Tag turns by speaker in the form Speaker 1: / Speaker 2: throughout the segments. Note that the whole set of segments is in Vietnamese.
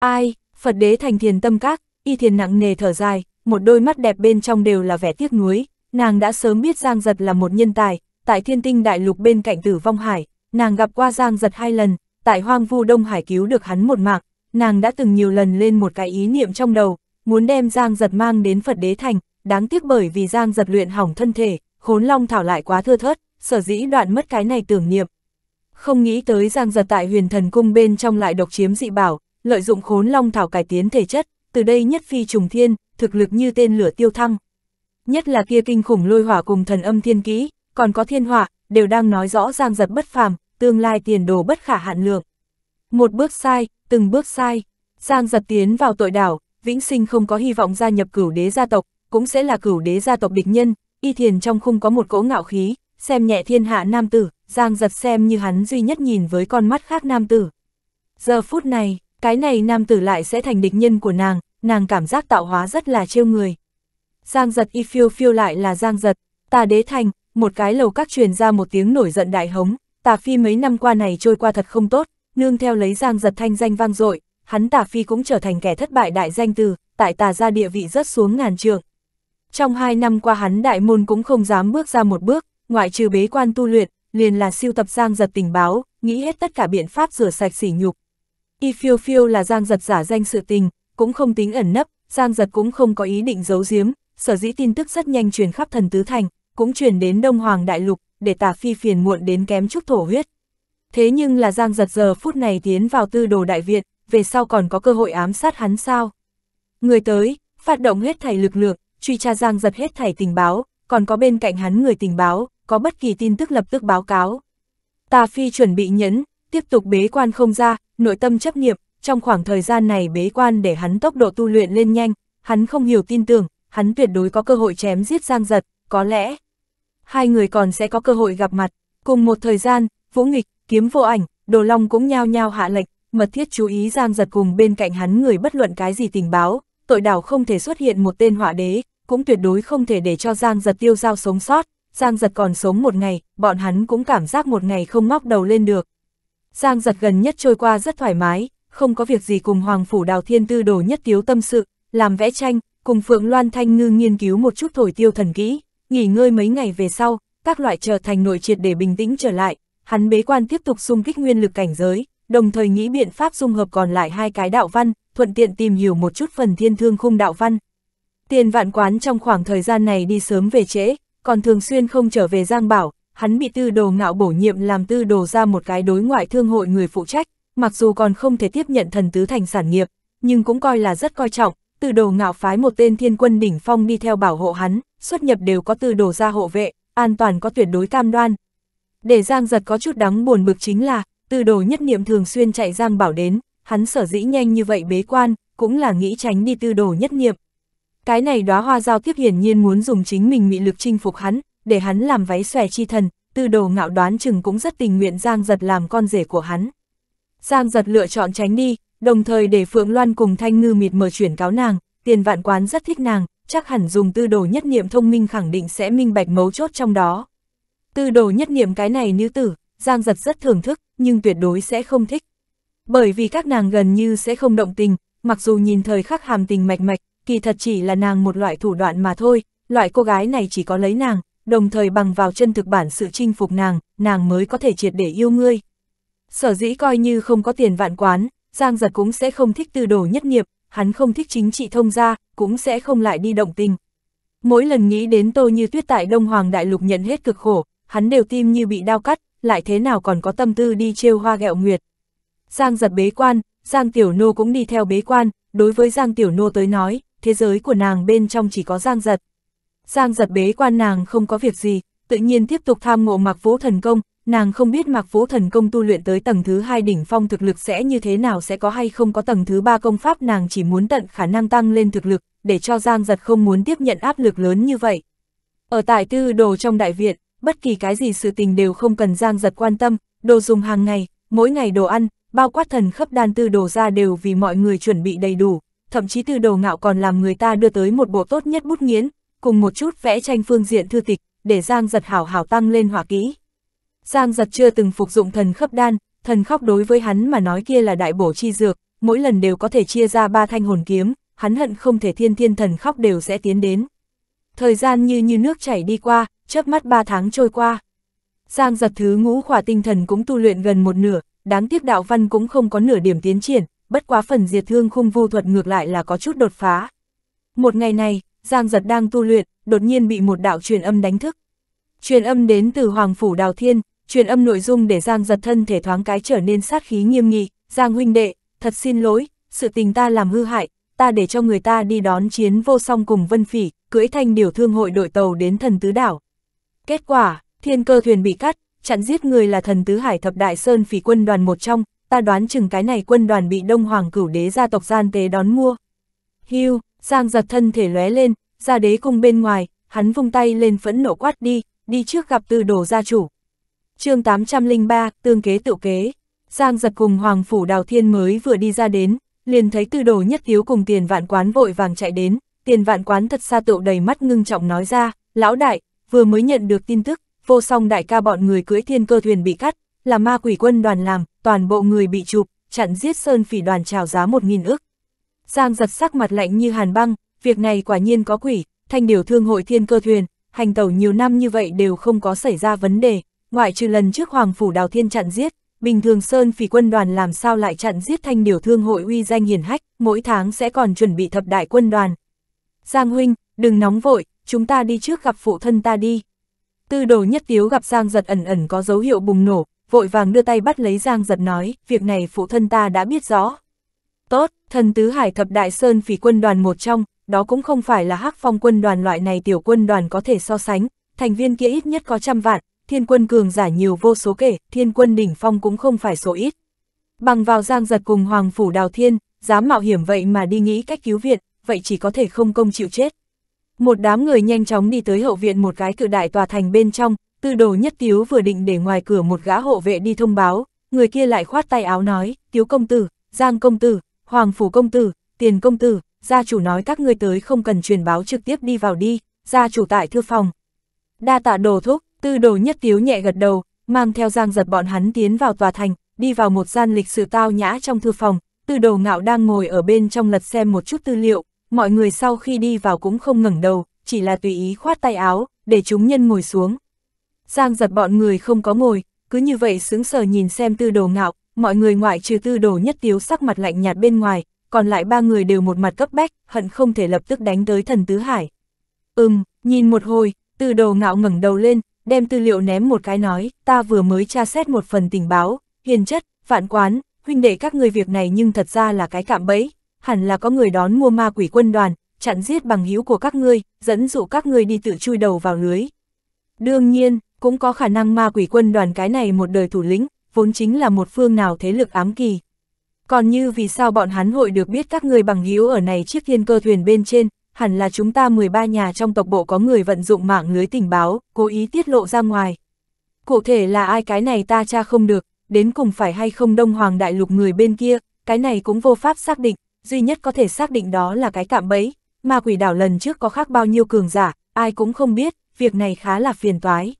Speaker 1: Ai, Phật đế thành thiền tâm các, y thiền nặng nề thở dài, một đôi mắt đẹp bên trong đều là vẻ tiếc nuối, nàng đã sớm biết Giang Giật là một nhân tài, tại thiên tinh đại lục bên cạnh tử vong hải, nàng gặp qua Giang Giật hai lần, tại hoang vu Đông Hải cứu được hắn một mạng, nàng đã từng nhiều lần lên một cái ý niệm trong đầu, muốn đem Giang Giật mang đến Phật đế thành, đáng tiếc bởi vì Giang Giật luyện hỏng thân thể, khốn long thảo lại quá thưa thớt, sở dĩ đoạn mất cái này tưởng niệm. Không nghĩ tới Giang Giật tại huyền thần cung bên trong lại độc chiếm dị bảo, lợi dụng khốn long thảo cải tiến thể chất, từ đây nhất phi trùng thiên, thực lực như tên lửa tiêu thăng. Nhất là kia kinh khủng lôi hỏa cùng thần âm thiên kỹ, còn có thiên hỏa, đều đang nói rõ giang giật bất phàm, tương lai tiền đồ bất khả hạn lượng. Một bước sai, từng bước sai, giang giật tiến vào tội đảo, vĩnh sinh không có hy vọng gia nhập cửu đế gia tộc, cũng sẽ là cửu đế gia tộc địch nhân, y thiền trong khung có một cỗ ngạo khí, xem nhẹ thiên hạ nam tử, giang giật xem như hắn duy nhất nhìn với con mắt khác nam tử. Giờ phút này, cái này nam tử lại sẽ thành địch nhân của nàng, nàng cảm giác tạo hóa rất là trêu người. Giang giật y phiêu phiêu lại là giang giật, ta đế thành, một cái lầu các truyền ra một tiếng nổi giận đại hống, tà phi mấy năm qua này trôi qua thật không tốt, nương theo lấy giang giật thanh danh vang dội, hắn tà phi cũng trở thành kẻ thất bại đại danh từ, tại tà ra địa vị rất xuống ngàn trường. Trong hai năm qua hắn đại môn cũng không dám bước ra một bước, ngoại trừ bế quan tu luyện, liền là siêu tập giang giật tình báo, nghĩ hết tất cả biện pháp rửa sạch sỉ nhục, Y phiêu phiêu là Giang Giật giả danh sự tình, cũng không tính ẩn nấp, Giang Giật cũng không có ý định giấu giếm, sở dĩ tin tức rất nhanh truyền khắp thần tứ thành, cũng truyền đến Đông Hoàng Đại Lục, để tả phi phiền muộn đến kém chút thổ huyết. Thế nhưng là Giang Giật giờ phút này tiến vào tư đồ đại viện, về sau còn có cơ hội ám sát hắn sao? Người tới, phát động hết thảy lực lượng, truy tra Giang Giật hết thảy tình báo, còn có bên cạnh hắn người tình báo, có bất kỳ tin tức lập tức báo cáo. Tà Phi chuẩn bị nhẫn, tiếp tục bế quan không ra, nội tâm chấp niệm, trong khoảng thời gian này bế quan để hắn tốc độ tu luyện lên nhanh, hắn không hiểu tin tưởng, hắn tuyệt đối có cơ hội chém giết Giang Giật, có lẽ hai người còn sẽ có cơ hội gặp mặt. Cùng một thời gian, Vũ Nghịch, Kiếm Vô Ảnh, Đồ Long cũng nhao nhao hạ lệch mật thiết chú ý Giang Giật cùng bên cạnh hắn người bất luận cái gì tình báo, tội đảo không thể xuất hiện một tên họa đế, cũng tuyệt đối không thể để cho Giang Giật tiêu giao sống sót. Giang Giật còn sống một ngày, bọn hắn cũng cảm giác một ngày không ngóc đầu lên được. Giang giật gần nhất trôi qua rất thoải mái, không có việc gì cùng Hoàng Phủ Đào Thiên Tư đổ nhất tiếu tâm sự, làm vẽ tranh, cùng Phượng Loan Thanh Ngư nghiên cứu một chút thổi tiêu thần kỹ, nghỉ ngơi mấy ngày về sau, các loại trở thành nội triệt để bình tĩnh trở lại, hắn bế quan tiếp tục xung kích nguyên lực cảnh giới, đồng thời nghĩ biện pháp dung hợp còn lại hai cái đạo văn, thuận tiện tìm hiểu một chút phần thiên thương khung đạo văn. Tiền vạn quán trong khoảng thời gian này đi sớm về trễ, còn thường xuyên không trở về Giang Bảo, hắn bị tư đồ ngạo bổ nhiệm làm tư đồ ra một cái đối ngoại thương hội người phụ trách, mặc dù còn không thể tiếp nhận thần tứ thành sản nghiệp, nhưng cũng coi là rất coi trọng, tư đồ ngạo phái một tên thiên quân đỉnh phong đi theo bảo hộ hắn, xuất nhập đều có tư đồ ra hộ vệ, an toàn có tuyệt đối cam đoan. Để Giang Giật có chút đắng buồn bực chính là, tư đồ nhất niệm thường xuyên chạy Giang Bảo đến, hắn sở dĩ nhanh như vậy bế quan, cũng là nghĩ tránh đi tư đồ nhất niệm. Cái này đóa hoa giao tiếp hiển nhiên muốn dùng chính mình mị lực chinh phục hắn, để hắn làm váy xòe chi thần, tư đồ ngạo đoán chừng cũng rất tình nguyện Giang Giật làm con rể của hắn. Giang Giật lựa chọn tránh đi, đồng thời để Phượng Loan cùng Thanh Ngư mịt mờ chuyển cáo nàng, tiền vạn quán rất thích nàng, chắc hẳn dùng tư đồ nhất niệm thông minh khẳng định sẽ minh bạch mấu chốt trong đó. Tư đồ nhất niệm cái này nữ tử, Giang Giật rất thưởng thức, nhưng tuyệt đối sẽ không thích. Bởi vì các nàng gần như sẽ không động tình, mặc dù nhìn thời khắc hàm tình mạch mạch, kỳ thật chỉ là nàng một loại thủ đoạn mà thôi, loại cô gái này chỉ có lấy nàng, đồng thời bằng vào chân thực bản sự chinh phục nàng, nàng mới có thể triệt để yêu ngươi. Sở dĩ coi như không có tiền vạn quán, Giang Giật cũng sẽ không thích tư đồ nhất nghiệp, hắn không thích chính trị thông gia, cũng sẽ không lại đi động tình. Mỗi lần nghĩ đến Tô Như Tuyết tại Đông Hoàng Đại Lục nhận hết cực khổ, hắn đều tim như bị đau cắt, lại thế nào còn có tâm tư đi trêu hoa gẹo nguyệt. Giang Giật bế quan, Giang Tiểu Nô cũng đi theo bế quan, đối với Giang Tiểu Nô tới nói, thế giới của nàng bên trong chỉ có Giang Giật, Giang giật bế quan nàng không có việc gì, tự nhiên tiếp tục tham ngộ Mạc Vũ thần công, nàng không biết Mạc Vũ thần công tu luyện tới tầng thứ hai đỉnh phong thực lực sẽ như thế nào sẽ có hay không có tầng thứ ba công pháp nàng chỉ muốn tận khả năng tăng lên thực lực, để cho Giang giật không muốn tiếp nhận áp lực lớn như vậy. Ở tại tư đồ trong đại viện, bất kỳ cái gì sự tình đều không cần Giang giật quan tâm, đồ dùng hàng ngày, mỗi ngày đồ ăn, bao quát thần khắp đan tư đồ ra đều vì mọi người chuẩn bị đầy đủ, thậm chí từ đầu ngạo còn làm người ta đưa tới một bộ tốt nhất bút nghiến, cùng một chút vẽ tranh phương diện thư tịch, để Giang giật hảo hảo tăng lên hỏa kỹ. Giang giật chưa từng phục dụng thần khớp đan, thần khóc đối với hắn mà nói kia là đại bổ chi dược, mỗi lần đều có thể chia ra ba thanh hồn kiếm, hắn hận không thể thiên thiên thần khóc đều sẽ tiến đến. Thời gian như như nước chảy đi qua, chớp mắt ba tháng trôi qua. Giang giật thứ ngũ khỏa tinh thần cũng tu luyện gần một nửa, đáng tiếc đạo văn cũng không có nửa điểm tiến triển, bất quá phần diệt thương khung vu thuật ngược lại là có chút đột phá. Một ngày này, Giang Giật đang tu luyện, đột nhiên bị một đạo truyền âm đánh thức. Truyền âm đến từ Hoàng Phủ Đào Thiên, truyền âm nội dung để Giang Giật thân thể thoáng cái trở nên sát khí nghiêm nghị. Giang huynh đệ, thật xin lỗi, sự tình ta làm hư hại, ta để cho người ta đi đón chiến vô song cùng Vân Phỉ, cưỡi thanh điều thương hội đội tàu đến thần tứ đảo. Kết quả, thiên cơ thuyền bị cắt, chặn giết người là thần tứ hải thập đại sơn phỉ quân đoàn một trong, ta đoán chừng cái này quân đoàn bị đông hoàng cửu đế gia tộc gian tế đón mua. Hưu, Giang giật thân thể lóe lên, ra đế cung bên ngoài, hắn vung tay lên phẫn nộ quát đi, đi trước gặp tư đồ gia chủ. chương 803, tương kế tự kế, Giang giật cùng Hoàng Phủ Đào Thiên mới vừa đi ra đến, liền thấy tư đồ nhất thiếu cùng tiền vạn quán vội vàng chạy đến, tiền vạn quán thật xa tựu đầy mắt ngưng trọng nói ra, lão đại, vừa mới nhận được tin tức, vô song đại ca bọn người cưỡi thiên cơ thuyền bị cắt, là ma quỷ quân đoàn làm, toàn bộ người bị chụp, chặn giết sơn phỉ đoàn trào giá một nghìn ức. Giang giật sắc mặt lạnh như hàn băng, việc này quả nhiên có quỷ, thanh điều thương hội thiên cơ thuyền, hành tẩu nhiều năm như vậy đều không có xảy ra vấn đề, ngoại trừ lần trước Hoàng Phủ Đào Thiên chặn giết, bình thường Sơn phỉ quân đoàn làm sao lại chặn giết thanh điều thương hội uy danh hiển hách, mỗi tháng sẽ còn chuẩn bị thập đại quân đoàn. Giang huynh, đừng nóng vội, chúng ta đi trước gặp phụ thân ta đi. Tư đồ nhất tiếu gặp Giang giật ẩn ẩn có dấu hiệu bùng nổ, vội vàng đưa tay bắt lấy Giang giật nói, việc này phụ thân ta đã biết rõ. Tốt, thần tứ hải thập đại sơn phỉ quân đoàn một trong, đó cũng không phải là hắc phong quân đoàn loại này tiểu quân đoàn có thể so sánh, thành viên kia ít nhất có trăm vạn, thiên quân cường giả nhiều vô số kể, thiên quân đỉnh phong cũng không phải số ít. Bằng vào giang giật cùng hoàng phủ đào thiên, dám mạo hiểm vậy mà đi nghĩ cách cứu viện, vậy chỉ có thể không công chịu chết. Một đám người nhanh chóng đi tới hậu viện một cái cự đại tòa thành bên trong, tư đồ nhất tiếu vừa định để ngoài cửa một gã hộ vệ đi thông báo, người kia lại khoát tay áo nói, tiếu công tử, giang công tử, Hoàng phủ công tử, tiền công tử, gia chủ nói các ngươi tới không cần truyền báo trực tiếp đi vào đi, gia chủ tại thư phòng. Đa tạ đồ thúc, tư đồ nhất tiếu nhẹ gật đầu, mang theo giang giật bọn hắn tiến vào tòa thành, đi vào một gian lịch sử tao nhã trong thư phòng, tư đồ ngạo đang ngồi ở bên trong lật xem một chút tư liệu, mọi người sau khi đi vào cũng không ngẩng đầu, chỉ là tùy ý khoát tay áo, để chúng nhân ngồi xuống. Giang giật bọn người không có ngồi, cứ như vậy sướng sờ nhìn xem tư đồ ngạo, mọi người ngoại trừ tư đồ nhất tiếu sắc mặt lạnh nhạt bên ngoài, còn lại ba người đều một mặt cấp bách, hận không thể lập tức đánh tới thần tứ hải. Ừm, nhìn một hồi, tư đồ ngạo ngẩng đầu lên, đem tư liệu ném một cái nói, ta vừa mới tra xét một phần tình báo, hiền chất, vạn quán, huynh đệ các người việc này nhưng thật ra là cái cạm bẫy, hẳn là có người đón mua ma quỷ quân đoàn, chặn giết bằng hữu của các ngươi, dẫn dụ các ngươi đi tự chui đầu vào lưới. Đương nhiên, cũng có khả năng ma quỷ quân đoàn cái này một đời thủ lĩnh, vốn chính là một phương nào thế lực ám kỳ. Còn như vì sao bọn hắn hội được biết các người bằng hữu ở này chiếc thiên cơ thuyền bên trên, hẳn là chúng ta 13 nhà trong tộc bộ có người vận dụng mạng lưới tình báo, cố ý tiết lộ ra ngoài. Cụ thể là ai cái này ta tra không được, đến cùng phải hay không đông hoàng đại lục người bên kia, cái này cũng vô pháp xác định, duy nhất có thể xác định đó là cái cạm bẫy, mà quỷ đảo lần trước có khác bao nhiêu cường giả, ai cũng không biết, việc này khá là phiền toái.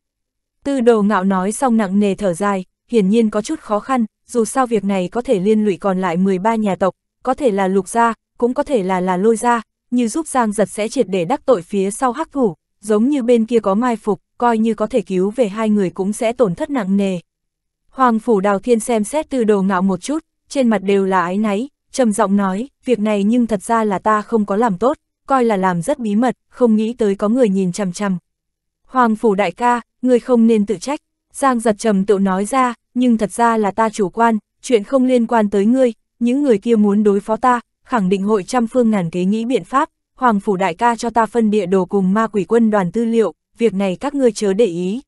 Speaker 1: Tư đồ ngạo nói xong nặng nề thở dài, hiển nhiên có chút khó khăn, dù sao việc này có thể liên lụy còn lại 13 nhà tộc, có thể là lục gia, cũng có thể là là lôi gia, như giúp Giang giật sẽ triệt để đắc tội phía sau hắc thủ, giống như bên kia có mai phục, coi như có thể cứu về hai người cũng sẽ tổn thất nặng nề. Hoàng phủ Đào Thiên xem xét từ đầu ngạo một chút, trên mặt đều là ái náy, trầm giọng nói, việc này nhưng thật ra là ta không có làm tốt, coi là làm rất bí mật, không nghĩ tới có người nhìn chằm chằm. Hoàng phủ đại ca, người không nên tự trách. Giang giật trầm tự nói ra, nhưng thật ra là ta chủ quan, chuyện không liên quan tới ngươi, những người kia muốn đối phó ta, khẳng định hội trăm phương ngàn kế nghĩ biện pháp, Hoàng Phủ Đại ca cho ta phân địa đồ cùng ma quỷ quân đoàn tư liệu, việc này các ngươi chớ để ý.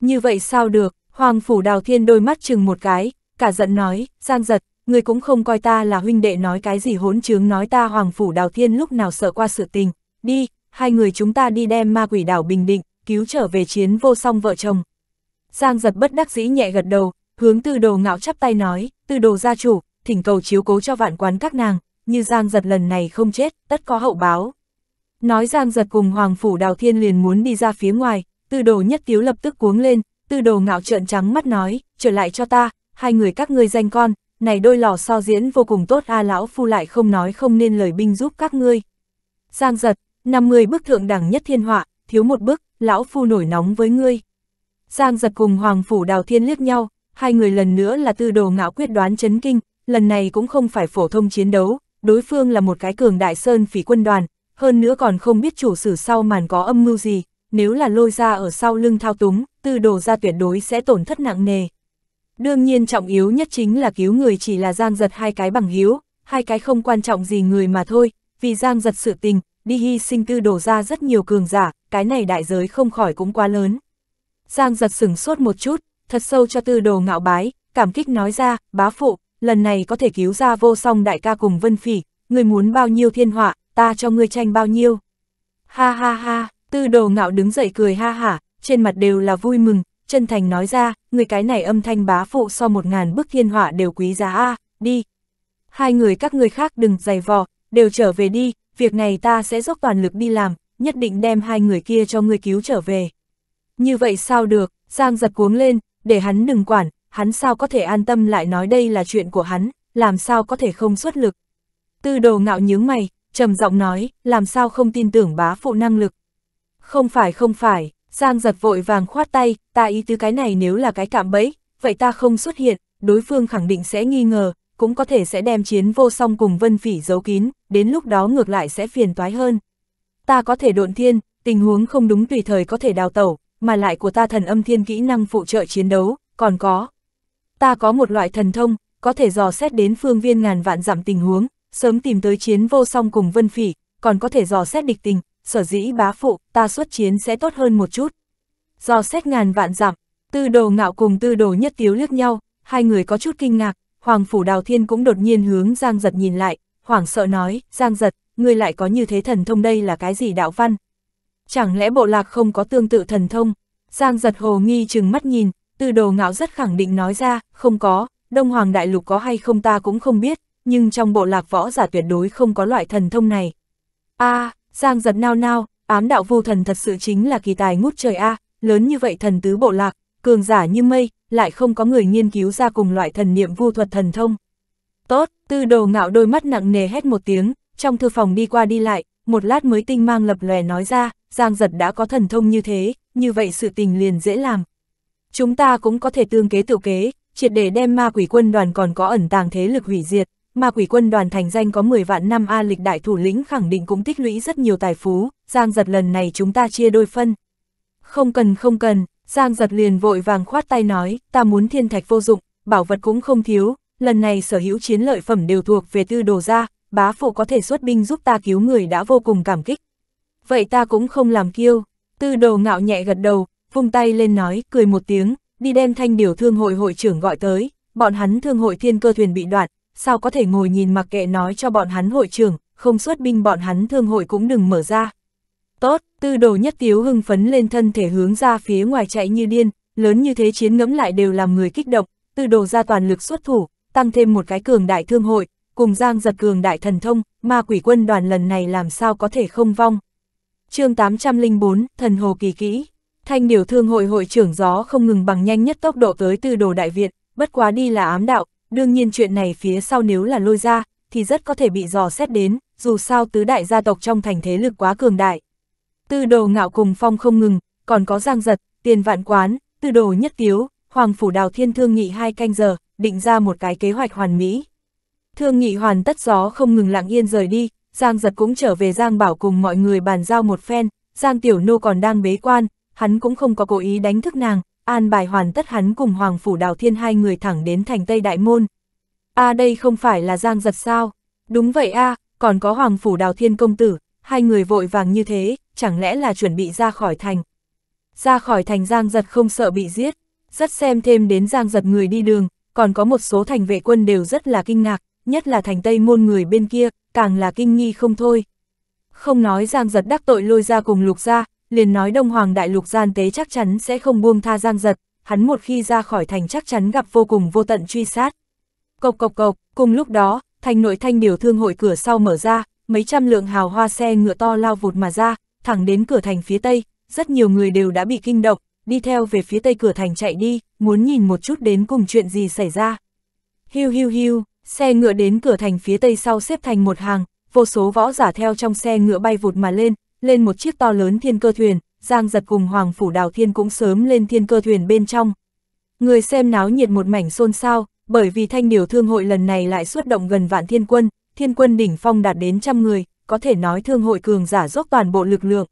Speaker 1: Như vậy sao được, Hoàng Phủ Đào Thiên đôi mắt chừng một cái, cả giận nói, Giang giật, ngươi cũng không coi ta là huynh đệ nói cái gì hỗn trướng nói ta Hoàng Phủ Đào Thiên lúc nào sợ qua sự tình, đi, hai người chúng ta đi đem ma quỷ đảo Bình Định, cứu trở về chiến vô song vợ chồng. Giang giật bất đắc dĩ nhẹ gật đầu, hướng tư đồ ngạo chắp tay nói, tư đồ gia chủ, thỉnh cầu chiếu cố cho vạn quán các nàng, như Giang giật lần này không chết, tất có hậu báo. Nói Giang giật cùng Hoàng Phủ Đào Thiên liền muốn đi ra phía ngoài, tư đồ nhất tiếu lập tức cuống lên, tư đồ ngạo trợn trắng mắt nói, trở lại cho ta, hai người các ngươi danh con, này đôi lò so diễn vô cùng tốt a lão phu lại không nói không nên lời binh giúp các ngươi. Giang giật, 50 bức thượng đẳng nhất thiên họa, thiếu một bức, lão phu nổi nóng với ngươi. Giang giật cùng Hoàng Phủ Đào Thiên liếc nhau, hai người lần nữa là tư đồ ngạo quyết đoán chấn kinh, lần này cũng không phải phổ thông chiến đấu, đối phương là một cái cường đại sơn phỉ quân đoàn, hơn nữa còn không biết chủ sử sau màn có âm mưu gì, nếu là lôi ra ở sau lưng thao túng, tư đồ ra tuyệt đối sẽ tổn thất nặng nề. Đương nhiên trọng yếu nhất chính là cứu người chỉ là giang giật hai cái bằng hiếu, hai cái không quan trọng gì người mà thôi, vì giang giật sự tình, đi hy sinh tư đồ ra rất nhiều cường giả, cái này đại giới không khỏi cũng quá lớn. Giang giật sửng sốt một chút, thật sâu cho tư đồ ngạo bái, cảm kích nói ra, bá phụ, lần này có thể cứu ra vô song đại ca cùng vân phỉ, người muốn bao nhiêu thiên họa, ta cho ngươi tranh bao nhiêu. Ha ha ha, tư đồ ngạo đứng dậy cười ha hả, trên mặt đều là vui mừng, chân thành nói ra, người cái này âm thanh bá phụ so một ngàn bức thiên họa đều quý giá a đi. Hai người các người khác đừng giày vò, đều trở về đi, việc này ta sẽ dốc toàn lực đi làm, nhất định đem hai người kia cho người cứu trở về. Như vậy sao được, Giang giật cuống lên, để hắn đừng quản, hắn sao có thể an tâm lại nói đây là chuyện của hắn, làm sao có thể không xuất lực. Tư đồ ngạo nhướng mày, trầm giọng nói, làm sao không tin tưởng bá phụ năng lực. Không phải không phải, Giang giật vội vàng khoát tay, ta ý tứ cái này nếu là cái cạm bẫy, vậy ta không xuất hiện, đối phương khẳng định sẽ nghi ngờ, cũng có thể sẽ đem chiến vô song cùng vân phỉ giấu kín, đến lúc đó ngược lại sẽ phiền toái hơn. Ta có thể độn thiên, tình huống không đúng tùy thời có thể đào tẩu, mà lại của ta thần âm thiên kỹ năng phụ trợ chiến đấu, còn có. Ta có một loại thần thông, có thể dò xét đến phương viên ngàn vạn giảm tình huống, sớm tìm tới chiến vô song cùng vân phỉ, còn có thể dò xét địch tình, sở dĩ bá phụ, ta xuất chiến sẽ tốt hơn một chút. Dò xét ngàn vạn giảm, tư đồ ngạo cùng tư đồ nhất tiếu liếc nhau, hai người có chút kinh ngạc, hoàng phủ đào thiên cũng đột nhiên hướng Giang giật nhìn lại, hoảng sợ nói, Giang giật, ngươi lại có như thế thần thông đây là cái gì đạo văn, chẳng lẽ bộ lạc không có tương tự thần thông? Giang giật hồ nghi chừng mắt nhìn, từ đồ ngạo rất khẳng định nói ra, không có, Đông Hoàng Đại Lục có hay không ta cũng không biết, nhưng trong bộ lạc võ giả tuyệt đối không có loại thần thông này. a Giang giật nao nao, ám đạo vô thần thật sự chính là kỳ tài ngút trời a lớn như vậy thần tứ bộ lạc, cường giả như mây, lại không có người nghiên cứu ra cùng loại thần niệm vu thuật thần thông. Tốt, tư đồ ngạo đôi mắt nặng nề hét một tiếng, trong thư phòng đi qua đi lại, một lát mới tinh mang lập lòe nói ra, Giang giật đã có thần thông như thế, như vậy sự tình liền dễ làm. Chúng ta cũng có thể tương kế tự kế, triệt để đem ma quỷ quân đoàn còn có ẩn tàng thế lực hủy diệt, ma quỷ quân đoàn thành danh có 10 vạn năm A lịch đại thủ lĩnh khẳng định cũng tích lũy rất nhiều tài phú, Giang giật lần này chúng ta chia đôi phân. Không cần không cần, Giang giật liền vội vàng khoát tay nói, ta muốn thiên thạch vô dụng, bảo vật cũng không thiếu, lần này sở hữu chiến lợi phẩm đều thuộc về tư đồ ra, bá phụ có thể xuất binh giúp ta cứu người đã vô cùng cảm kích, vậy ta cũng không làm kiêu. Tư đồ ngạo nhẹ gật đầu, vung tay lên nói, cười một tiếng, đi đem thanh điều thương hội hội trưởng gọi tới, bọn hắn thương hội thiên cơ thuyền bị đoạn, sao có thể ngồi nhìn mặc kệ nói cho bọn hắn hội trưởng, không xuất binh bọn hắn thương hội cũng đừng mở ra. Tốt, tư đồ nhất tiếu hưng phấn lên thân thể hướng ra phía ngoài chạy như điên, lớn như thế chiến ngẫm lại đều làm người kích động, tư đồ ra toàn lực xuất thủ, tăng thêm một cái cường đại thương hội, cùng giang giật cường đại thần thông, ma quỷ quân đoàn lần này làm sao có thể không vong chương 804, thần hồ kỳ kỹ. Thanh điều thương hội hội trưởng gió không ngừng bằng nhanh nhất tốc độ tới từ đồ đại viện, bất quá đi là ám đạo, đương nhiên chuyện này phía sau nếu là lôi ra, thì rất có thể bị dò xét đến, dù sao tứ đại gia tộc trong thành thế lực quá cường đại. Tư đồ ngạo cùng phong không ngừng, còn có giang giật, tiền vạn quán, tư đồ nhất tiếu, hoàng phủ đào thiên thương nghị hai canh giờ, định ra một cái kế hoạch hoàn mỹ. Thương nghị hoàn tất gió không ngừng lặng yên rời đi, Giang giật cũng trở về Giang bảo cùng mọi người bàn giao một phen, Giang tiểu nô còn đang bế quan, hắn cũng không có cố ý đánh thức nàng, an bài hoàn tất hắn cùng Hoàng Phủ Đào Thiên hai người thẳng đến thành Tây Đại Môn. a à đây không phải là Giang giật sao? Đúng vậy a à, còn có Hoàng Phủ Đào Thiên công tử, hai người vội vàng như thế, chẳng lẽ là chuẩn bị ra khỏi thành. Ra khỏi thành Giang giật không sợ bị giết, rất xem thêm đến Giang giật người đi đường, còn có một số thành vệ quân đều rất là kinh ngạc, nhất là thành Tây Môn người bên kia, càng là kinh nghi không thôi. Không nói Giang Giật đắc tội lôi ra cùng lục ra, liền nói Đông Hoàng Đại Lục gian tế chắc chắn sẽ không buông tha Giang Giật, hắn một khi ra khỏi thành chắc chắn gặp vô cùng vô tận truy sát. Cộc cộc cộc, cùng lúc đó, thành nội thanh điều thương hội cửa sau mở ra, mấy trăm lượng hào hoa xe ngựa to lao vụt mà ra, thẳng đến cửa thành phía tây, rất nhiều người đều đã bị kinh động, đi theo về phía tây cửa thành chạy đi, muốn nhìn một chút đến cùng chuyện gì xảy ra. Hiu hiu hiu, Xe ngựa đến cửa thành phía tây sau xếp thành một hàng, vô số võ giả theo trong xe ngựa bay vụt mà lên, lên một chiếc to lớn thiên cơ thuyền, Giang giật cùng Hoàng Phủ Đào Thiên cũng sớm lên thiên cơ thuyền bên trong. Người xem náo nhiệt một mảnh xôn xao, bởi vì thanh điều thương hội lần này lại xuất động gần vạn thiên quân, thiên quân đỉnh phong đạt đến trăm người, có thể nói thương hội cường giả dốc toàn bộ lực lượng.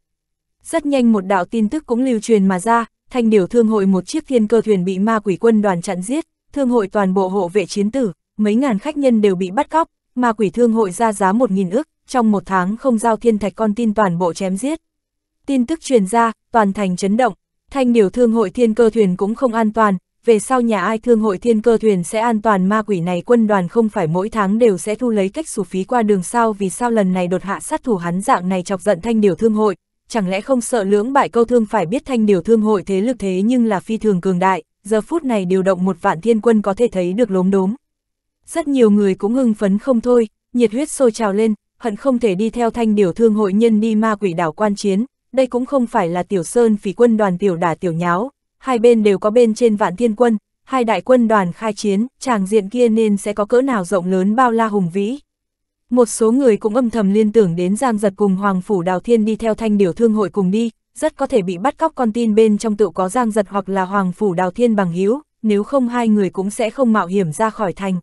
Speaker 1: Rất nhanh một đạo tin tức cũng lưu truyền mà ra, thanh điều thương hội một chiếc thiên cơ thuyền bị ma quỷ quân đoàn chặn giết, thương hội toàn bộ hộ vệ chiến tử, mấy ngàn khách nhân đều bị bắt cóc, mà quỷ thương hội ra giá một nghìn ước, trong một tháng không giao thiên thạch con tin toàn bộ chém giết. Tin tức truyền ra, toàn thành chấn động, thanh điều thương hội thiên cơ thuyền cũng không an toàn, về sau nhà ai thương hội thiên cơ thuyền sẽ an toàn ma quỷ này quân đoàn không phải mỗi tháng đều sẽ thu lấy cách sủ phí qua đường sao vì sao lần này đột hạ sát thủ hắn dạng này chọc giận thanh điều thương hội, chẳng lẽ không sợ lưỡng bại câu thương phải biết thanh điều thương hội thế lực thế nhưng là phi thường cường đại, giờ phút này điều động một vạn thiên quân có thể thấy được lốm đốm rất nhiều người cũng hưng phấn không thôi, nhiệt huyết sôi trào lên, hận không thể đi theo thanh điều thương hội nhân đi ma quỷ đảo quan chiến, đây cũng không phải là tiểu sơn phỉ quân đoàn tiểu đả tiểu nháo, hai bên đều có bên trên vạn thiên quân, hai đại quân đoàn khai chiến, tràng diện kia nên sẽ có cỡ nào rộng lớn bao la hùng vĩ. Một số người cũng âm thầm liên tưởng đến Giang Giật cùng Hoàng Phủ Đào Thiên đi theo thanh điều thương hội cùng đi, rất có thể bị bắt cóc con tin bên trong tự có Giang Giật hoặc là Hoàng Phủ Đào Thiên bằng hữu nếu không hai người cũng sẽ không mạo hiểm ra khỏi thành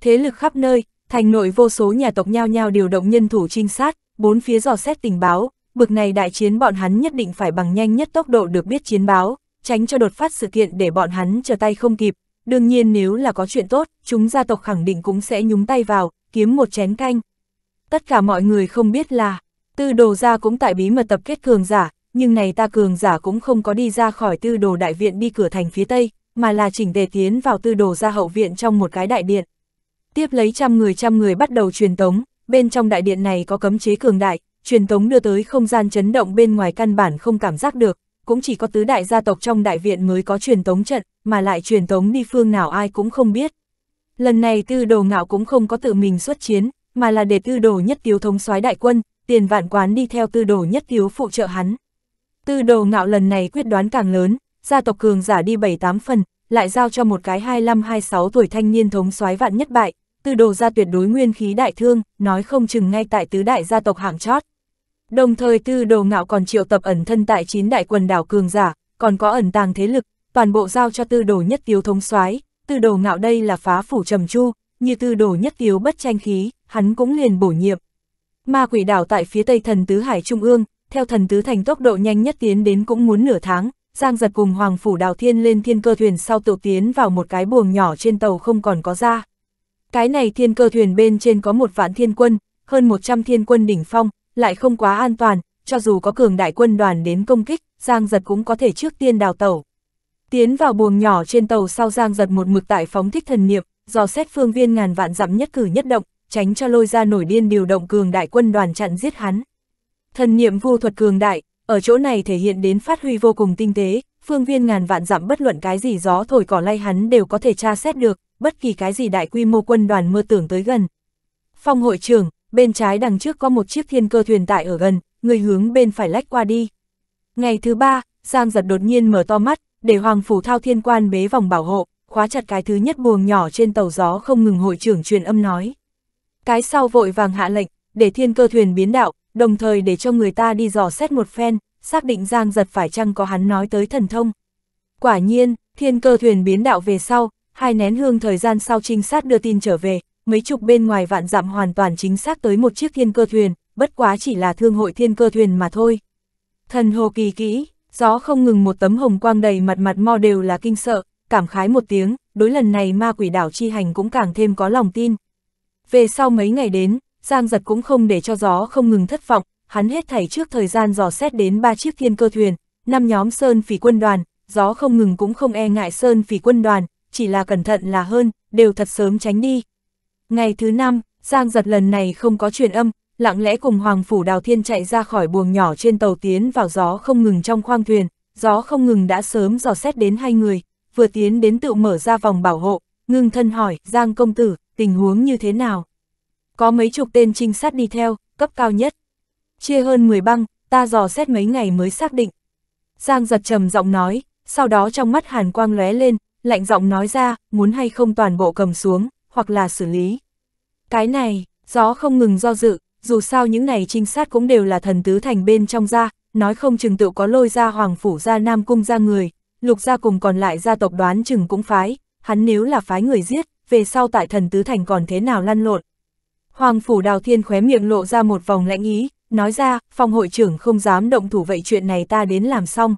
Speaker 1: thế lực khắp nơi, thành nội vô số nhà tộc nhao nhao điều động nhân thủ trinh sát, bốn phía dò xét tình báo, bực này đại chiến bọn hắn nhất định phải bằng nhanh nhất tốc độ được biết chiến báo, tránh cho đột phát sự kiện để bọn hắn trở tay không kịp. Đương nhiên nếu là có chuyện tốt, chúng gia tộc khẳng định cũng sẽ nhúng tay vào, kiếm một chén canh. Tất cả mọi người không biết là, tư đồ gia cũng tại bí mật tập kết cường giả, nhưng này ta cường giả cũng không có đi ra khỏi tư đồ đại viện đi cửa thành phía tây, mà là chỉnh tề tiến vào tư đồ gia hậu viện trong một cái đại điện. Tiếp lấy trăm người trăm người bắt đầu truyền tống, bên trong đại điện này có cấm chế cường đại, truyền tống đưa tới không gian chấn động bên ngoài căn bản không cảm giác được, cũng chỉ có tứ đại gia tộc trong đại viện mới có truyền tống trận, mà lại truyền tống đi phương nào ai cũng không biết. Lần này tư đồ ngạo cũng không có tự mình xuất chiến, mà là để tư đồ nhất tiếu thống soái đại quân, tiền vạn quán đi theo tư đồ nhất tiếu phụ trợ hắn. Tư đồ ngạo lần này quyết đoán càng lớn, gia tộc cường giả đi 7-8 phần, lại giao cho một cái 25-26 tuổi thanh niên thống soái vạn nhất bại, tư đồ gia tuyệt đối nguyên khí đại thương, nói không chừng ngay tại tứ đại gia tộc hạng chót. Đồng thời tư đồ ngạo còn triệu tập ẩn thân tại chín đại quần đảo cường giả, còn có ẩn tàng thế lực, toàn bộ giao cho tư đồ nhất tiếu thống soái tư đồ ngạo đây là phá phủ trầm chu, như tư đồ nhất tiếu bất tranh khí, hắn cũng liền bổ nhiệm. Ma quỷ đảo tại phía tây thần tứ hải trung ương, theo thần tứ thành tốc độ nhanh nhất tiến đến cũng muốn nửa tháng, Giang giật cùng Hoàng Phủ Đào Thiên lên thiên cơ thuyền sau tự tiến vào một cái buồng nhỏ trên tàu không còn có ra. Cái này thiên cơ thuyền bên trên có một vạn thiên quân, hơn 100 thiên quân đỉnh phong, lại không quá an toàn, cho dù có cường đại quân đoàn đến công kích, Giang Giật cũng có thể trước tiên đào tẩu. Tiến vào buồng nhỏ trên tàu sau Giang Giật một mực tại phóng thích thần niệm, dò xét phương viên ngàn vạn dặm nhất cử nhất động, tránh cho lôi ra nổi điên điều động cường đại quân đoàn chặn giết hắn. Thần niệm vu thuật cường đại, ở chỗ này thể hiện đến phát huy vô cùng tinh tế, phương viên ngàn vạn dặm bất luận cái gì gió thổi cỏ lay hắn đều có thể tra xét được, bất kỳ cái gì đại quy mô quân đoàn mơ tưởng tới gần. Phong hội trưởng, bên trái đằng trước có một chiếc thiên cơ thuyền tại ở gần, người hướng bên phải lách qua đi. Ngày thứ ba, Giang giật đột nhiên mở to mắt, để Hoàng Phủ Thao Thiên Quan bế vòng bảo hộ, khóa chặt cái thứ nhất buồng nhỏ trên tàu gió không ngừng hội trưởng truyền âm nói. Cái sau vội vàng hạ lệnh, để thiên cơ thuyền biến đạo, đồng thời để cho người ta đi dò xét một phen xác định Giang giật phải chăng có hắn nói tới thần thông. Quả nhiên, thiên cơ thuyền biến đạo về sau, hai nén hương thời gian sau trinh sát đưa tin trở về, mấy chục bên ngoài vạn dặm hoàn toàn chính xác tới một chiếc thiên cơ thuyền, bất quá chỉ là thương hội thiên cơ thuyền mà thôi. Thần hồ kỳ kỹ, gió không ngừng một tấm hồng quang đầy mặt mặt mo đều là kinh sợ, cảm khái một tiếng, đối lần này ma quỷ đảo chi hành cũng càng thêm có lòng tin. Về sau mấy ngày đến, Giang giật cũng không để cho gió không ngừng thất vọng, hắn hết thảy trước thời gian dò xét đến ba chiếc thiên cơ thuyền, năm nhóm sơn phỉ quân đoàn, gió không ngừng cũng không e ngại sơn phỉ quân đoàn, chỉ là cẩn thận là hơn, đều thật sớm tránh đi. Ngày thứ năm, Giang giật lần này không có truyền âm, lặng lẽ cùng Hoàng Phủ Đào Thiên chạy ra khỏi buồng nhỏ trên tàu tiến vào gió không ngừng trong khoang thuyền, gió không ngừng đã sớm dò xét đến hai người, vừa tiến đến tự mở ra vòng bảo hộ, ngưng thân hỏi, Giang công tử, tình huống như thế nào? Có mấy chục tên trinh sát đi theo, cấp cao nhất, chia hơn 10 băng, ta dò xét mấy ngày mới xác định. Giang giật trầm giọng nói, sau đó trong mắt hàn quang lóe lên, lạnh giọng nói ra, muốn hay không toàn bộ cầm xuống, hoặc là xử lý. Cái này, gió không ngừng do dự, dù sao những này trinh sát cũng đều là thần tứ thành bên trong ra, nói không chừng tự có lôi ra hoàng phủ ra nam cung ra người, lục ra cùng còn lại gia tộc đoán chừng cũng phái, hắn nếu là phái người giết, về sau tại thần tứ thành còn thế nào lăn lộn. Hoàng phủ đào thiên khóe miệng lộ ra một vòng lãnh ý, Nói ra, phòng hội trưởng không dám động thủ vậy chuyện này ta đến làm xong.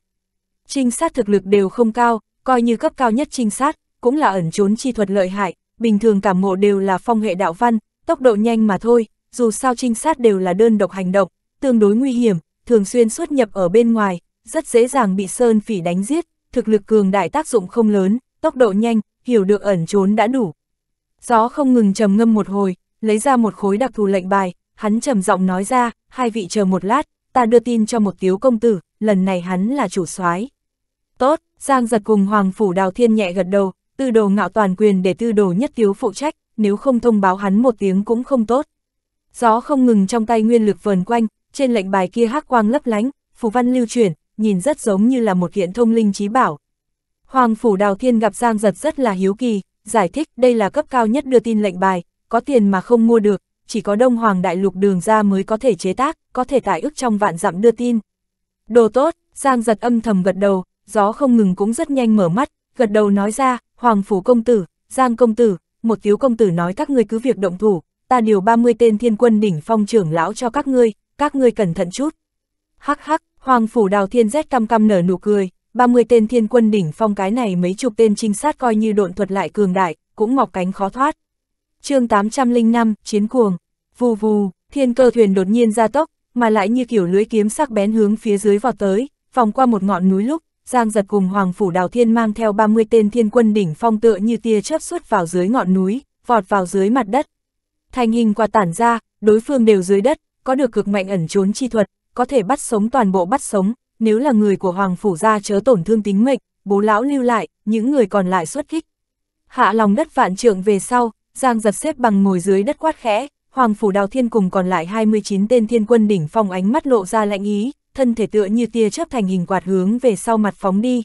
Speaker 1: Trinh sát thực lực đều không cao, coi như cấp cao nhất trinh sát, cũng là ẩn trốn chi thuật lợi hại, bình thường cảm mộ đều là phong hệ đạo văn, tốc độ nhanh mà thôi, dù sao trinh sát đều là đơn độc hành động, tương đối nguy hiểm, thường xuyên xuất nhập ở bên ngoài, rất dễ dàng bị sơn phỉ đánh giết, thực lực cường đại tác dụng không lớn, tốc độ nhanh, hiểu được ẩn trốn đã đủ. Gió không ngừng trầm ngâm một hồi, lấy ra một khối đặc thù lệnh bài, hắn trầm giọng nói ra, hai vị chờ một lát, ta đưa tin cho một tiếu công tử, lần này hắn là chủ soái. Tốt, Giang giật cùng Hoàng Phủ Đào Thiên nhẹ gật đầu, tư đồ ngạo toàn quyền để tư đồ nhất tiếu phụ trách, nếu không thông báo hắn một tiếng cũng không tốt. Gió không ngừng trong tay nguyên lực vờn quanh, trên lệnh bài kia hắc quang lấp lánh, phù văn lưu chuyển, nhìn rất giống như là một kiện thông linh trí bảo. Hoàng Phủ Đào Thiên gặp Giang giật rất là hiếu kỳ, giải thích đây là cấp cao nhất đưa tin lệnh bài, có tiền mà không mua được, chỉ có Đông Hoàng Đại Lục đường ra mới có thể chế tác, có thể tải ức trong vạn dặm đưa tin. Đồ tốt, Giang giật âm thầm gật đầu, gió không ngừng cũng rất nhanh mở mắt, gật đầu nói ra, Hoàng Phủ Công Tử, Giang Công Tử, một tiếu công tử nói các ngươi cứ việc động thủ, ta điều 30 tên thiên quân đỉnh phong trưởng lão cho các ngươi, các ngươi cẩn thận chút. Hắc hắc, Hoàng Phủ Đào Thiên rét căm căm nở nụ cười, 30 tên thiên quân đỉnh phong cái này mấy chục tên trinh sát coi như độn thuật lại cường đại, cũng mọc cánh khó thoát. chương 805, Chiến Cuồng Vù vù, thiên cơ thuyền đột nhiên ra tốc, mà lại như kiểu lưới kiếm sắc bén hướng phía dưới vọt tới, vòng qua một ngọn núi lúc, Giang giật cùng Hoàng Phủ Đào Thiên mang theo 30 tên thiên quân đỉnh phong tựa như tia chớp xuất vào dưới ngọn núi, vọt vào dưới mặt đất. Thành hình quả tản ra, đối phương đều dưới đất, có được cực mạnh ẩn trốn chi thuật, có thể bắt sống toàn bộ bắt sống, nếu là người của Hoàng Phủ gia chớ tổn thương tính mệnh, bố lão lưu lại, những người còn lại xuất kích. Hạ lòng đất vạn trượng về sau, Giang giật xếp bằng ngồi dưới đất quát khẽ, Hoàng Phủ Đào Thiên cùng còn lại 29 tên thiên quân đỉnh phong ánh mắt lộ ra lạnh ý, thân thể tựa như tia chớp thành hình quạt hướng về sau mặt phóng đi.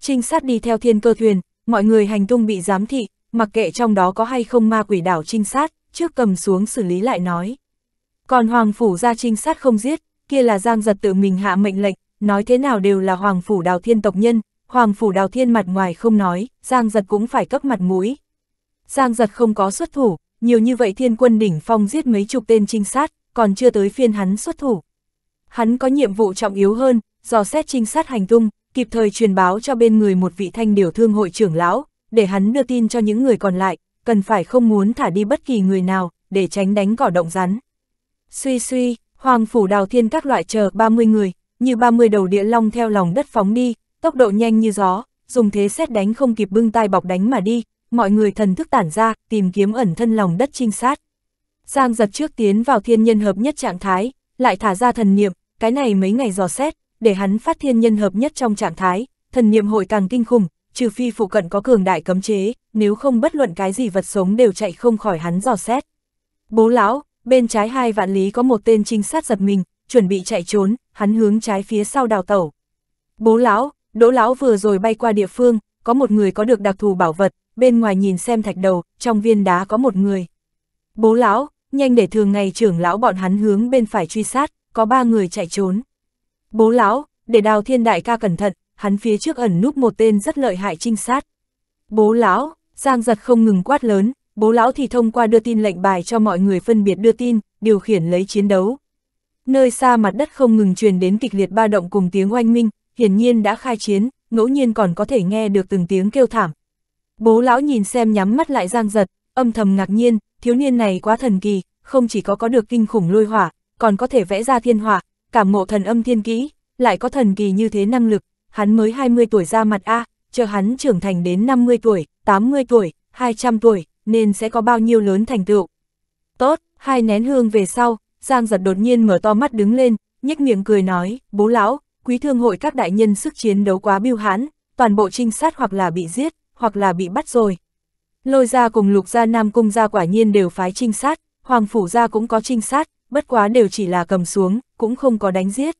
Speaker 1: Trinh sát đi theo thiên cơ thuyền, mọi người hành tung bị giám thị, mặc kệ trong đó có hay không ma quỷ đảo trinh sát, trước cầm xuống xử lý lại nói. Còn Hoàng Phủ ra trinh sát không giết, kia là Giang Giật tự mình hạ mệnh lệnh, nói thế nào đều là Hoàng Phủ Đào Thiên tộc nhân, Hoàng Phủ Đào Thiên mặt ngoài không nói, Giang Giật cũng phải cấp mặt mũi. Giang Giật không có xuất thủ, nhiều như vậy thiên quân đỉnh phong giết mấy chục tên trinh sát, còn chưa tới phiên hắn xuất thủ. Hắn có nhiệm vụ trọng yếu hơn, dò xét trinh sát hành tung, kịp thời truyền báo cho bên người một vị thanh điều thương hội trưởng lão, để hắn đưa tin cho những người còn lại, cần phải không muốn thả đi bất kỳ người nào, để tránh đánh cỏ động rắn. Suy suy, hoàng phủ đào thiên các loại chờ 30 người, như 30 đầu địa long theo lòng đất phóng đi, tốc độ nhanh như gió, dùng thế xét đánh không kịp bưng tay bọc đánh mà đi, mọi người thần thức tản ra, tìm kiếm ẩn thân lòng đất trinh sát. Giang giật trước tiến vào thiên nhân hợp nhất trạng thái, lại thả ra thần niệm, cái này mấy ngày dò xét, để hắn phát thiên nhân hợp nhất trong trạng thái, thần niệm hội càng kinh khủng, trừ phi phụ cận có cường đại cấm chế, nếu không bất luận cái gì vật sống đều chạy không khỏi hắn dò xét. Bố lão, bên trái hai vạn lý có một tên trinh sát giật mình, chuẩn bị chạy trốn, hắn hướng trái phía sau đào tẩu. Bố lão, đỗ lão vừa rồi bay qua địa phương, có một người có được đặc thù bảo vật, bên ngoài nhìn xem thạch đầu, trong viên đá có một người. Bố lão, nhanh để thường ngày trưởng lão bọn hắn hướng bên phải truy sát, có ba người chạy trốn. Bố lão, để đào thiên đại ca cẩn thận, hắn phía trước ẩn núp một tên rất lợi hại trinh sát. Bố lão, giang giật không ngừng quát lớn, bố lão thì thông qua đưa tin lệnh bài cho mọi người phân biệt đưa tin, điều khiển lấy chiến đấu. Nơi xa mặt đất không ngừng truyền đến kịch liệt ba động cùng tiếng oanh minh, hiển nhiên đã khai chiến, ngẫu nhiên còn có thể nghe được từng tiếng kêu thảm, Bố lão nhìn xem nhắm mắt lại giang giật, âm thầm ngạc nhiên, thiếu niên này quá thần kỳ, không chỉ có có được kinh khủng lôi hỏa, còn có thể vẽ ra thiên hỏa, cảm ngộ thần âm thiên kỹ, lại có thần kỳ như thế năng lực, hắn mới 20 tuổi ra mặt A, chờ hắn trưởng thành đến 50 tuổi, 80 tuổi, 200 tuổi, nên sẽ có bao nhiêu lớn thành tựu. Tốt, hai nén hương về sau, Giang giật đột nhiên mở to mắt đứng lên, nhếch miệng cười nói, bố lão, quý thương hội các đại nhân sức chiến đấu quá biêu hãn, toàn bộ trinh sát hoặc là bị giết, hoặc là bị bắt rồi. Lôi ra cùng lục gia nam cung gia quả nhiên đều phái trinh sát, hoàng phủ gia cũng có trinh sát, bất quá đều chỉ là cầm xuống, cũng không có đánh giết.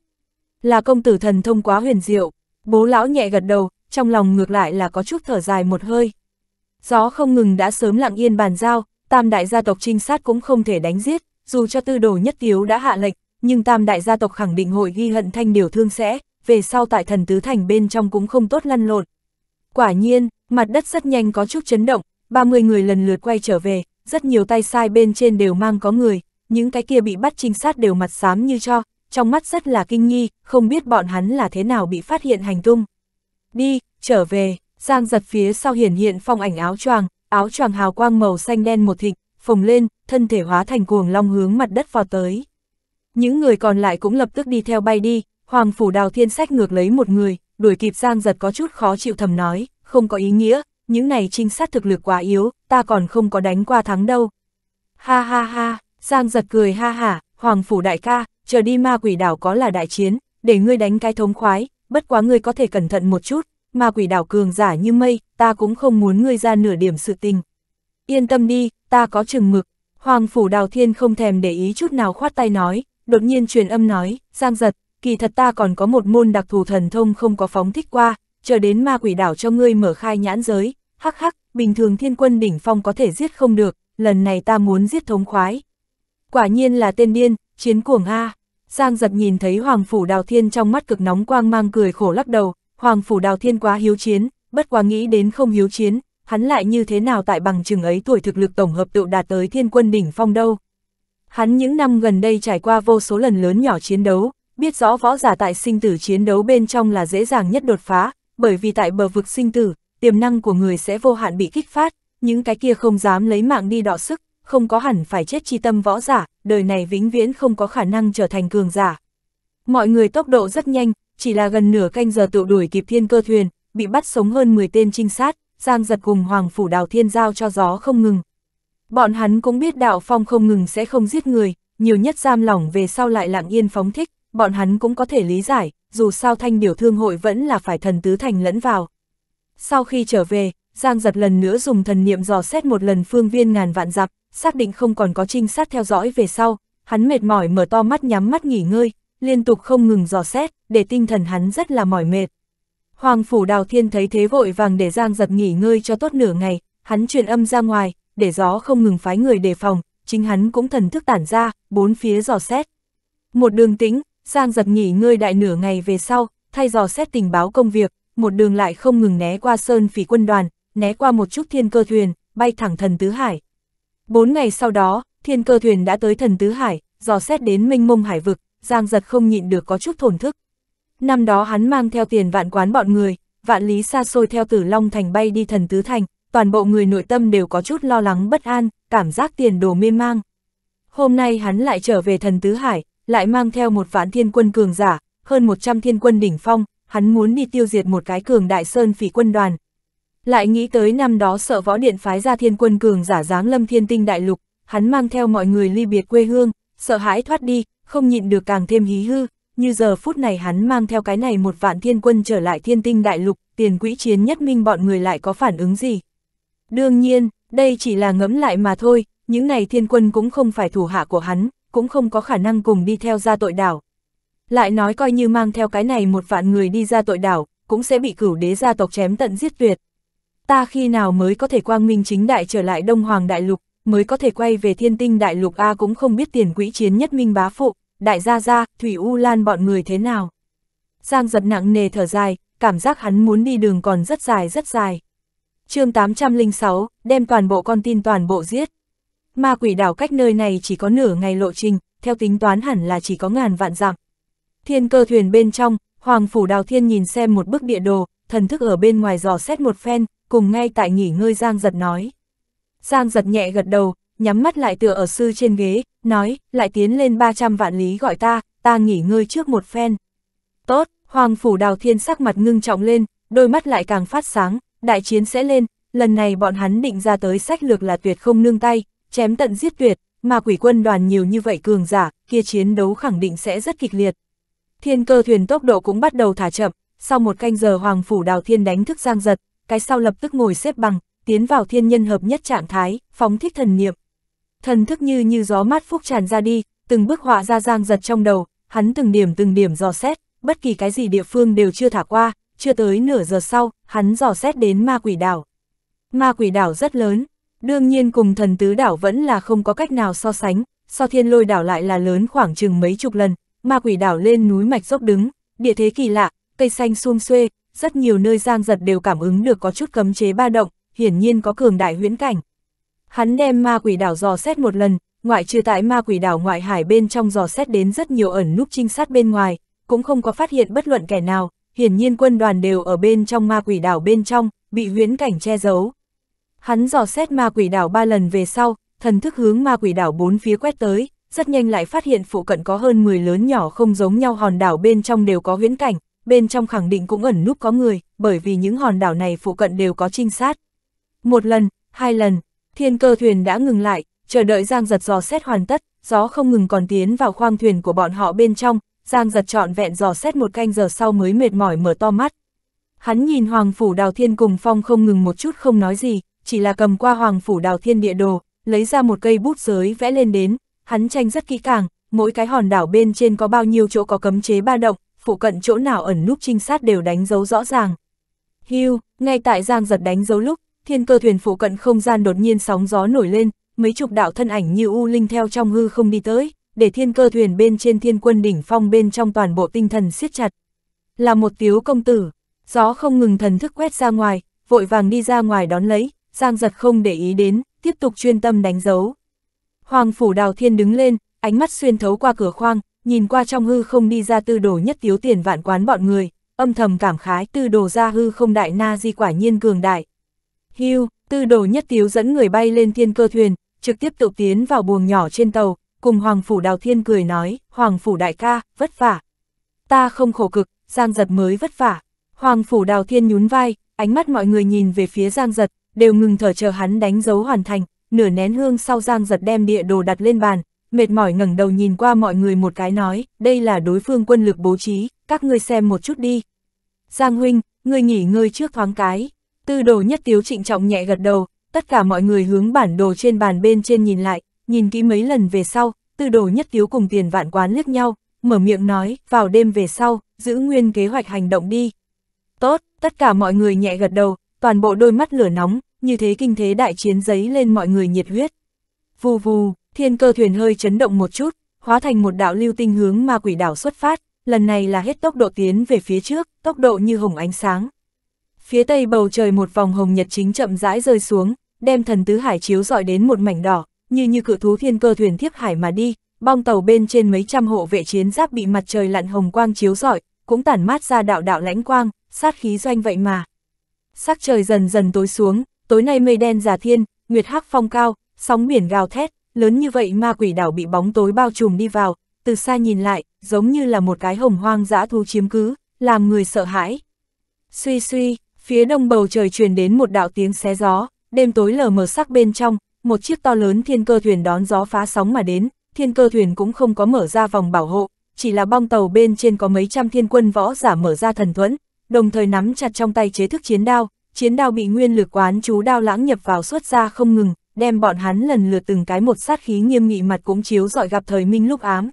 Speaker 1: Là công tử thần thông quá huyền diệu, bố lão nhẹ gật đầu, trong lòng ngược lại là có chút thở dài một hơi. Gió không ngừng đã sớm lặng yên bàn giao, tam đại gia tộc trinh sát cũng không thể đánh giết, dù cho tư đồ nhất tiếu đã hạ lệnh, nhưng tam đại gia tộc khẳng định hội ghi hận thanh điều thương sẽ, về sau tại thần tứ thành bên trong cũng không tốt lăn lộn. Quả nhiên, mặt đất rất nhanh có chút chấn động, 30 người lần lượt quay trở về, rất nhiều tay sai bên trên đều mang có người, những cái kia bị bắt trinh sát đều mặt xám như cho, trong mắt rất là kinh nghi, không biết bọn hắn là thế nào bị phát hiện hành tung. Đi, trở về, Giang giật phía sau hiển hiện phong ảnh áo choàng, áo choàng hào quang màu xanh đen một thịnh, phồng lên, thân thể hóa thành cuồng long hướng mặt đất vò tới. Những người còn lại cũng lập tức đi theo bay đi, Hoàng Phủ Đào Thiên Sách ngược lấy một người, đuổi kịp Giang giật có chút khó chịu thầm nói, không có ý nghĩa, những này trinh sát thực lực quá yếu, ta còn không có đánh qua thắng đâu. Ha ha ha, Giang giật cười ha hả, Hoàng Phủ đại ca, chờ đi ma quỷ đảo có là đại chiến, để ngươi đánh cái thống khoái, bất quá ngươi có thể cẩn thận một chút, ma quỷ đảo cường giả như mây, ta cũng không muốn ngươi ra nửa điểm sự tình. Yên tâm đi, ta có chừng mực, Hoàng Phủ Đào Thiên không thèm để ý chút nào khoát tay nói, đột nhiên truyền âm nói, Giang giật, kỳ thật ta còn có một môn đặc thù thần thông không có phóng thích qua, chờ đến ma quỷ đảo cho ngươi mở khai nhãn giới, hắc hắc, bình thường thiên quân đỉnh phong có thể giết không được, lần này ta muốn giết thống khoái. Quả nhiên là tên điên, chiến cuồng A. Giang giật nhìn thấy Hoàng Phủ Đào Thiên trong mắt cực nóng quang mang cười khổ lắc đầu, Hoàng Phủ Đào Thiên quá hiếu chiến, bất quá nghĩ đến không hiếu chiến, hắn lại như thế nào tại bằng chừng ấy tuổi thực lực tổng hợp tự đạt tới thiên quân đỉnh phong đâu. Hắn những năm gần đây trải qua vô số lần lớn nhỏ chiến đấu, biết rõ võ giả tại sinh tử chiến đấu bên trong là dễ dàng nhất đột phá, bởi vì tại bờ vực sinh tử, tiềm năng của người sẽ vô hạn bị kích phát, những cái kia không dám lấy mạng đi đọ sức, không có hẳn phải chết chi tâm võ giả, đời này vĩnh viễn không có khả năng trở thành cường giả. Mọi người tốc độ rất nhanh, chỉ là gần nửa canh giờ tụ đuổi kịp thiên cơ thuyền, bị bắt sống hơn 10 tên trinh sát, giang giật cùng hoàng phủ đào thiên giao cho gió không ngừng. Bọn hắn cũng biết đạo phong không ngừng sẽ không giết người, nhiều nhất giam lỏng về sau lại lặng yên phóng thích, bọn hắn cũng có thể lý giải, dù sao thanh điểu thương hội vẫn là phải thần tứ thành lẫn vào. Sau khi trở về, Giang giật lần nữa dùng thần niệm dò xét một lần phương viên ngàn vạn dặm, xác định không còn có trinh sát theo dõi về sau, hắn mệt mỏi mở to mắt nhắm mắt nghỉ ngơi, liên tục không ngừng dò xét, để tinh thần hắn rất là mỏi mệt. Hoàng phủ đào thiên thấy thế vội vàng để Giang giật nghỉ ngơi cho tốt nửa ngày, hắn truyền âm ra ngoài, để gió không ngừng phái người đề phòng, chính hắn cũng thần thức tản ra, bốn phía dò xét. Một đường tĩnh, Giang giật nghỉ ngơi đại nửa ngày về sau, thay dò xét tình báo công việc, một đường lại không ngừng né qua sơn phỉ quân đoàn, né qua một chút thiên cơ thuyền, bay thẳng thần tứ hải. Bốn ngày sau đó, thiên cơ thuyền đã tới thần tứ hải, dò xét đến minh mông hải vực, Giang giật không nhịn được có chút thổn thức. Năm đó hắn mang theo tiền vạn quán bọn người, vạn lý xa xôi theo tử Long Thành bay đi thần tứ thành, toàn bộ người nội tâm đều có chút lo lắng bất an, cảm giác tiền đồ mê mang. Hôm nay hắn lại trở về thần tứ hải, lại mang theo một vạn thiên quân cường giả, hơn 100 thiên quân đỉnh phong, hắn muốn đi tiêu diệt một cái cường đại sơn phỉ quân đoàn. Lại nghĩ tới năm đó sợ võ điện phái ra thiên quân cường giả giáng lâm thiên tinh đại lục, hắn mang theo mọi người ly biệt quê hương, sợ hãi thoát đi, không nhịn được càng thêm hí hư, như giờ phút này hắn mang theo cái này một vạn thiên quân trở lại thiên tinh đại lục, tiền quỹ chiến nhất minh bọn người lại có phản ứng gì. Đương nhiên, đây chỉ là ngẫm lại mà thôi, những này thiên quân cũng không phải thủ hạ của hắn, cũng không có khả năng cùng đi theo ra tội đảo. Lại nói coi như mang theo cái này một vạn người đi ra tội đảo, cũng sẽ bị cửu đế gia tộc chém tận giết tuyệt. Ta khi nào mới có thể quang minh chính đại trở lại Đông Hoàng Đại Lục, mới có thể quay về thiên tinh Đại Lục A cũng không biết tiền quỹ chiến nhất minh bá phụ, đại gia gia, Thủy U Lan bọn người thế nào. Giang giật nặng nề thở dài, cảm giác hắn muốn đi đường còn rất dài rất dài. chương 806, đem toàn bộ con tin toàn bộ giết ma quỷ đảo cách nơi này chỉ có nửa ngày lộ trình, theo tính toán hẳn là chỉ có ngàn vạn dặm. Thiên cơ thuyền bên trong, Hoàng Phủ Đào Thiên nhìn xem một bức địa đồ, thần thức ở bên ngoài dò xét một phen, cùng ngay tại nghỉ ngơi Giang giật nói. Giang giật nhẹ gật đầu, nhắm mắt lại tựa ở sư trên ghế, nói, lại tiến lên 300 vạn lý gọi ta, ta nghỉ ngơi trước một phen. Tốt, Hoàng Phủ Đào Thiên sắc mặt ngưng trọng lên, đôi mắt lại càng phát sáng, đại chiến sẽ lên, lần này bọn hắn định ra tới sách lược là tuyệt không nương tay, chém tận giết tuyệt, mà quỷ quân đoàn nhiều như vậy cường giả, kia chiến đấu khẳng định sẽ rất kịch liệt. Thiên cơ thuyền tốc độ cũng bắt đầu thả chậm, sau một canh giờ Hoàng Phủ Đào Thiên đánh thức Giang Giật, cái sau lập tức ngồi xếp bằng, tiến vào thiên nhân hợp nhất trạng thái, phóng thích thần niệm. Thần thức như như gió mát phúc tràn ra đi, từng bước họa ra Giang Giật trong đầu, hắn từng điểm từng điểm dò xét, bất kỳ cái gì địa phương đều chưa thả qua, chưa tới nửa giờ sau, hắn dò xét đến ma quỷ đảo. Ma quỷ đảo rất lớn, Đương nhiên cùng thần tứ đảo vẫn là không có cách nào so sánh, so thiên lôi đảo lại là lớn khoảng chừng mấy chục lần, ma quỷ đảo lên núi mạch dốc đứng, địa thế kỳ lạ, cây xanh xum xuê, rất nhiều nơi giang giật đều cảm ứng được có chút cấm chế ba động, hiển nhiên có cường đại huyễn cảnh. Hắn đem ma quỷ đảo dò xét một lần, ngoại trừ tại ma quỷ đảo ngoại hải bên trong dò xét đến rất nhiều ẩn núp trinh sát bên ngoài, cũng không có phát hiện bất luận kẻ nào, hiển nhiên quân đoàn đều ở bên trong ma quỷ đảo bên trong, bị huyễn cảnh che giấu. Hắn dò xét ma quỷ đảo ba lần về sau, thần thức hướng ma quỷ đảo bốn phía quét tới, rất nhanh lại phát hiện phụ cận có hơn 10 lớn nhỏ không giống nhau hòn đảo bên trong đều có huyễn cảnh, bên trong khẳng định cũng ẩn núp có người, bởi vì những hòn đảo này phụ cận đều có trinh sát. Một lần, hai lần, thiên cơ thuyền đã ngừng lại, chờ đợi Giang Giật dò xét hoàn tất, gió không ngừng còn tiến vào khoang thuyền của bọn họ bên trong, Giang Giật trọn vẹn dò xét một canh giờ sau mới mệt mỏi mở to mắt. Hắn nhìn Hoàng Phủ Đào Thiên cùng Phong không ngừng một chút không nói gì, chỉ là cầm qua hoàng phủ đào thiên địa đồ, lấy ra một cây bút giới vẽ lên đến, hắn tranh rất kỹ càng, mỗi cái hòn đảo bên trên có bao nhiêu chỗ có cấm chế ba động, phụ cận chỗ nào ẩn núp trinh sát đều đánh dấu rõ ràng. Hưu, ngay tại Giang giật đánh dấu lúc, thiên cơ thuyền phụ cận không gian đột nhiên sóng gió nổi lên, mấy chục đạo thân ảnh như u linh theo trong hư không đi tới, để thiên cơ thuyền bên trên thiên quân đỉnh phong bên trong toàn bộ tinh thần siết chặt. Là một tiếu công tử, gió không ngừng thần thức quét ra ngoài, vội vàng đi ra ngoài đón lấy, Giang giật không để ý đến, tiếp tục chuyên tâm đánh dấu. Hoàng phủ đào thiên đứng lên, ánh mắt xuyên thấu qua cửa khoang, nhìn qua trong hư không đi ra tư đồ nhất Tiếu tiền vạn quán bọn người, âm thầm cảm khái tư đồ ra hư không đại na di quả nhiên cường đại. Hưu, tư đồ nhất Tiếu dẫn người bay lên thiên cơ thuyền, trực tiếp tự tiến vào buồng nhỏ trên tàu, cùng Hoàng phủ đào thiên cười nói, Hoàng phủ đại ca, vất vả. Ta không khổ cực, Giang giật mới vất vả. Hoàng phủ đào thiên nhún vai, ánh mắt mọi người nhìn về phía Giang giật, đều ngừng thở chờ hắn đánh dấu hoàn thành, nửa nén hương sau Giang giật đem địa đồ đặt lên bàn, mệt mỏi ngẩng đầu nhìn qua mọi người một cái nói, đây là đối phương quân lực bố trí, các ngươi xem một chút đi. Giang huynh, ngươi nghỉ ngơi trước thoáng cái. Tư đồ nhất tiếu trịnh trọng nhẹ gật đầu, tất cả mọi người hướng bản đồ trên bàn bên trên nhìn lại, nhìn kỹ mấy lần về sau, tư đồ nhất tiếu cùng tiền vạn quán liếc nhau, mở miệng nói, vào đêm về sau, giữ nguyên kế hoạch hành động đi. Tốt, tất cả mọi người nhẹ gật đầu, toàn bộ đôi mắt lửa nóng, như thế kinh thế đại chiến giấy lên mọi người nhiệt huyết. Vù vù, thiên cơ thuyền hơi chấn động một chút, hóa thành một đạo lưu tinh hướng ma quỷ đảo xuất phát, lần này là hết tốc độ tiến về phía trước, tốc độ như hồng ánh sáng. Phía tây bầu trời một vòng hồng nhật chính chậm rãi rơi xuống, đem thần tứ hải chiếu dọi đến một mảnh đỏ, như như cự thú thiên cơ thuyền thiếp hải mà đi, bong tàu bên trên mấy trăm hộ vệ chiến giáp bị mặt trời lặn hồng quang chiếu rọi, cũng tản mát ra đạo đạo lãnh quang, sát khí doanh vậy mà. Sắc trời dần dần tối xuống, tối nay mây đen giả thiên, nguyệt hắc phong cao, sóng biển gào thét, lớn như vậy ma quỷ đảo bị bóng tối bao trùm đi vào, từ xa nhìn lại, giống như là một cái hồng hoang dã thú chiếm cứ, làm người sợ hãi. Suy suy, phía đông bầu trời truyền đến một đạo tiếng xé gió, đêm tối lờ mờ sắc bên trong, một chiếc to lớn thiên cơ thuyền đón gió phá sóng mà đến, thiên cơ thuyền cũng không có mở ra vòng bảo hộ, chỉ là bong tàu bên trên có mấy trăm thiên quân võ giả mở ra thần thuẫn, đồng thời nắm chặt trong tay chế thức chiến đao, chiến đao bị nguyên lực quán chú đao lãng nhập vào xuất ra không ngừng, đem bọn hắn lần lượt từng cái một sát khí nghiêm nghị mặt cũng chiếu dọi gặp thời minh lúc ám.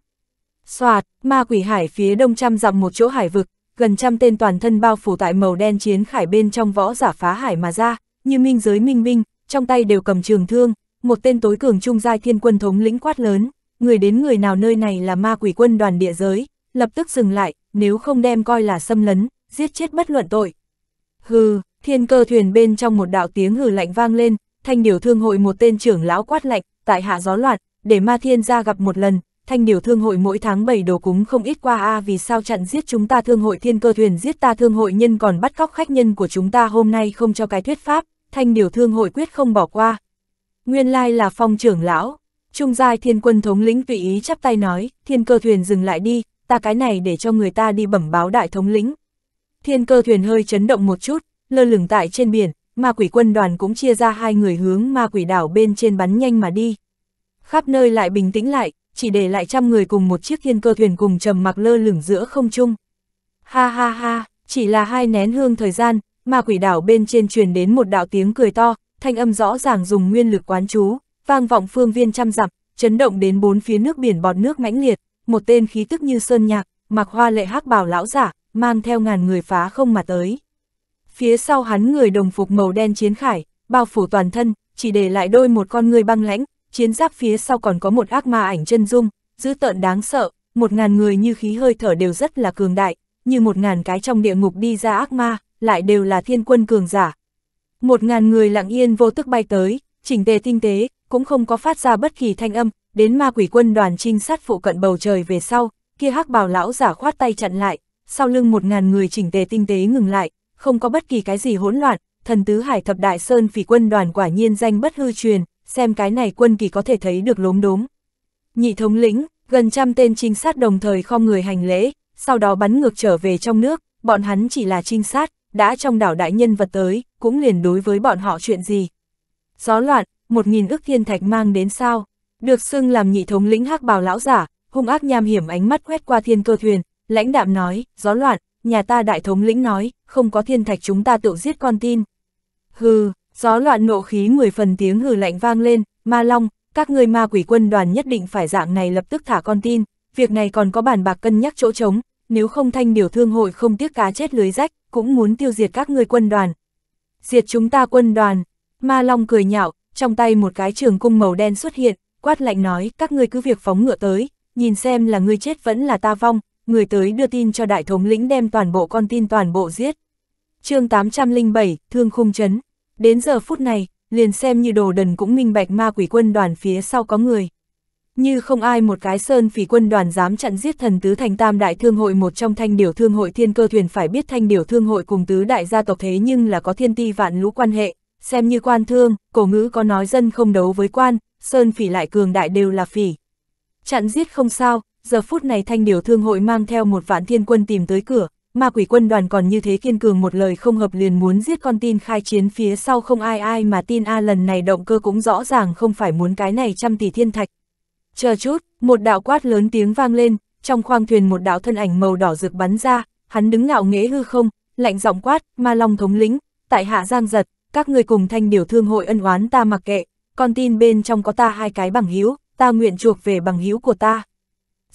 Speaker 1: Xoạt, ma quỷ hải phía đông trăm dặm một chỗ hải vực, gần trăm tên toàn thân bao phủ tại màu đen chiến khải bên trong võ giả phá hải mà ra, như minh giới minh binh, trong tay đều cầm trường thương, một tên tối cường trung giai thiên quân thống lĩnh quát lớn, người đến người nào nơi này là ma quỷ quân đoàn địa giới, lập tức dừng lại, nếu không đem coi là xâm lấn, giết chết bất luận tội. Hừ, thiên cơ thuyền bên trong một đạo tiếng hừ lạnh vang lên, thanh điều thương hội một tên trưởng lão quát lạnh, tại hạ gió loạn, để ma thiên gia gặp một lần, thanh điều thương hội mỗi tháng 7 đồ cúng không ít qua a à vì sao chặn giết chúng ta thương hội thiên cơ thuyền giết ta thương hội nhân còn bắt cóc khách nhân của chúng ta hôm nay không cho cái thuyết pháp, thanh điều thương hội quyết không bỏ qua. Nguyên lai là phong trưởng lão, trung giai thiên quân thống lĩnh tùy ý chắp tay nói, thiên cơ thuyền dừng lại đi, ta cái này để cho người ta đi bẩm báo đại thống lĩnh, Thiên cơ thuyền hơi chấn động một chút, lơ lửng tại trên biển, ma quỷ quân đoàn cũng chia ra hai người hướng ma quỷ đảo bên trên bắn nhanh mà đi. Khắp nơi lại bình tĩnh lại, chỉ để lại trăm người cùng một chiếc thiên cơ thuyền cùng trầm mặc lơ lửng giữa không trung. Ha ha ha, chỉ là hai nén hương thời gian, ma quỷ đảo bên trên truyền đến một đạo tiếng cười to, thanh âm rõ ràng dùng nguyên lực quán chú, vang vọng phương viên trăm dặm, chấn động đến bốn phía nước biển bọt nước mãnh liệt, một tên khí tức như sơn nhạc, mặc hoa lệ hắc bào lão giả, mang theo ngàn người phá không mà tới. Phía sau hắn người đồng phục màu đen chiến khải, bao phủ toàn thân, chỉ để lại đôi một con người băng lãnh, chiến giáp phía sau còn có một ác ma ảnh chân dung, dữ tợn đáng sợ, một ngàn người như khí hơi thở đều rất là cường đại, như một ngàn cái trong địa ngục đi ra ác ma, lại đều là thiên quân cường giả. Một ngàn người lặng yên vô tức bay tới, chỉnh tề tinh tế, cũng không có phát ra bất kỳ thanh âm, đến ma quỷ quân đoàn trinh sát phụ cận bầu trời về sau, kia hắc bào lão giả khoát tay chặn lại, sau lưng một ngàn người chỉnh tề tinh tế ngừng lại, không có bất kỳ cái gì hỗn loạn, thần tứ hải thập đại sơn phỉ quân đoàn quả nhiên danh bất hư truyền, xem cái này quân kỳ có thể thấy được lốm đốm. Nhị thống lĩnh, gần trăm tên trinh sát đồng thời khom người hành lễ, sau đó bắn ngược trở về trong nước, bọn hắn chỉ là trinh sát, đã trong đảo đại nhân vật tới, cũng liền đối với bọn họ chuyện gì. Gió loạn, một nghìn ức thiên thạch mang đến sao, được xưng làm nhị thống lĩnh hắc bào lão giả, hung ác nham hiểm ánh mắt quét qua thiên cơ thuyền, lãnh đạm nói, gió loạn, nhà ta đại thống lĩnh nói, không có thiên thạch chúng ta tự giết con tin. Hừ, gió loạn nộ khí 10 phần tiếng hừ lạnh vang lên, ma long, các ngươi ma quỷ quân đoàn nhất định phải dạng này lập tức thả con tin, việc này còn có bàn bạc cân nhắc chỗ trống, nếu không thanh điều thương hội không tiếc cá chết lưới rách, cũng muốn tiêu diệt các ngươi quân đoàn. Diệt chúng ta quân đoàn, ma long cười nhạo, trong tay một cái trường cung màu đen xuất hiện, quát lạnh nói, các ngươi cứ việc phóng ngựa tới, nhìn xem là ngươi chết vẫn là ta vong, người tới đưa tin cho đại thống lĩnh đem toàn bộ con tin toàn bộ giết. chương 807, Thương Khung Trấn. Đến giờ phút này, liền xem như đồ đần cũng minh bạch ma quỷ quân đoàn phía sau có người. Như không ai một cái sơn phỉ quân đoàn dám chặn giết thần tứ thành tam đại thương hội một trong thanh điều thương hội thiên cơ thuyền phải biết thanh điều thương hội cùng tứ đại gia tộc thế nhưng là có thiên ti vạn lũ quan hệ, xem như quan thương, cổ ngữ có nói dân không đấu với quan, sơn phỉ lại cường đại đều là phỉ. Chặn giết không sao, giờ phút này thanh điều thương hội mang theo một vạn thiên quân tìm tới cửa, mà quỷ quân đoàn còn như thế kiên cường một lời không hợp liền muốn giết con tin khai chiến phía sau không ai ai mà tin A lần này động cơ cũng rõ ràng không phải muốn cái này trăm tỷ thiên thạch. Chờ chút, một đạo quát lớn tiếng vang lên, trong khoang thuyền một đạo thân ảnh màu đỏ rực bắn ra, hắn đứng ngạo nghễ hư không, lạnh giọng quát, ma long thống lĩnh, tại hạ giang giật, các người cùng thanh điều thương hội ân oán ta mặc kệ, con tin bên trong có ta hai cái bằng hữu ta nguyện chuộc về bằng hữu của ta.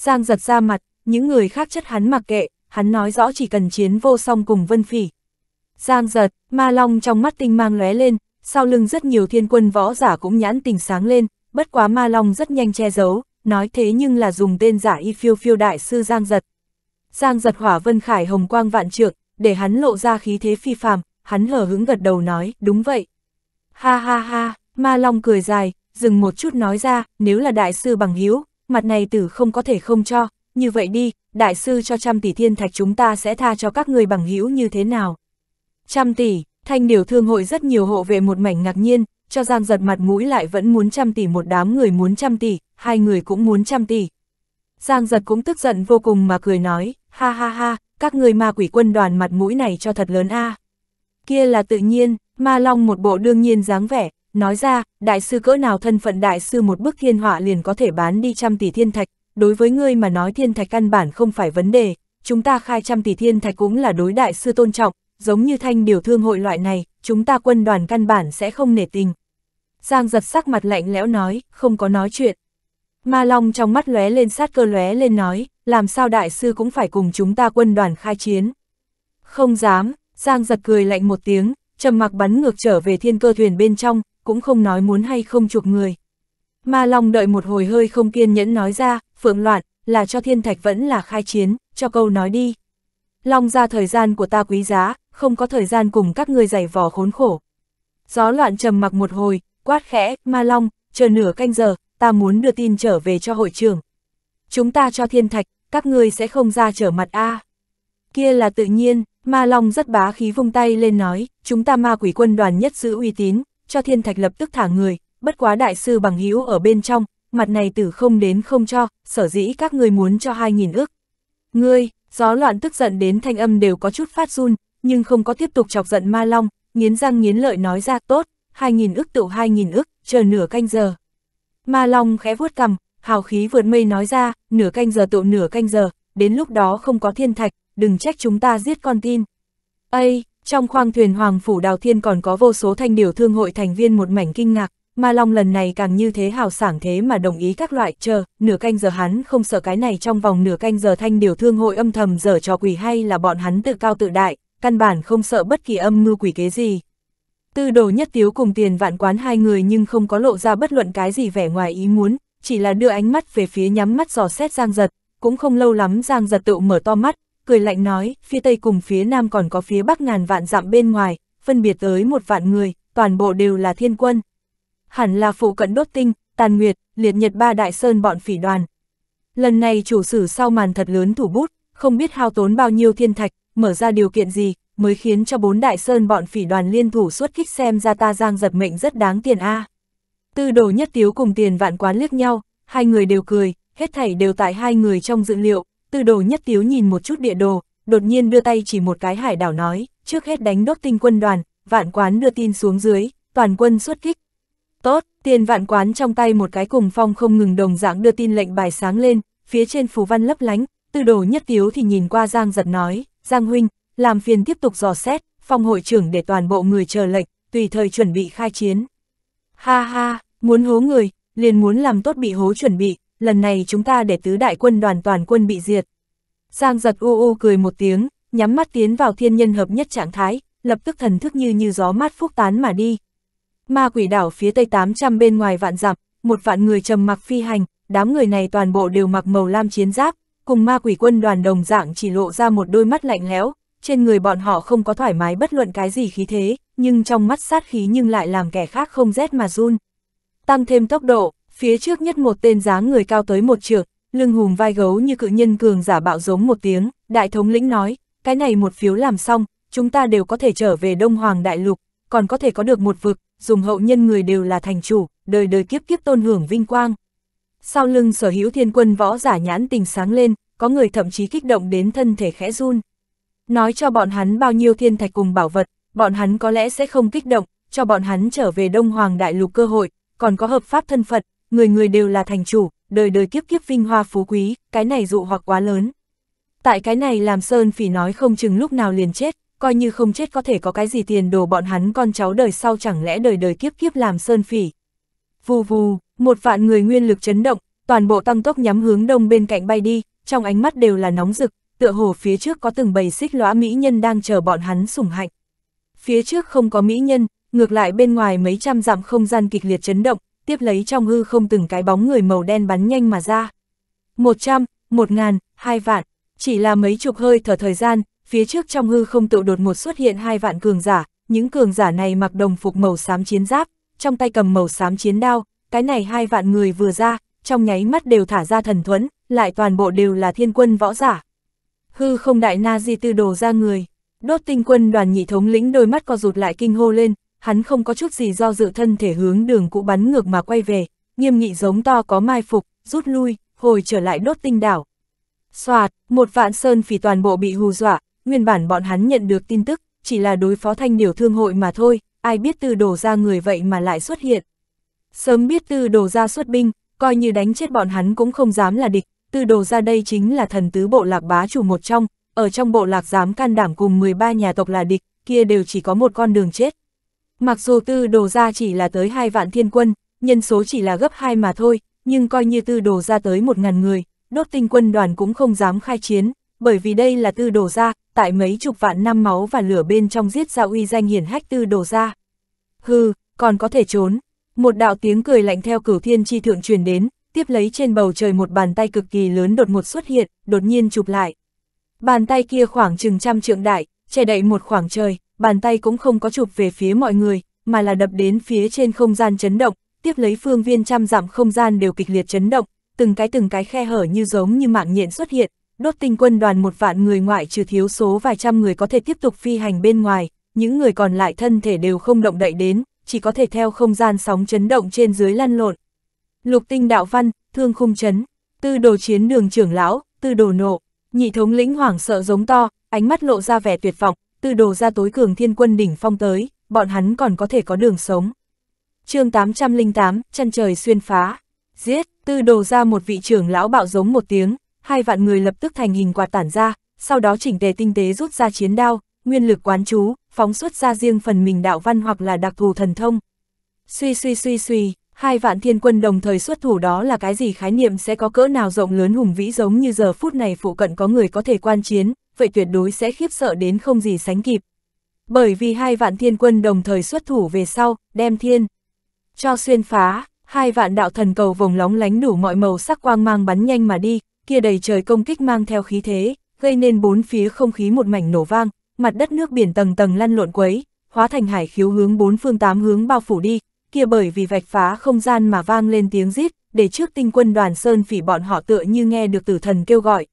Speaker 1: Giang giật ra mặt, những người khác chất hắn mặc kệ, hắn nói rõ chỉ cần chiến vô song cùng vân phỉ. Giang giật, ma long trong mắt tinh mang lóe lên, sau lưng rất nhiều thiên quân võ giả cũng nhãn tình sáng lên, bất quá ma long rất nhanh che giấu, nói thế nhưng là dùng tên giả y phiêu phiêu đại sư Giang giật. Giang giật hỏa vân khải hồng quang vạn trượng, để hắn lộ ra khí thế phi phàm, hắn hở hứng gật đầu nói, đúng vậy. Ha ha ha, ma long cười dài, dừng một chút nói ra, nếu là đại sư bằng hiếu, mặt này tử không có thể không cho, như vậy đi, đại sư cho trăm tỷ thiên thạch chúng ta sẽ tha cho các người bằng hữu như thế nào. Trăm tỷ, thanh điều thương hội rất nhiều hộ về một mảnh ngạc nhiên, cho Giang giật mặt mũi lại vẫn muốn trăm tỷ một đám người muốn trăm tỷ, hai người cũng muốn trăm tỷ. Giang giật cũng tức giận vô cùng mà cười nói, ha ha ha, các người ma quỷ quân đoàn mặt mũi này cho thật lớn a à. Kia là tự nhiên, ma long một bộ đương nhiên dáng vẻ, nói ra, đại sư cỡ nào thân phận đại sư một bức thiên họa liền có thể bán đi trăm tỷ thiên thạch, đối với ngươi mà nói thiên thạch căn bản không phải vấn đề, chúng ta khai trăm tỷ thiên thạch cũng là đối đại sư tôn trọng, giống như thanh điều thương hội loại này, chúng ta quân đoàn căn bản sẽ không nể tình. Giang giật sắc mặt lạnh lẽo nói, không có nói chuyện. Ma Long trong mắt lóe lên sát cơ lóe lên nói, làm sao đại sư cũng phải cùng chúng ta quân đoàn khai chiến. Không dám, Giang giật cười lạnh một tiếng, trầm mặc bắn ngược trở về thiên cơ thuyền bên trong, cũng không nói muốn hay không chuộc người. Ma Long đợi một hồi hơi không kiên nhẫn nói ra, phượng loạn, là cho thiên thạch vẫn là khai chiến, cho câu nói đi. Long ra thời gian của ta quý giá, không có thời gian cùng các người giày vò khốn khổ. Gió loạn trầm mặc một hồi, quát khẽ, Ma Long, chờ nửa canh giờ, ta muốn đưa tin trở về cho hội trưởng. Chúng ta cho thiên thạch, các ngươi sẽ không ra trở mặt a. Kia là tự nhiên, Ma Long rất bá khí vung tay lên nói, chúng ta ma quỷ quân đoàn nhất giữ uy tín, cho thiên thạch lập tức thả người, bất quá đại sư bằng hữu ở bên trong, mặt này tử không đến không cho, sở dĩ các ngươi muốn cho hai nghìn ước. Ngươi, gió loạn tức giận đến thanh âm đều có chút phát run, nhưng không có tiếp tục chọc giận ma long, nghiến răng nghiến lợi nói ra tốt, hai nghìn ước tựu hai nghìn ước, chờ nửa canh giờ. Ma long khẽ vuốt cầm, hào khí vượt mây nói ra, nửa canh giờ tựu nửa canh giờ, đến lúc đó không có thiên thạch, đừng trách chúng ta giết con tin. Ây, trong khoang thuyền Hoàng Phủ Đào Thiên còn có vô số thanh điều thương hội thành viên một mảnh kinh ngạc, Ma Long lần này càng như thế hào sảng thế mà đồng ý các loại, chờ, nửa canh giờ hắn không sợ cái này trong vòng nửa canh giờ thanh điều thương hội âm thầm giờ cho quỷ hay là bọn hắn tự cao tự đại, căn bản không sợ bất kỳ âm mưu quỷ kế gì. Tư đồ nhất tiếu cùng tiền vạn quán hai người nhưng không có lộ ra bất luận cái gì vẻ ngoài ý muốn, chỉ là đưa ánh mắt về phía nhắm mắt dò xét giang giật, cũng không lâu lắm giang giật tự mở to mắt, cười lạnh nói, phía Tây cùng phía Nam còn có phía Bắc ngàn vạn dặm bên ngoài, phân biệt tới một vạn người, toàn bộ đều là thiên quân. Hẳn là phụ cận đốt tinh, tàn nguyệt, liệt nhật ba đại sơn bọn phỉ đoàn. Lần này chủ sử sau màn thật lớn thủ bút, không biết hao tốn bao nhiêu thiên thạch, mở ra điều kiện gì, mới khiến cho bốn đại sơn bọn phỉ đoàn liên thủ suốt kích xem ra ta giang giật mệnh rất đáng tiền a Tư đồ nhất tiếu cùng tiền vạn quán liếc nhau, hai người đều cười, hết thảy đều tại hai người trong dự liệu, Tư đồ nhất tiếu nhìn một chút địa đồ, đột nhiên đưa tay chỉ một cái hải đảo nói, trước hết đánh đốt tinh quân đoàn, vạn quán đưa tin xuống dưới, toàn quân xuất kích. Tốt, tiền vạn quán trong tay một cái cùng phong không ngừng đồng dạng đưa tin lệnh bài sáng lên, phía trên phù văn lấp lánh, tư đồ nhất tiếu thì nhìn qua Giang giật nói, Giang huynh, làm phiền tiếp tục dò xét, phong hội trưởng để toàn bộ người chờ lệnh, tùy thời chuẩn bị khai chiến. Ha ha, muốn hố người, liền muốn làm tốt bị hố chuẩn bị, lần này chúng ta để tứ đại quân đoàn toàn quân bị diệt. Giang giật u u cười một tiếng, nhắm mắt tiến vào thiên nhân hợp nhất trạng thái, lập tức thần thức như như gió mát phúc tán mà đi. Ma quỷ đảo phía tây 800 bên ngoài vạn dặm, một vạn người trầm mặc phi hành, đám người này toàn bộ đều mặc màu lam chiến giáp, cùng ma quỷ quân đoàn đồng dạng chỉ lộ ra một đôi mắt lạnh lẽo, trên người bọn họ không có thoải mái bất luận cái gì khí thế, nhưng trong mắt sát khí nhưng lại làm kẻ khác không rét mà run. Tăng thêm tốc độ, Phía trước nhất một tên dáng người cao tới một trượng, lưng hùm vai gấu như cự nhân cường giả bạo giống một tiếng, đại thống lĩnh nói, cái này một phiếu làm xong, chúng ta đều có thể trở về Đông Hoàng Đại Lục, còn có thể có được một vực, dùng hậu nhân người đều là thành chủ, đời đời kiếp kiếp tôn hưởng vinh quang. Sau lưng sở hữu thiên quân võ giả nhãn tình sáng lên, có người thậm chí kích động đến thân thể khẽ run. Nói cho bọn hắn bao nhiêu thiên thạch cùng bảo vật, bọn hắn có lẽ sẽ không kích động, cho bọn hắn trở về Đông Hoàng Đại Lục cơ hội, còn có hợp pháp thân phận, người người đều là thành chủ, đời đời kiếp kiếp vinh hoa phú quý, cái này dụ hoặc quá lớn. Tại cái này làm Sơn Phỉ nói không chừng lúc nào liền chết, coi như không chết có thể có cái gì tiền đồ bọn hắn con cháu đời sau chẳng lẽ đời đời kiếp kiếp làm Sơn Phỉ. Vù vù, một vạn người nguyên lực chấn động, toàn bộ tăng tốc nhắm hướng đông bên cạnh bay đi, trong ánh mắt đều là nóng rực, tựa hồ phía trước có từng bầy xích lõa mỹ nhân đang chờ bọn hắn sủng hạnh. Phía trước không có mỹ nhân, ngược lại bên ngoài mấy trăm dặm không gian kịch liệt chấn động, tiếp lấy trong hư không từng cái bóng người màu đen bắn nhanh mà ra. Một trăm, một ngàn, hai vạn, chỉ là mấy chục hơi thở thời gian, phía trước trong hư không tự đột một xuất hiện hai vạn cường giả, những cường giả này mặc đồng phục màu xám chiến giáp, trong tay cầm màu xám chiến đao, cái này hai vạn người vừa ra, trong nháy mắt đều thả ra thần thuẫn, lại toàn bộ đều là thiên quân võ giả. Hư không đại na di tư đồ ra người, đốt tinh quân đoàn nhị thống lĩnh đôi mắt co rụt lại kinh hô lên, hắn không có chút gì do dự thân thể hướng đường cũ bắn ngược mà quay về, nghiêm nghị giống to có mai phục, rút lui, hồi trở lại đốt tinh đảo. Xoạt, một vạn sơn phỉ toàn bộ bị hù dọa, nguyên bản bọn hắn nhận được tin tức, chỉ là đối phó thanh điều thương hội mà thôi, ai biết từ đổ ra người vậy mà lại xuất hiện. Sớm biết từ đổ ra xuất binh, coi như đánh chết bọn hắn cũng không dám là địch, từ đồ ra đây chính là thần tứ bộ lạc bá chủ một trong, ở trong bộ lạc dám can đảm cùng 13 nhà tộc là địch, kia đều chỉ có một con đường chết. Mặc dù tư đồ ra chỉ là tới hai vạn thiên quân, nhân số chỉ là gấp hai mà thôi, nhưng coi như tư đồ ra tới một ngàn người, đốt tinh quân đoàn cũng không dám khai chiến, bởi vì đây là tư đồ ra, tại mấy chục vạn năm máu và lửa bên trong giết ra uy danh hiển hách tư đồ ra. Hừ, còn có thể trốn. Một đạo tiếng cười lạnh theo cửu thiên chi thượng truyền đến, tiếp lấy trên bầu trời một bàn tay cực kỳ lớn đột ngột xuất hiện, đột nhiên chụp lại. Bàn tay kia khoảng chừng trăm trượng đại, che đậy một khoảng trời, bàn tay cũng không có chụp về phía mọi người, mà là đập đến phía trên không gian chấn động, tiếp lấy phương viên trăm giảm không gian đều kịch liệt chấn động, từng cái từng cái khe hở như giống như mạng nhện xuất hiện, đốt tinh quân đoàn một vạn người ngoại trừ thiếu số vài trăm người có thể tiếp tục phi hành bên ngoài, những người còn lại thân thể đều không động đậy đến, chỉ có thể theo không gian sóng chấn động trên dưới lăn lộn. Lục tinh đạo văn, thương khung chấn, tư đồ chiến đường trưởng lão, tư đồ nộ, nhị thống lĩnh hoảng sợ giống to, ánh mắt lộ ra vẻ tuyệt vọng, từ đồ ra tối cường thiên quân đỉnh phong tới, bọn hắn còn có thể có đường sống. chương 808, chân trời xuyên phá, giết, từ đồ ra một vị trưởng lão bạo giống một tiếng, hai vạn người lập tức thành hình quạt tản ra, sau đó chỉnh tề tinh tế rút ra chiến đao, nguyên lực quán chú, phóng xuất ra riêng phần mình đạo văn hoặc là đặc thù thần thông. Suy suy suy suy, hai vạn thiên quân đồng thời xuất thủ đó là cái gì khái niệm sẽ có cỡ nào rộng lớn hùng vĩ giống như giờ phút này phụ cận có người có thể quan chiến, vậy tuyệt đối sẽ khiếp sợ đến không gì sánh kịp. Bởi vì hai vạn thiên quân đồng thời xuất thủ về sau, đem thiên. Cho xuyên phá, hai vạn đạo thần cầu vòng lóng lánh đủ mọi màu sắc quang mang bắn nhanh mà đi, kia đầy trời công kích mang theo khí thế, gây nên bốn phía không khí một mảnh nổ vang, mặt đất nước biển tầng tầng lăn lộn quấy, hóa thành hải khiếu hướng bốn phương tám hướng bao phủ đi, kia bởi vì vạch phá không gian mà vang lên tiếng rít, để trước tinh quân đoàn sơn phỉ bọn họ tựa như nghe được tử thần kêu gọi.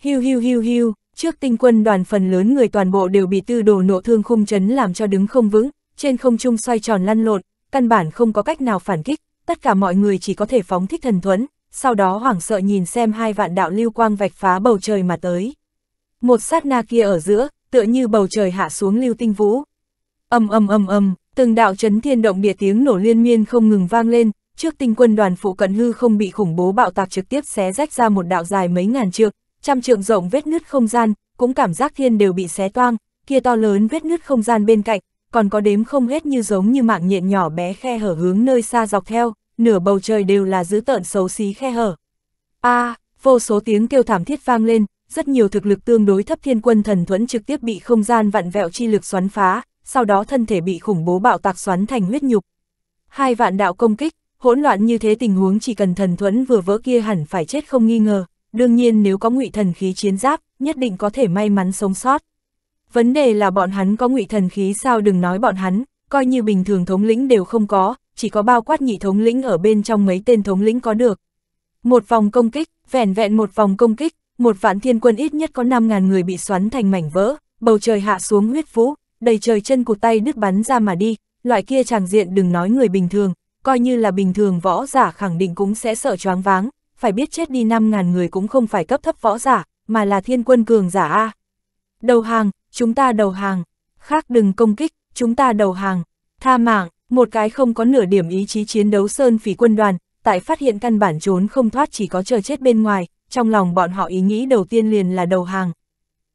Speaker 1: Hiu hiu hiu hiu, Trước tinh quân đoàn phần lớn người toàn bộ đều bị tư đồ nộ thương khung chấn làm cho đứng không vững, trên không trung xoay tròn lăn lộn, căn bản không có cách nào phản kích, tất cả mọi người chỉ có thể phóng thích thần thuẫn, sau đó hoảng sợ nhìn xem hai vạn đạo lưu quang vạch phá bầu trời mà tới. Một sát na kia ở giữa, tựa như bầu trời hạ xuống lưu tinh vũ. Âm âm âm âm, từng đạo chấn thiên động địa tiếng nổ liên miên không ngừng vang lên, trước tinh quân đoàn phụ cận hư không bị khủng bố bạo tạc trực tiếp xé rách ra một đạo dài mấy ngàn trượng, trăm trượng rộng vết nứt không gian, cũng cảm giác thiên đều bị xé toang, kia to lớn vết nứt không gian bên cạnh, còn có đếm không hết như giống như mạng nhện nhỏ bé khe hở hướng nơi xa dọc theo, nửa bầu trời đều là dữ tợn xấu xí khe hở. A, à, vô số tiếng kêu thảm thiết vang lên, rất nhiều thực lực tương đối thấp thiên quân thần thuẫn trực tiếp bị không gian vặn vẹo chi lực xoắn phá, sau đó thân thể bị khủng bố bạo tạc xoắn thành huyết nhục. Hai vạn đạo công kích, hỗn loạn như thế tình huống chỉ cần thần thuẫn vừa vỡ kia hẳn phải chết không nghi ngờ đương nhiên nếu có ngụy thần khí chiến giáp, nhất định có thể may mắn sống sót. Vấn đề là bọn hắn có ngụy thần khí sao đừng nói bọn hắn, coi như bình thường thống lĩnh đều không có, chỉ có bao quát nhị thống lĩnh ở bên trong mấy tên thống lĩnh có được. Một vòng công kích, vẻn vẹn một vòng công kích, một vạn thiên quân ít nhất có 5.000 người bị xoắn thành mảnh vỡ, bầu trời hạ xuống huyết vũ, đầy trời chân cụt tay đứt bắn ra mà đi, loại kia tràng diện đừng nói người bình thường, coi như là bình thường võ giả khẳng định cũng sẽ sợ choáng váng, phải biết chết đi 5.000 người cũng không phải cấp thấp võ giả, mà là thiên quân cường giả A. Đầu hàng, chúng ta đầu hàng, khác đừng công kích, chúng ta đầu hàng, tha mạng, một cái không có nửa điểm ý chí chiến đấu sơn phỉ quân đoàn, tại phát hiện căn bản trốn không thoát chỉ có chờ chết bên ngoài, trong lòng bọn họ ý nghĩ đầu tiên liền là đầu hàng.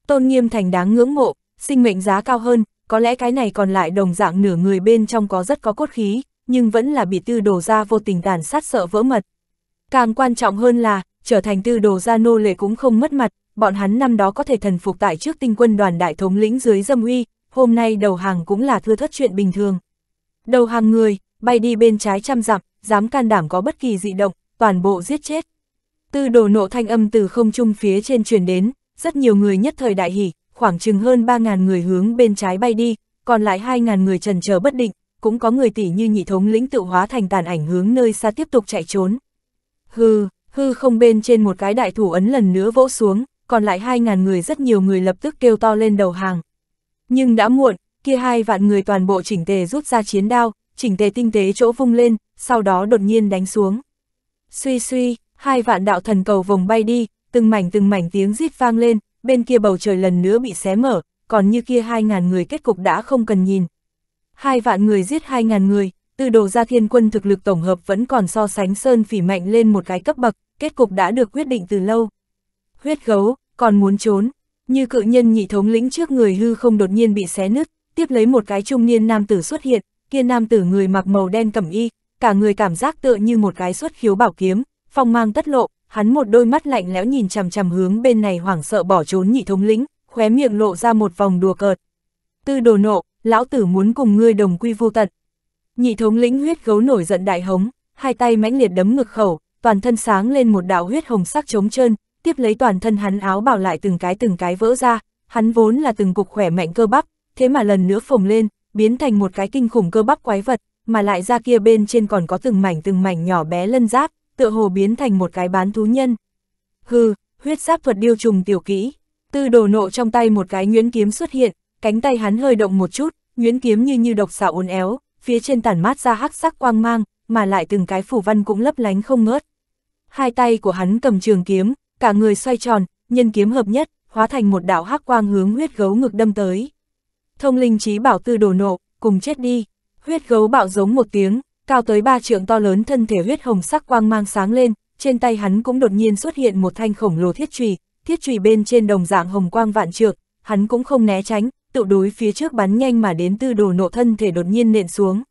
Speaker 1: Tôn nghiêm thành đáng ngưỡng mộ, sinh mệnh giá cao hơn, có lẽ cái này còn lại đồng dạng nửa người bên trong có rất có cốt khí, nhưng vẫn là bị tư đổ ra vô tình tàn sát sợ vỡ mật, Càng quan trọng hơn là, trở thành tư đồ gia nô lệ cũng không mất mặt, bọn hắn năm đó có thể thần phục tại trước tinh quân đoàn đại thống lĩnh dưới dâm uy, hôm nay đầu hàng cũng là thưa thất chuyện bình thường. Đầu hàng người, bay đi bên trái trăm dặm, dám can đảm có bất kỳ dị động, toàn bộ giết chết. Tư đồ nộ thanh âm từ không trung phía trên truyền đến, rất nhiều người nhất thời đại hỉ, khoảng chừng hơn 3.000 người hướng bên trái bay đi, còn lại 2.000 người trần chờ bất định, cũng có người tỷ như nhị thống lĩnh tự hóa thành tàn ảnh hướng nơi xa tiếp tục chạy trốn hư, hư không bên trên một cái đại thủ ấn lần nữa vỗ xuống, còn lại hai ngàn người rất nhiều người lập tức kêu to lên đầu hàng. Nhưng đã muộn, kia hai vạn người toàn bộ chỉnh tề rút ra chiến đao, chỉnh tề tinh tế chỗ vung lên, sau đó đột nhiên đánh xuống. Suy suy, hai vạn đạo thần cầu vòng bay đi, từng mảnh từng mảnh tiếng rít vang lên, bên kia bầu trời lần nữa bị xé mở, còn như kia hai ngàn người kết cục đã không cần nhìn. Hai vạn người giết hai ngàn người, từ đồ gia thiên quân thực lực tổng hợp vẫn còn so sánh sơn phỉ mạnh lên một cái cấp bậc, kết cục đã được quyết định từ lâu. Huyết gấu, còn muốn trốn, như cự nhân nhị thống lĩnh trước người hư không đột nhiên bị xé nứt, tiếp lấy một cái trung niên nam tử xuất hiện, kia nam tử người mặc màu đen cẩm y, cả người cảm giác tựa như một cái xuất khiếu bảo kiếm, phong mang tất lộ, hắn một đôi mắt lạnh lẽo nhìn chằm chằm hướng bên này hoảng sợ bỏ trốn nhị thống lĩnh, khóe miệng lộ ra một vòng đùa cợt. Tư đồ nộ, lão tử muốn cùng ngươi đồng quy vô tận. Nhị thống lĩnh huyết gấu nổi giận đại hống, hai tay mãnh liệt đấm ngực khẩu, toàn thân sáng lên một đạo huyết hồng sắc trống trơn, tiếp lấy toàn thân hắn áo bảo lại từng cái từng cái vỡ ra, hắn vốn là từng cục khỏe mạnh cơ bắp, thế mà lần nữa phồng lên, biến thành một cái kinh khủng cơ bắp quái vật, mà lại ra kia bên trên còn có từng mảnh từng mảnh nhỏ bé lân giáp, tựa hồ biến thành một cái bán thú nhân. Hừ, huyết giáp thuật điêu trùng tiểu kỹ, tư đồ nộ trong tay một cái nhuyễn kiếm xuất hiện, cánh tay hắn hơi động một chút, nhuyễn kiếm như như độc xạ uốn éo, phía trên tản mát ra hắc sắc quang mang, mà lại từng cái phủ văn cũng lấp lánh không ngớt. Hai tay của hắn cầm trường kiếm, cả người xoay tròn, nhân kiếm hợp nhất, hóa thành một đạo hắc quang hướng huyết gấu ngực đâm tới. Thông linh trí bảo tư đồ nộ, cùng chết đi. Huyết gấu bạo giống một tiếng, cao tới ba trượng to lớn thân thể huyết hồng sắc quang mang sáng lên, trên tay hắn cũng đột nhiên xuất hiện một thanh khổng lồ thiết trùy, thiết trùy bên trên đồng dạng hồng quang vạn trượng, hắn cũng không né tránh, tự đối phía trước bắn nhanh mà đến tư đồ nộ thân thể đột nhiên nện xuống.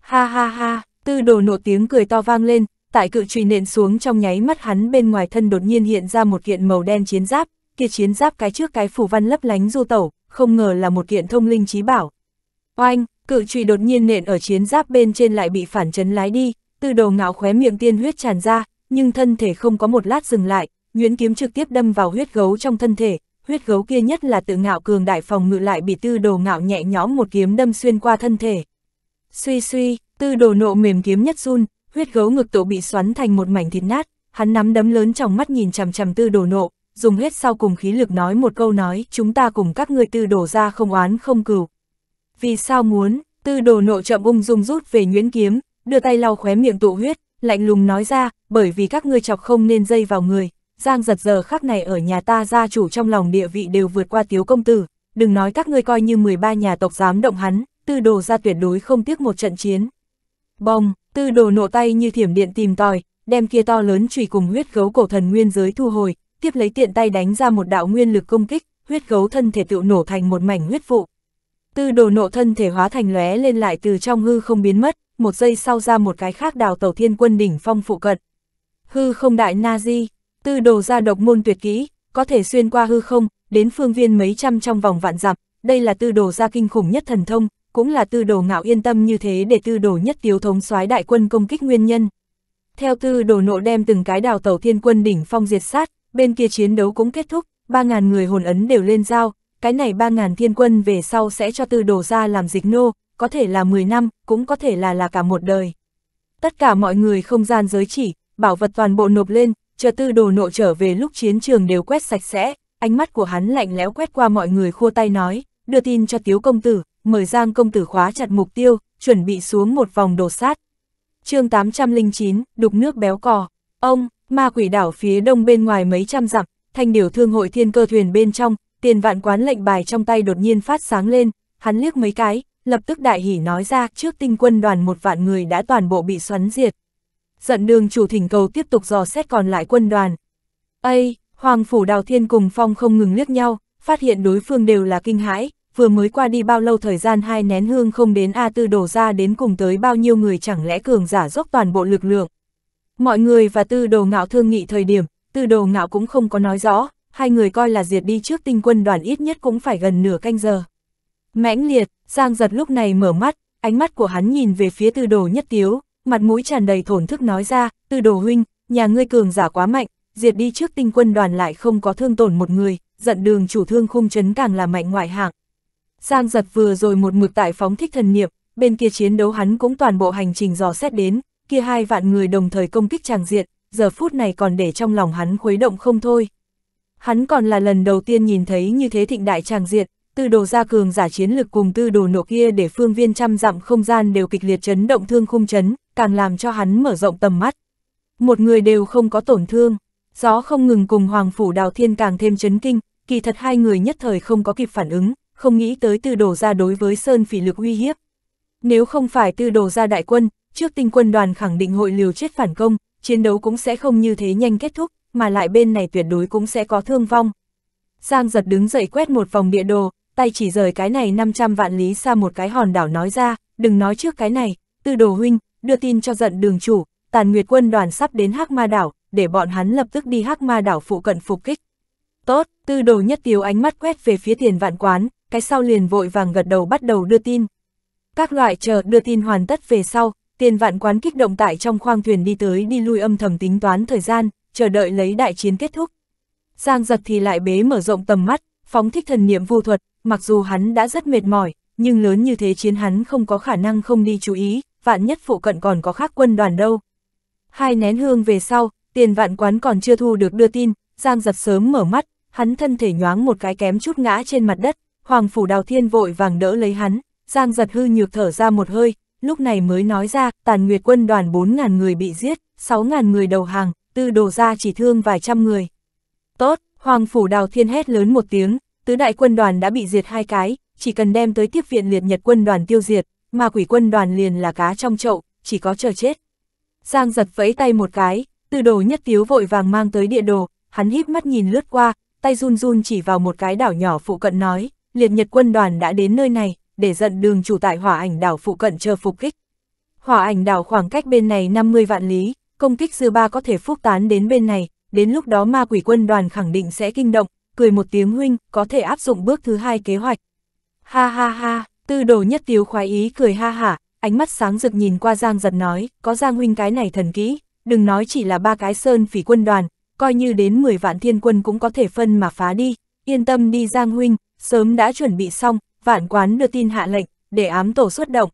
Speaker 1: Ha ha ha, tư đồ nộ tiếng cười to vang lên, tại cự trùy nện xuống trong nháy mắt hắn bên ngoài thân đột nhiên hiện ra một kiện màu đen chiến giáp, kia chiến giáp cái trước cái phủ văn lấp lánh du tẩu, không ngờ là một kiện thông linh trí bảo. Oanh, cự trùy đột nhiên nện ở chiến giáp bên trên lại bị phản chấn lái đi, tư đồ ngạo khóe miệng tiên huyết tràn ra, nhưng thân thể không có một lát dừng lại, nguyễn kiếm trực tiếp đâm vào huyết gấu trong thân thể, huyết gấu kia nhất là tự ngạo cường đại phòng ngự lại bị tư đồ ngạo nhẹ nhõm một kiếm đâm xuyên qua thân thể. Suy suy, tư đồ nộ mềm kiếm nhất run, huyết gấu ngực tổ bị xoắn thành một mảnh thịt nát, hắn nắm đấm lớn trong mắt nhìn chằm chằm tư đồ nộ, dùng hết sau cùng khí lực nói một câu nói, chúng ta cùng các ngươi tư đồ ra không oán không cừu. Vì sao muốn, tư đồ nộ chậm ung dung rút về nhuyễn kiếm, đưa tay lau khóe miệng tụ huyết, lạnh lùng nói ra, bởi vì các ngươi chọc không nên dây vào người, Giang giật giờ khắc này ở nhà ta gia chủ trong lòng địa vị đều vượt qua tiếu công tử, đừng nói các ngươi coi như 13 nhà tộc dám động hắn, tư đồ ra tuyệt đối không tiếc một trận chiến. Bong, tư đồ nộ tay như thiểm điện tìm tòi, đem kia to lớn chùy cùng huyết gấu cổ thần nguyên giới thu hồi, tiếp lấy tiện tay đánh ra một đạo nguyên lực công kích, huyết gấu thân thể tựu nổ thành một mảnh huyết vụ. Tư đồ nộ thân thể hóa thành lóe lên lại từ trong hư không biến mất, một giây sau ra một cái khác đào tàu thiên quân đỉnh phong phụ cận. Hư không đại na di. Tư đồ ra độc môn tuyệt kỹ, có thể xuyên qua hư không, đến phương viên mấy trăm trong vòng vạn dặm, đây là tư đồ ra kinh khủng nhất thần thông, cũng là tư đồ ngạo yên tâm như thế để tư đồ nhất tiêu thống soái đại quân công kích nguyên nhân. Theo tư đồ nộ đem từng cái đào tàu thiên quân đỉnh phong diệt sát, bên kia chiến đấu cũng kết thúc, 3.000 người hồn ấn đều lên giao, cái này 3.000 thiên quân về sau sẽ cho tư đồ ra làm dịch nô, có thể là 10 năm, cũng có thể là là cả một đời. Tất cả mọi người không gian giới chỉ, bảo vật toàn bộ nộp lên, chờ tư đồ nộ trở về lúc chiến trường đều quét sạch sẽ, ánh mắt của hắn lạnh lẽo quét qua mọi người khua tay nói, đưa tin cho tiếu công tử, mời Giang công tử khóa chặt mục tiêu, chuẩn bị xuống một vòng đồ sát. chương 809, đục nước béo cò, ông, ma quỷ đảo phía đông bên ngoài mấy trăm dặm, thanh điều thương hội thiên cơ thuyền bên trong, tiền vạn quán lệnh bài trong tay đột nhiên phát sáng lên, hắn liếc mấy cái, lập tức đại hỉ nói ra trước tinh quân đoàn một vạn người đã toàn bộ bị xoắn diệt, giận đường chủ thỉnh cầu tiếp tục dò xét còn lại quân đoàn. Ây, Hoàng Phủ Đào Thiên cùng Phong không ngừng liếc nhau, phát hiện đối phương đều là kinh hãi, vừa mới qua đi bao lâu thời gian hai nén hương không đến A tư đổ ra đến cùng tới bao nhiêu người chẳng lẽ cường giả dốc toàn bộ lực lượng. Mọi người và tư đồ ngạo thương nghị thời điểm, tư đồ ngạo cũng không có nói rõ, hai người coi là diệt đi trước tinh quân đoàn ít nhất cũng phải gần nửa canh giờ. Mãnh liệt, Giang giật lúc này mở mắt, ánh mắt của hắn nhìn về phía tư đồ nhất tiếu, mặt mũi tràn đầy thổn thức nói ra, tư đồ huynh, nhà ngươi cường giả quá mạnh, diệt đi trước tinh quân đoàn lại không có thương tổn một người, giận đường chủ thương khung chấn càng là mạnh ngoại hạng. Giang giật vừa rồi một mực tại phóng thích thần niệm, bên kia chiến đấu hắn cũng toàn bộ hành trình dò xét đến, kia hai vạn người đồng thời công kích tràng diện, giờ phút này còn để trong lòng hắn khuấy động không thôi. Hắn còn là lần đầu tiên nhìn thấy như thế thịnh đại tràng diện, tư đồ gia cường giả chiến lực cùng tư đồ nộ kia để phương viên trăm dặm không gian đều kịch liệt chấn động thương khung chấn, càng làm cho hắn mở rộng tầm mắt. Một người đều không có tổn thương, gió không ngừng cùng Hoàng Phủ Đào Thiên càng thêm chấn kinh, kỳ thật hai người nhất thời không có kịp phản ứng, không nghĩ tới tư đồ ra đối với Sơn phỉ lực uy hiếp. Nếu không phải tư đồ ra đại quân, trước tinh quân đoàn khẳng định hội liều chết phản công, chiến đấu cũng sẽ không như thế nhanh kết thúc, mà lại bên này tuyệt đối cũng sẽ có thương vong. Giang giật đứng dậy quét một vòng địa đồ, tay chỉ rời cái này 500 vạn lý xa một cái hòn đảo nói ra, đừng nói trước cái này, tư đồ huynh, đưa tin cho giận đường chủ, tàn nguyệt quân đoàn sắp đến Hắc Ma Đảo, để bọn hắn lập tức đi Hắc Ma Đảo phụ cận phục kích. Tốt, tư đồ nhất tiếu ánh mắt quét về phía tiền vạn quán, cái sau liền vội vàng gật đầu bắt đầu đưa tin. Các loại chờ đưa tin hoàn tất về sau, tiền vạn quán kích động tại trong khoang thuyền đi tới đi lui âm thầm tính toán thời gian, chờ đợi lấy đại chiến kết thúc. Giang giật thì lại bế mở rộng tầm mắt, phóng thích thần niệm vô thuật, mặc dù hắn đã rất mệt mỏi, nhưng lớn như thế chiến hắn không có khả năng không đi chú ý, vạn nhất phụ cận còn có khác quân đoàn đâu. Hai nén hương về sau, tiền vạn quán còn chưa thu được đưa tin, Giang giật sớm mở mắt, hắn thân thể nhoáng một cái kém chút ngã trên mặt đất, Hoàng Phủ Đào Thiên vội vàng đỡ lấy hắn, Giang giật hư nhược thở ra một hơi, lúc này mới nói ra, tàn nguyệt quân đoàn 4.000 người bị giết, 6.000 người đầu hàng, tư đồ ra chỉ thương vài trăm người. Tốt, Hoàng Phủ Đào Thiên hét lớn một tiếng, tứ đại quân đoàn đã bị diệt hai cái, chỉ cần đem tới tiếp viện liệt nhật quân đoàn tiêu diệt, mà quỷ quân đoàn liền là cá trong chậu, chỉ có chờ chết. Giang giật vẫy tay một cái, từ đồ nhất tiếu vội vàng mang tới địa đồ, hắn híp mắt nhìn lướt qua, tay run run chỉ vào một cái đảo nhỏ phụ cận nói, liệt nhật quân đoàn đã đến nơi này, để dẫn đường chủ tại hỏa ảnh đảo phụ cận chờ phục kích. Hỏa ảnh đảo khoảng cách bên này 50 vạn lý, công kích dư ba có thể phúc tán đến bên này, đến lúc đó ma quỷ quân đoàn khẳng định sẽ kinh động, cười một tiếng huynh, có thể áp dụng bước thứ hai kế hoạch. Ha ha ha, Tư đồ nhất tiếu khoái ý cười ha hả, ánh mắt sáng rực nhìn qua Giang giật nói, có Giang huynh cái này thần kỹ, đừng nói chỉ là ba cái sơn phỉ quân đoàn, coi như đến 10 vạn thiên quân cũng có thể phân mà phá đi, yên tâm đi Giang huynh, sớm đã chuẩn bị xong, vạn quán đưa tin hạ lệnh, để ám tổ xuất động.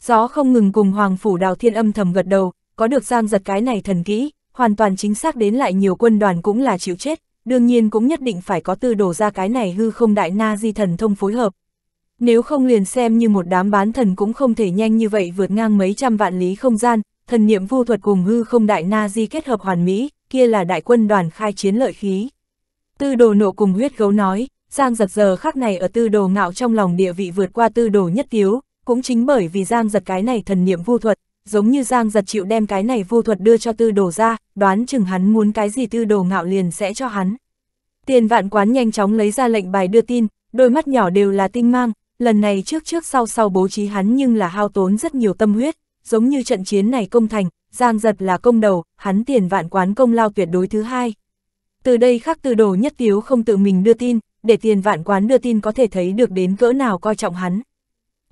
Speaker 1: Gió không ngừng cùng Hoàng Phủ Đào Thiên âm thầm gật đầu, có được Giang giật cái này thần kỹ, hoàn toàn chính xác đến lại nhiều quân đoàn cũng là chịu chết, đương nhiên cũng nhất định phải có tư đồ ra cái này hư không đại na di thần thông phối hợp, nếu không liền xem như một đám bán thần cũng không thể nhanh như vậy vượt ngang mấy trăm vạn lý không gian, thần niệm vu thuật cùng hư không đại na di kết hợp hoàn mỹ, kia là đại quân đoàn khai chiến lợi khí. Tư đồ nộ cùng huyết gấu nói, Giang giật giờ khắc này ở tư đồ ngạo trong lòng địa vị vượt qua tư đồ nhất tiếu, cũng chính bởi vì Giang giật cái này thần niệm vu thuật, giống như Giang giật chịu đem cái này vu thuật đưa cho tư đồ ra, đoán chừng hắn muốn cái gì tư đồ ngạo liền sẽ cho hắn. Tiền vạn quán nhanh chóng lấy ra lệnh bài đưa tin, đôi mắt nhỏ đều là tinh mang, Lần này trước trước sau sau bố trí hắn nhưng là hao tốn rất nhiều tâm huyết, giống như trận chiến này công thành, Giang giật là công đầu, hắn tiền vạn quán công lao tuyệt đối thứ hai. Từ đây khắc từ đồ nhất tiếu không tự mình đưa tin, để tiền vạn quán đưa tin có thể thấy được đến cỡ nào coi trọng hắn.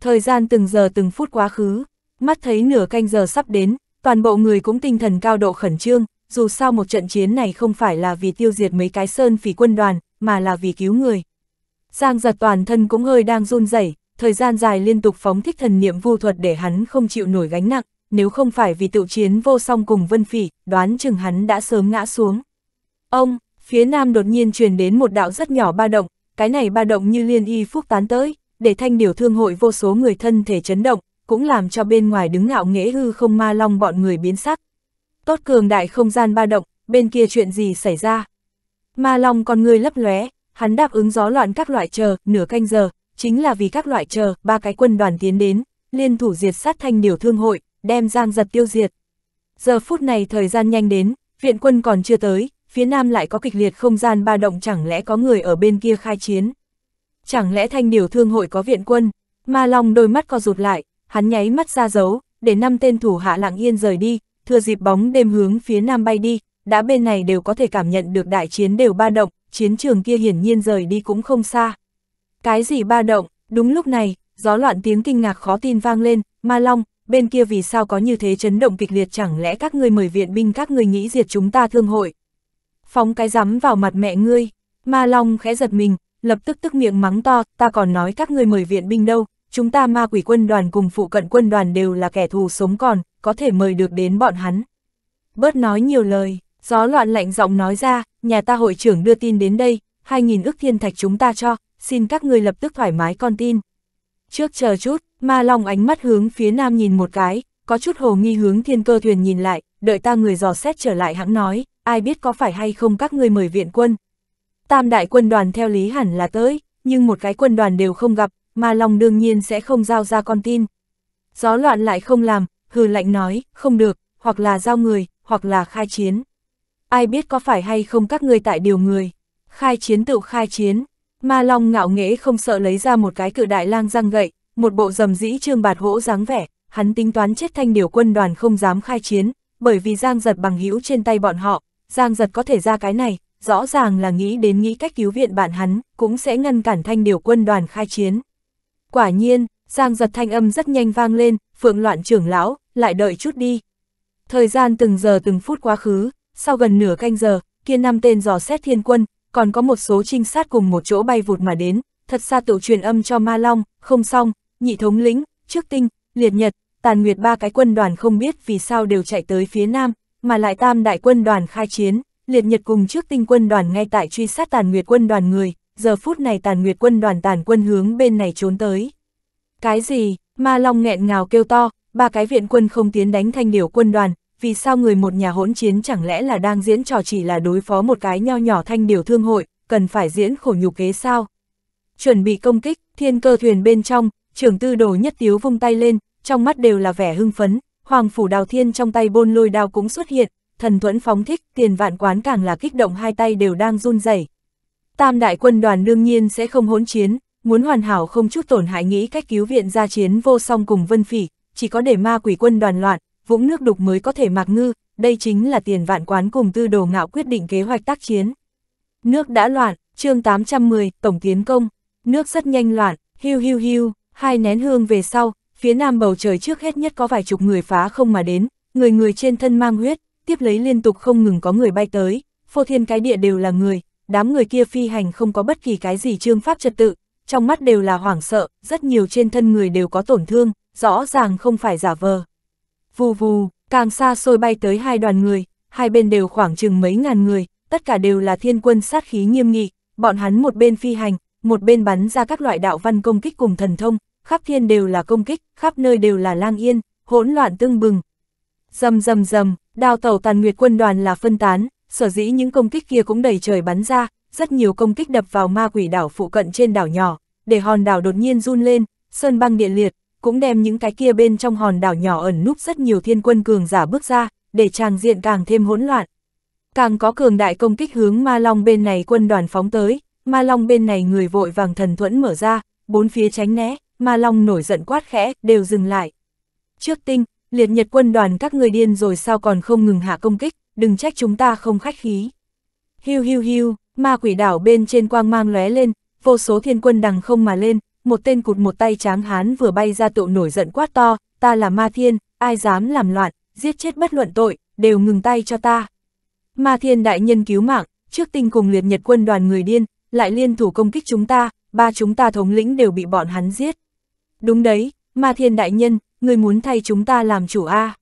Speaker 1: Thời gian từng giờ từng phút quá khứ, mắt thấy nửa canh giờ sắp đến, toàn bộ người cũng tinh thần cao độ khẩn trương, dù sao một trận chiến này không phải là vì tiêu diệt mấy cái sơn phỉ quân đoàn, mà là vì cứu người. Giang giật toàn thân cũng hơi đang run rẩy thời gian dài liên tục phóng thích thần niệm vu thuật để hắn không chịu nổi gánh nặng, nếu không phải vì tự chiến vô song cùng Vân Phỉ, đoán chừng hắn đã sớm ngã xuống. Ông, phía nam đột nhiên truyền đến một đạo rất nhỏ ba động, cái này ba động như liên y phúc tán tới, để thanh điều thương hội vô số người thân thể chấn động, cũng làm cho bên ngoài đứng ngạo nghễ hư không ma long bọn người biến sắc. Tốt cường đại không gian ba động, bên kia chuyện gì xảy ra? Ma long con người lấp lóe, Hắn đáp ứng gió loạn các loại chờ, nửa canh giờ, chính là vì các loại chờ, ba cái quân đoàn tiến đến, liên thủ diệt sát thanh điều thương hội, đem giang giật tiêu diệt. Giờ phút này thời gian nhanh đến, viện quân còn chưa tới, phía nam lại có kịch liệt không gian ba động chẳng lẽ có người ở bên kia khai chiến. Chẳng lẽ thanh điều thương hội có viện quân, ma long đôi mắt co rụt lại, hắn nháy mắt ra dấu, để năm tên thủ hạ lặng yên rời đi, thừa dịp bóng đêm hướng phía nam bay đi, đã bên này đều có thể cảm nhận được đại chiến đều ba động, chiến trường kia hiển nhiên rời đi cũng không xa. Cái gì ba động, đúng lúc này, gió loạn tiếng kinh ngạc khó tin vang lên, ma long, bên kia vì sao có như thế chấn động kịch liệt chẳng lẽ các người mời viện binh các người nghĩ diệt chúng ta thương hội. Phóng cái rắm vào mặt mẹ ngươi, ma long khẽ giật mình, lập tức tức miệng mắng to, ta còn nói các người mời viện binh đâu, chúng ta ma quỷ quân đoàn cùng phụ cận quân đoàn đều là kẻ thù sống còn, có thể mời được đến bọn hắn. Bớt nói nhiều lời, Gió loạn lạnh giọng nói ra, nhà ta hội trưởng đưa tin đến đây, 2.000 ước thiên thạch chúng ta cho, xin các người lập tức thoải mái con tin. Trước chờ chút, ma long ánh mắt hướng phía nam nhìn một cái, có chút hồ nghi hướng thiên cơ thuyền nhìn lại, đợi ta người dò xét trở lại hãng nói, ai biết có phải hay không các người mời viện quân. Tam đại quân đoàn theo lý hẳn là tới, nhưng một cái quân đoàn đều không gặp, ma long đương nhiên sẽ không giao ra con tin. Gió loạn lại không làm, hừ lạnh nói, không được, hoặc là giao người, hoặc là khai chiến ai biết có phải hay không các ngươi tại điều người. Khai chiến tự khai chiến, ma long ngạo nghễ không sợ lấy ra một cái cự đại lang răng gậy, một bộ rầm dĩ trương bạt hỗ dáng vẻ, hắn tính toán chết thanh điều quân đoàn không dám khai chiến, bởi vì giang giật bằng hữu trên tay bọn họ, giang giật có thể ra cái này, rõ ràng là nghĩ đến nghĩ cách cứu viện bạn hắn, cũng sẽ ngăn cản thanh điều quân đoàn khai chiến. Quả nhiên, giang giật thanh âm rất nhanh vang lên, phượng loạn trưởng lão, lại đợi chút đi. Thời gian từng giờ từng phút quá khứ, sau gần nửa canh giờ, kia năm tên dò xét thiên quân, còn có một số trinh sát cùng một chỗ bay vụt mà đến, thật xa tự truyền âm cho Ma Long, không xong, nhị thống lĩnh, trước tinh, liệt nhật, tàn nguyệt ba cái quân đoàn không biết vì sao đều chạy tới phía nam, mà lại tam đại quân đoàn khai chiến, liệt nhật cùng trước tinh quân đoàn ngay tại truy sát tàn nguyệt quân đoàn người, giờ phút này tàn nguyệt quân đoàn tàn quân hướng bên này trốn tới. Cái gì, Ma Long nghẹn ngào kêu to, ba cái viện quân không tiến đánh thanh điểu quân đoàn, vì sao người một nhà hỗn chiến chẳng lẽ là đang diễn trò chỉ là đối phó một cái nho nhỏ thanh điều thương hội, cần phải diễn khổ nhục kế sao? Chuẩn bị công kích, thiên cơ thuyền bên trong, trưởng tư đồ nhất tiếu vung tay lên, trong mắt đều là vẻ hưng phấn, hoàng phủ đào thiên trong tay bôn lôi đao cũng xuất hiện, thần thuẫn phóng thích, tiền vạn quán càng là kích động hai tay đều đang run rẩy. Tam đại quân đoàn đương nhiên sẽ không hỗn chiến, muốn hoàn hảo không chút tổn hại nghĩ cách cứu viện ra chiến vô song cùng vân phỉ, chỉ có để ma quỷ quân đoàn loạn, vũng nước đục mới có thể mạc ngư, đây chính là tiền vạn quán cùng tư đồ ngạo quyết định kế hoạch tác chiến. Nước đã loạn, chương 810, tổng tiến công, nước rất nhanh loạn, hiu hiu hiu, hai nén hương về sau, phía nam bầu trời trước hết nhất có vài chục người phá không mà đến, người người trên thân mang huyết, tiếp lấy liên tục không ngừng có người bay tới, phô thiên cái địa đều là người, đám người kia phi hành không có bất kỳ cái gì trương pháp trật tự, trong mắt đều là hoảng sợ, rất nhiều trên thân người đều có tổn thương, rõ ràng không phải giả vờ vù vù, càng xa xôi bay tới hai đoàn người, hai bên đều khoảng chừng mấy ngàn người, tất cả đều là thiên quân sát khí nghiêm nghị, bọn hắn một bên phi hành, một bên bắn ra các loại đạo văn công kích cùng thần thông, khắp thiên đều là công kích, khắp nơi đều là lang yên, hỗn loạn tương bừng. Dầm dầm dầm, đao tàu tàn nguyệt quân đoàn là phân tán, sở dĩ những công kích kia cũng đầy trời bắn ra, rất nhiều công kích đập vào ma quỷ đảo phụ cận trên đảo nhỏ, để hòn đảo đột nhiên run lên, sơn băng địa liệt, cũng đem những cái kia bên trong hòn đảo nhỏ ẩn núp rất nhiều thiên quân cường giả bước ra, để tràng diện càng thêm hỗn loạn. Càng có cường đại công kích hướng ma long bên này quân đoàn phóng tới, ma long bên này người vội vàng thần thuẫn mở ra, bốn phía tránh né, ma long nổi giận quát khẽ, đều dừng lại. Trước tinh, liệt nhật quân đoàn các người điên rồi sao còn không ngừng hạ công kích, đừng trách chúng ta không khách khí. Hiu hiu hiu, ma quỷ đảo bên trên quang mang lóe lên, vô số thiên quân đằng không mà lên, một tên cụt một tay tráng hán vừa bay ra tựu nổi giận quát to, ta là ma thiên, ai dám làm loạn, giết chết bất luận tội, đều ngừng tay cho ta. Ma thiên đại nhân cứu mạng, trước tinh cùng liệt nhật quân đoàn người điên, lại liên thủ công kích chúng ta, ba chúng ta thống lĩnh đều bị bọn hắn giết. Đúng đấy, ma thiên đại nhân, người muốn thay chúng ta làm chủ A.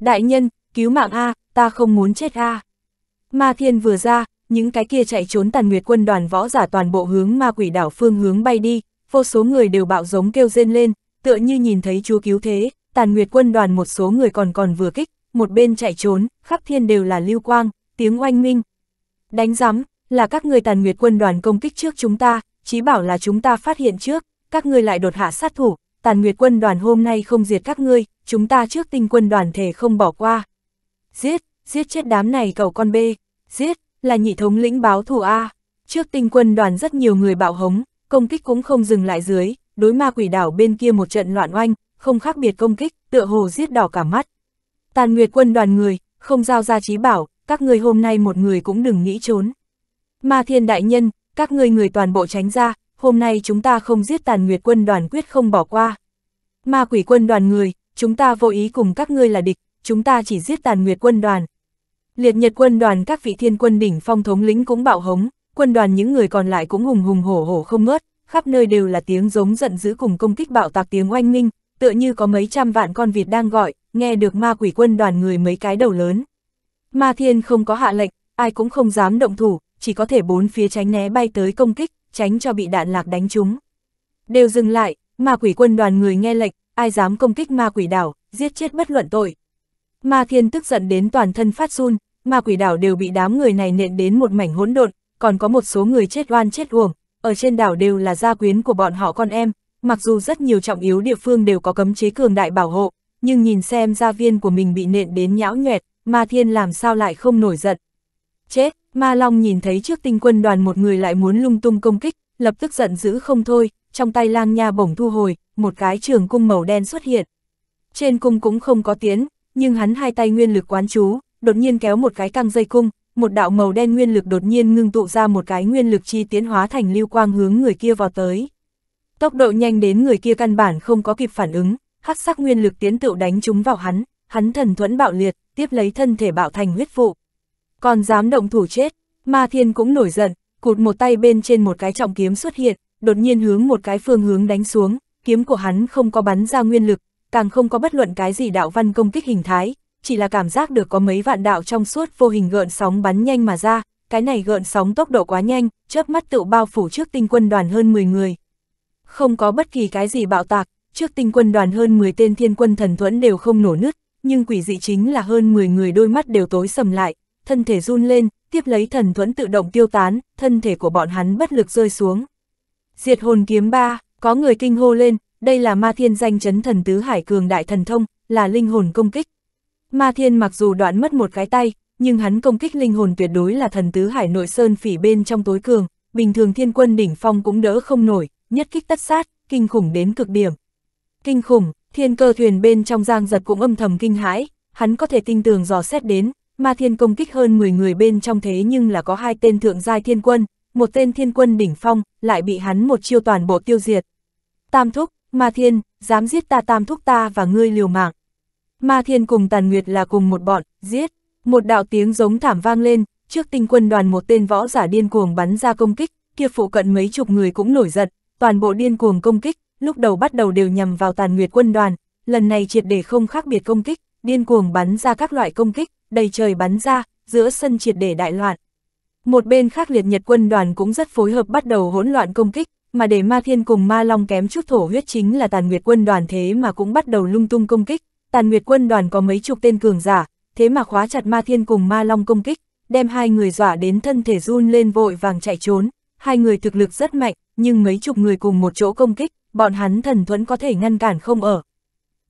Speaker 1: Đại nhân, cứu mạng A, ta không muốn chết A. Ma thiên vừa ra, những cái kia chạy trốn tàn nguyệt quân đoàn võ giả toàn bộ hướng ma quỷ đảo phương hướng bay đi, vô số người đều bạo giống kêu rên lên, tựa như nhìn thấy chúa cứu thế, tàn nguyệt quân đoàn một số người còn còn vừa kích, một bên chạy trốn, khắp thiên đều là lưu quang, tiếng oanh minh. Đánh giám, là các người tàn nguyệt quân đoàn công kích trước chúng ta, chí bảo là chúng ta phát hiện trước, các ngươi lại đột hạ sát thủ, tàn nguyệt quân đoàn hôm nay không diệt các ngươi, chúng ta trước tinh quân đoàn thể không bỏ qua. Giết, giết chết đám này cầu con bê, giết, là nhị thống lĩnh báo thù A. Trước tinh quân đoàn rất nhiều người bạo hống, công kích cũng không dừng lại dưới, đối ma quỷ đảo bên kia một trận loạn oanh, không khác biệt công kích, tựa hồ giết đỏ cả mắt. Tàn Nguyệt quân đoàn người, không giao ra trí bảo, các người hôm nay một người cũng đừng nghĩ trốn. Ma Thiên Đại Nhân, các người người toàn bộ tránh ra, hôm nay chúng ta không giết Tàn Nguyệt quân đoàn quyết không bỏ qua. Ma quỷ quân đoàn người, chúng ta vô ý cùng các ngươi là địch, chúng ta chỉ giết Tàn Nguyệt quân đoàn. Liệt Nhật quân đoàn các vị thiên quân đỉnh phong thống lĩnh cũng bạo hống, quân đoàn những người còn lại cũng hùng hùng hổ hổ không ngớt, khắp nơi đều là tiếng giống giận dữ cùng công kích bạo tạc tiếng oanh minh, tựa như có mấy trăm vạn con vịt đang gọi, nghe được ma quỷ quân đoàn người mấy cái đầu lớn. Ma thiên không có hạ lệnh, ai cũng không dám động thủ, chỉ có thể bốn phía tránh né bay tới công kích, tránh cho bị đạn lạc đánh trúng. Đều dừng lại, ma quỷ quân đoàn người nghe lệnh, ai dám công kích ma quỷ đảo, giết chết bất luận tội. Ma thiên tức giận đến toàn thân phát run, ma quỷ đảo đều bị đám người này nện đến một mảnh hỗn độn, còn có một số người chết oan chết uổng, ở trên đảo đều là gia quyến của bọn họ con em, mặc dù rất nhiều trọng yếu địa phương đều có cấm chế cường đại bảo hộ, nhưng nhìn xem gia viên của mình bị nện đến nhão nhoẹt, Ma Thiên làm sao lại không nổi giận. Chết, Ma Long nhìn thấy trước tinh quân đoàn một người lại muốn lung tung công kích, lập tức giận dữ không thôi, trong tay lang nha bổng thu hồi, một cái trường cung màu đen xuất hiện. Trên cung cũng không có tiến, nhưng hắn hai tay nguyên lực quán chú, đột nhiên kéo một cái căng dây cung, một đạo màu đen nguyên lực đột nhiên ngưng tụ ra một cái nguyên lực chi tiến hóa thành lưu quang hướng người kia vào tới. Tốc độ nhanh đến người kia căn bản không có kịp phản ứng, hắc sắc nguyên lực tiến tựu đánh trúng vào hắn, hắn thần thuẫn bạo liệt, tiếp lấy thân thể bạo thành huyết vụ. Còn dám động thủ chết, ma thiên cũng nổi giận, cụt một tay bên trên một cái trọng kiếm xuất hiện, đột nhiên hướng một cái phương hướng đánh xuống, kiếm của hắn không có bắn ra nguyên lực, càng không có bất luận cái gì đạo văn công kích hình thái, chỉ là cảm giác được có mấy vạn đạo trong suốt vô hình gợn sóng bắn nhanh mà ra, cái này gợn sóng tốc độ quá nhanh, chớp mắt tự bao phủ trước tinh quân đoàn hơn 10 người. Không có bất kỳ cái gì bạo tạc, trước tinh quân đoàn hơn 10 tên thiên quân thần thuẫn đều không nổ nứt, nhưng quỷ dị chính là hơn 10 người đôi mắt đều tối sầm lại, thân thể run lên, tiếp lấy thần thuẫn tự động tiêu tán, thân thể của bọn hắn bất lực rơi xuống. Diệt hồn kiếm ba, có người kinh hô lên, đây là ma thiên danh chấn thần tứ hải cường đại thần thông, là linh hồn công kích. Ma Thiên mặc dù đoạn mất một cái tay, nhưng hắn công kích linh hồn tuyệt đối là thần tứ hải nội sơn phỉ bên trong tối cường, bình thường thiên quân đỉnh phong cũng đỡ không nổi, nhất kích tất sát, kinh khủng đến cực điểm. Kinh khủng, thiên cơ thuyền bên trong giang giật cũng âm thầm kinh hãi, hắn có thể tinh tường dò xét đến, ma thiên công kích hơn 10 người bên trong thế nhưng là có hai tên thượng giai thiên quân, một tên thiên quân đỉnh phong, lại bị hắn một chiêu toàn bộ tiêu diệt. Tam thúc, ma thiên, dám giết ta tam thúc ta và ngươi liều mạng. Ma Thiên cùng Tàn Nguyệt là cùng một bọn, giết. Một đạo tiếng giống thảm vang lên, trước tinh quân đoàn một tên võ giả điên cuồng bắn ra công kích, kia phụ cận mấy chục người cũng nổi giận, toàn bộ điên cuồng công kích, lúc đầu bắt đầu đều nhằm vào Tàn Nguyệt quân đoàn, lần này triệt để không khác biệt công kích, điên cuồng bắn ra các loại công kích, đầy trời bắn ra, giữa sân triệt để đại loạn. Một bên khác liệt Nhật quân đoàn cũng rất phối hợp bắt đầu hỗn loạn công kích, mà để Ma Thiên cùng Ma Long kém chút thổ huyết chính là Tàn Nguyệt quân đoàn thế mà cũng bắt đầu lung tung công kích, tàn nguyệt quân đoàn có mấy chục tên cường giả, thế mà khóa chặt ma thiên cùng ma long công kích, đem hai người dọa đến thân thể run lên vội vàng chạy trốn, hai người thực lực rất mạnh, nhưng mấy chục người cùng một chỗ công kích, bọn hắn thần thuẫn có thể ngăn cản không ở.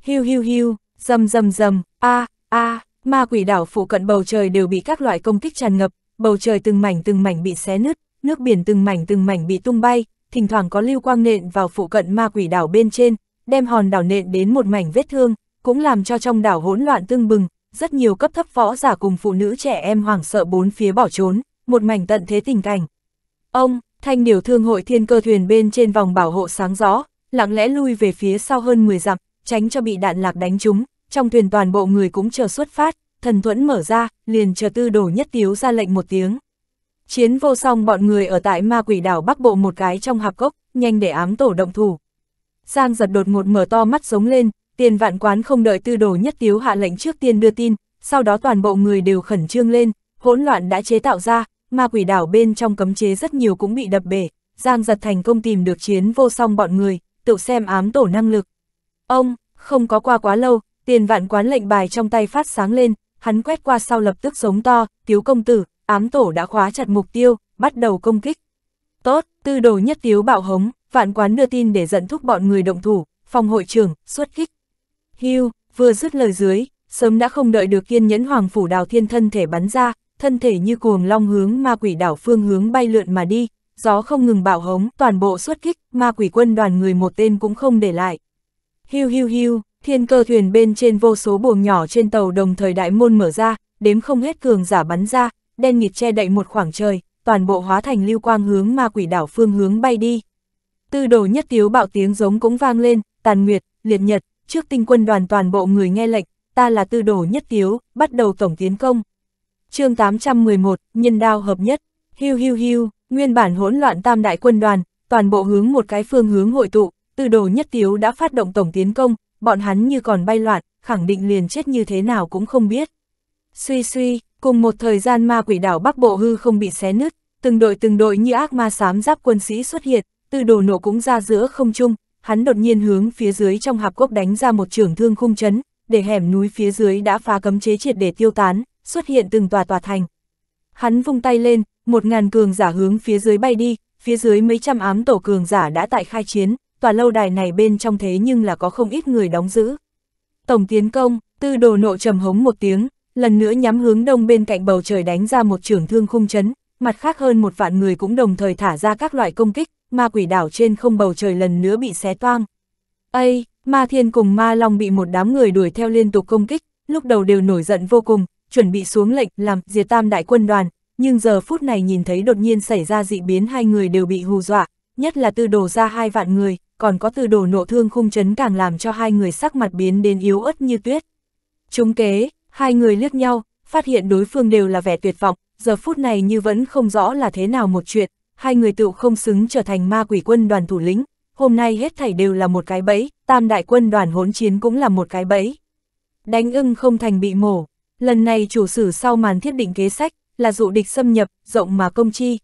Speaker 1: Hiu hiu hiu, rầm rầm rầm, a a, ma quỷ đảo phụ cận bầu trời đều bị các loại công kích tràn ngập, bầu trời từng mảnh từng mảnh bị xé nứt, nước biển từng mảnh từng mảnh bị tung bay, thỉnh thoảng có lưu quang nện vào phụ cận ma quỷ đảo bên trên, đem hòn đảo nện đến một mảnh vết thương, cũng làm cho trong đảo hỗn loạn tương bừng, rất nhiều cấp thấp võ giả cùng phụ nữ trẻ em hoảng sợ bốn phía bỏ trốn, một mảnh tận thế tình cảnh. Ông, thanh điều thương hội thiên cơ thuyền bên trên vòng bảo hộ sáng gió, lặng lẽ lui về phía sau hơn 10 dặm, tránh cho bị đạn lạc đánh trúng, trong thuyền toàn bộ người cũng chờ xuất phát, thần thuẫn mở ra, liền chờ tư đổ nhất tiếu ra lệnh một tiếng. Chiến vô song bọn người ở tại ma quỷ đảo bắc bộ một cái trong hạp cốc, nhanh để ám tổ động thủ. Giang giật đột ngột mở to mắt giống lên, tiền vạn quán không đợi tư đồ nhất tiếu hạ lệnh trước tiên đưa tin, sau đó toàn bộ người đều khẩn trương lên, hỗn loạn đã chế tạo ra, ma quỷ đảo bên trong cấm chế rất nhiều cũng bị đập bể, Giang giật thành công tìm được chiến vô song bọn người, tự xem ám tổ năng lực. Ông, không có qua quá lâu, tiền vạn quán lệnh bài trong tay phát sáng lên, hắn quét qua sau lập tức sống to, tiếu công tử, ám tổ đã khóa chặt mục tiêu, bắt đầu công kích. Tốt, tư đồ nhất tiếu bạo hống, vạn quán đưa tin để dẫn thúc bọn người động thủ, phòng hội trưởng, xuất kích. Hưu, vừa dứt lời dưới, sớm đã không đợi được kiên nhẫn hoàng phủ đào thiên thân thể bắn ra, thân thể như cuồng long hướng ma quỷ đảo phương hướng bay lượn mà đi, gió không ngừng bạo hống, toàn bộ xuất kích, ma quỷ quân đoàn người một tên cũng không để lại. Hưu hưu hưu, thiên cơ thuyền bên trên vô số buồng nhỏ trên tàu đồng thời đại môn mở ra, đếm không hết cường giả bắn ra, đen nghịt che đậy một khoảng trời, toàn bộ hóa thành lưu quang hướng ma quỷ đảo phương hướng bay đi. Tư đồ nhất tiếu bạo tiếng giống cũng vang lên, tàn nguyệt, liệt nhật, trước tinh quân đoàn toàn bộ người nghe lệnh, ta là tư đổ nhất tiếu, bắt đầu tổng tiến công. chương 811, nhân đao hợp nhất, hưu hưu hưu, nguyên bản hỗn loạn tam đại quân đoàn, toàn bộ hướng một cái phương hướng hội tụ, tư đồ nhất tiếu đã phát động tổng tiến công, bọn hắn như còn bay loạn, khẳng định liền chết như thế nào cũng không biết. Suy suy, cùng một thời gian ma quỷ đảo Bắc Bộ hư không bị xé nứt, từng đội từng đội như ác ma sám giáp quân sĩ xuất hiện, tư đồ nổ cũng ra giữa không trung, hắn đột nhiên hướng phía dưới trong hạp quốc đánh ra một trường thương khung chấn, để hẻm núi phía dưới đã phá cấm chế triệt để tiêu tán, xuất hiện từng tòa tòa thành. Hắn vung tay lên, một ngàn cường giả hướng phía dưới bay đi, phía dưới mấy trăm ám tổ cường giả đã tại khai chiến, tòa lâu đài này bên trong thế nhưng là có không ít người đóng giữ. Tổng tiến công, tư đồ nộ trầm hống một tiếng, lần nữa nhắm hướng đông bên cạnh bầu trời đánh ra một trường thương khung chấn, mặt khác hơn một vạn người cũng đồng thời thả ra các loại công kích, ma quỷ đảo trên không bầu trời lần nữa bị xé toang. Ây, ma thiên cùng ma long bị một đám người đuổi theo liên tục công kích, lúc đầu đều nổi giận vô cùng, chuẩn bị xuống lệnh làm diệt tam đại quân đoàn, nhưng giờ phút này nhìn thấy đột nhiên xảy ra dị biến hai người đều bị hù dọa, nhất là tư đồ ra hai vạn người, còn có tư đồ nộ thương khung chấn càng làm cho hai người sắc mặt biến đến yếu ớt như tuyết. Chúng kế, hai người liếc nhau, phát hiện đối phương đều là vẻ tuyệt vọng, giờ phút này như vẫn không rõ là thế nào một chuyện, hai người tựu không xứng trở thành ma quỷ quân đoàn thủ lĩnh, hôm nay hết thảy đều là một cái bẫy, tam đại quân đoàn hỗn chiến cũng là một cái bẫy. Đánh ưng không thành bị mổ, lần này chủ sử sau màn thiết định kế sách, là dụ địch xâm nhập, rộng mà công chi.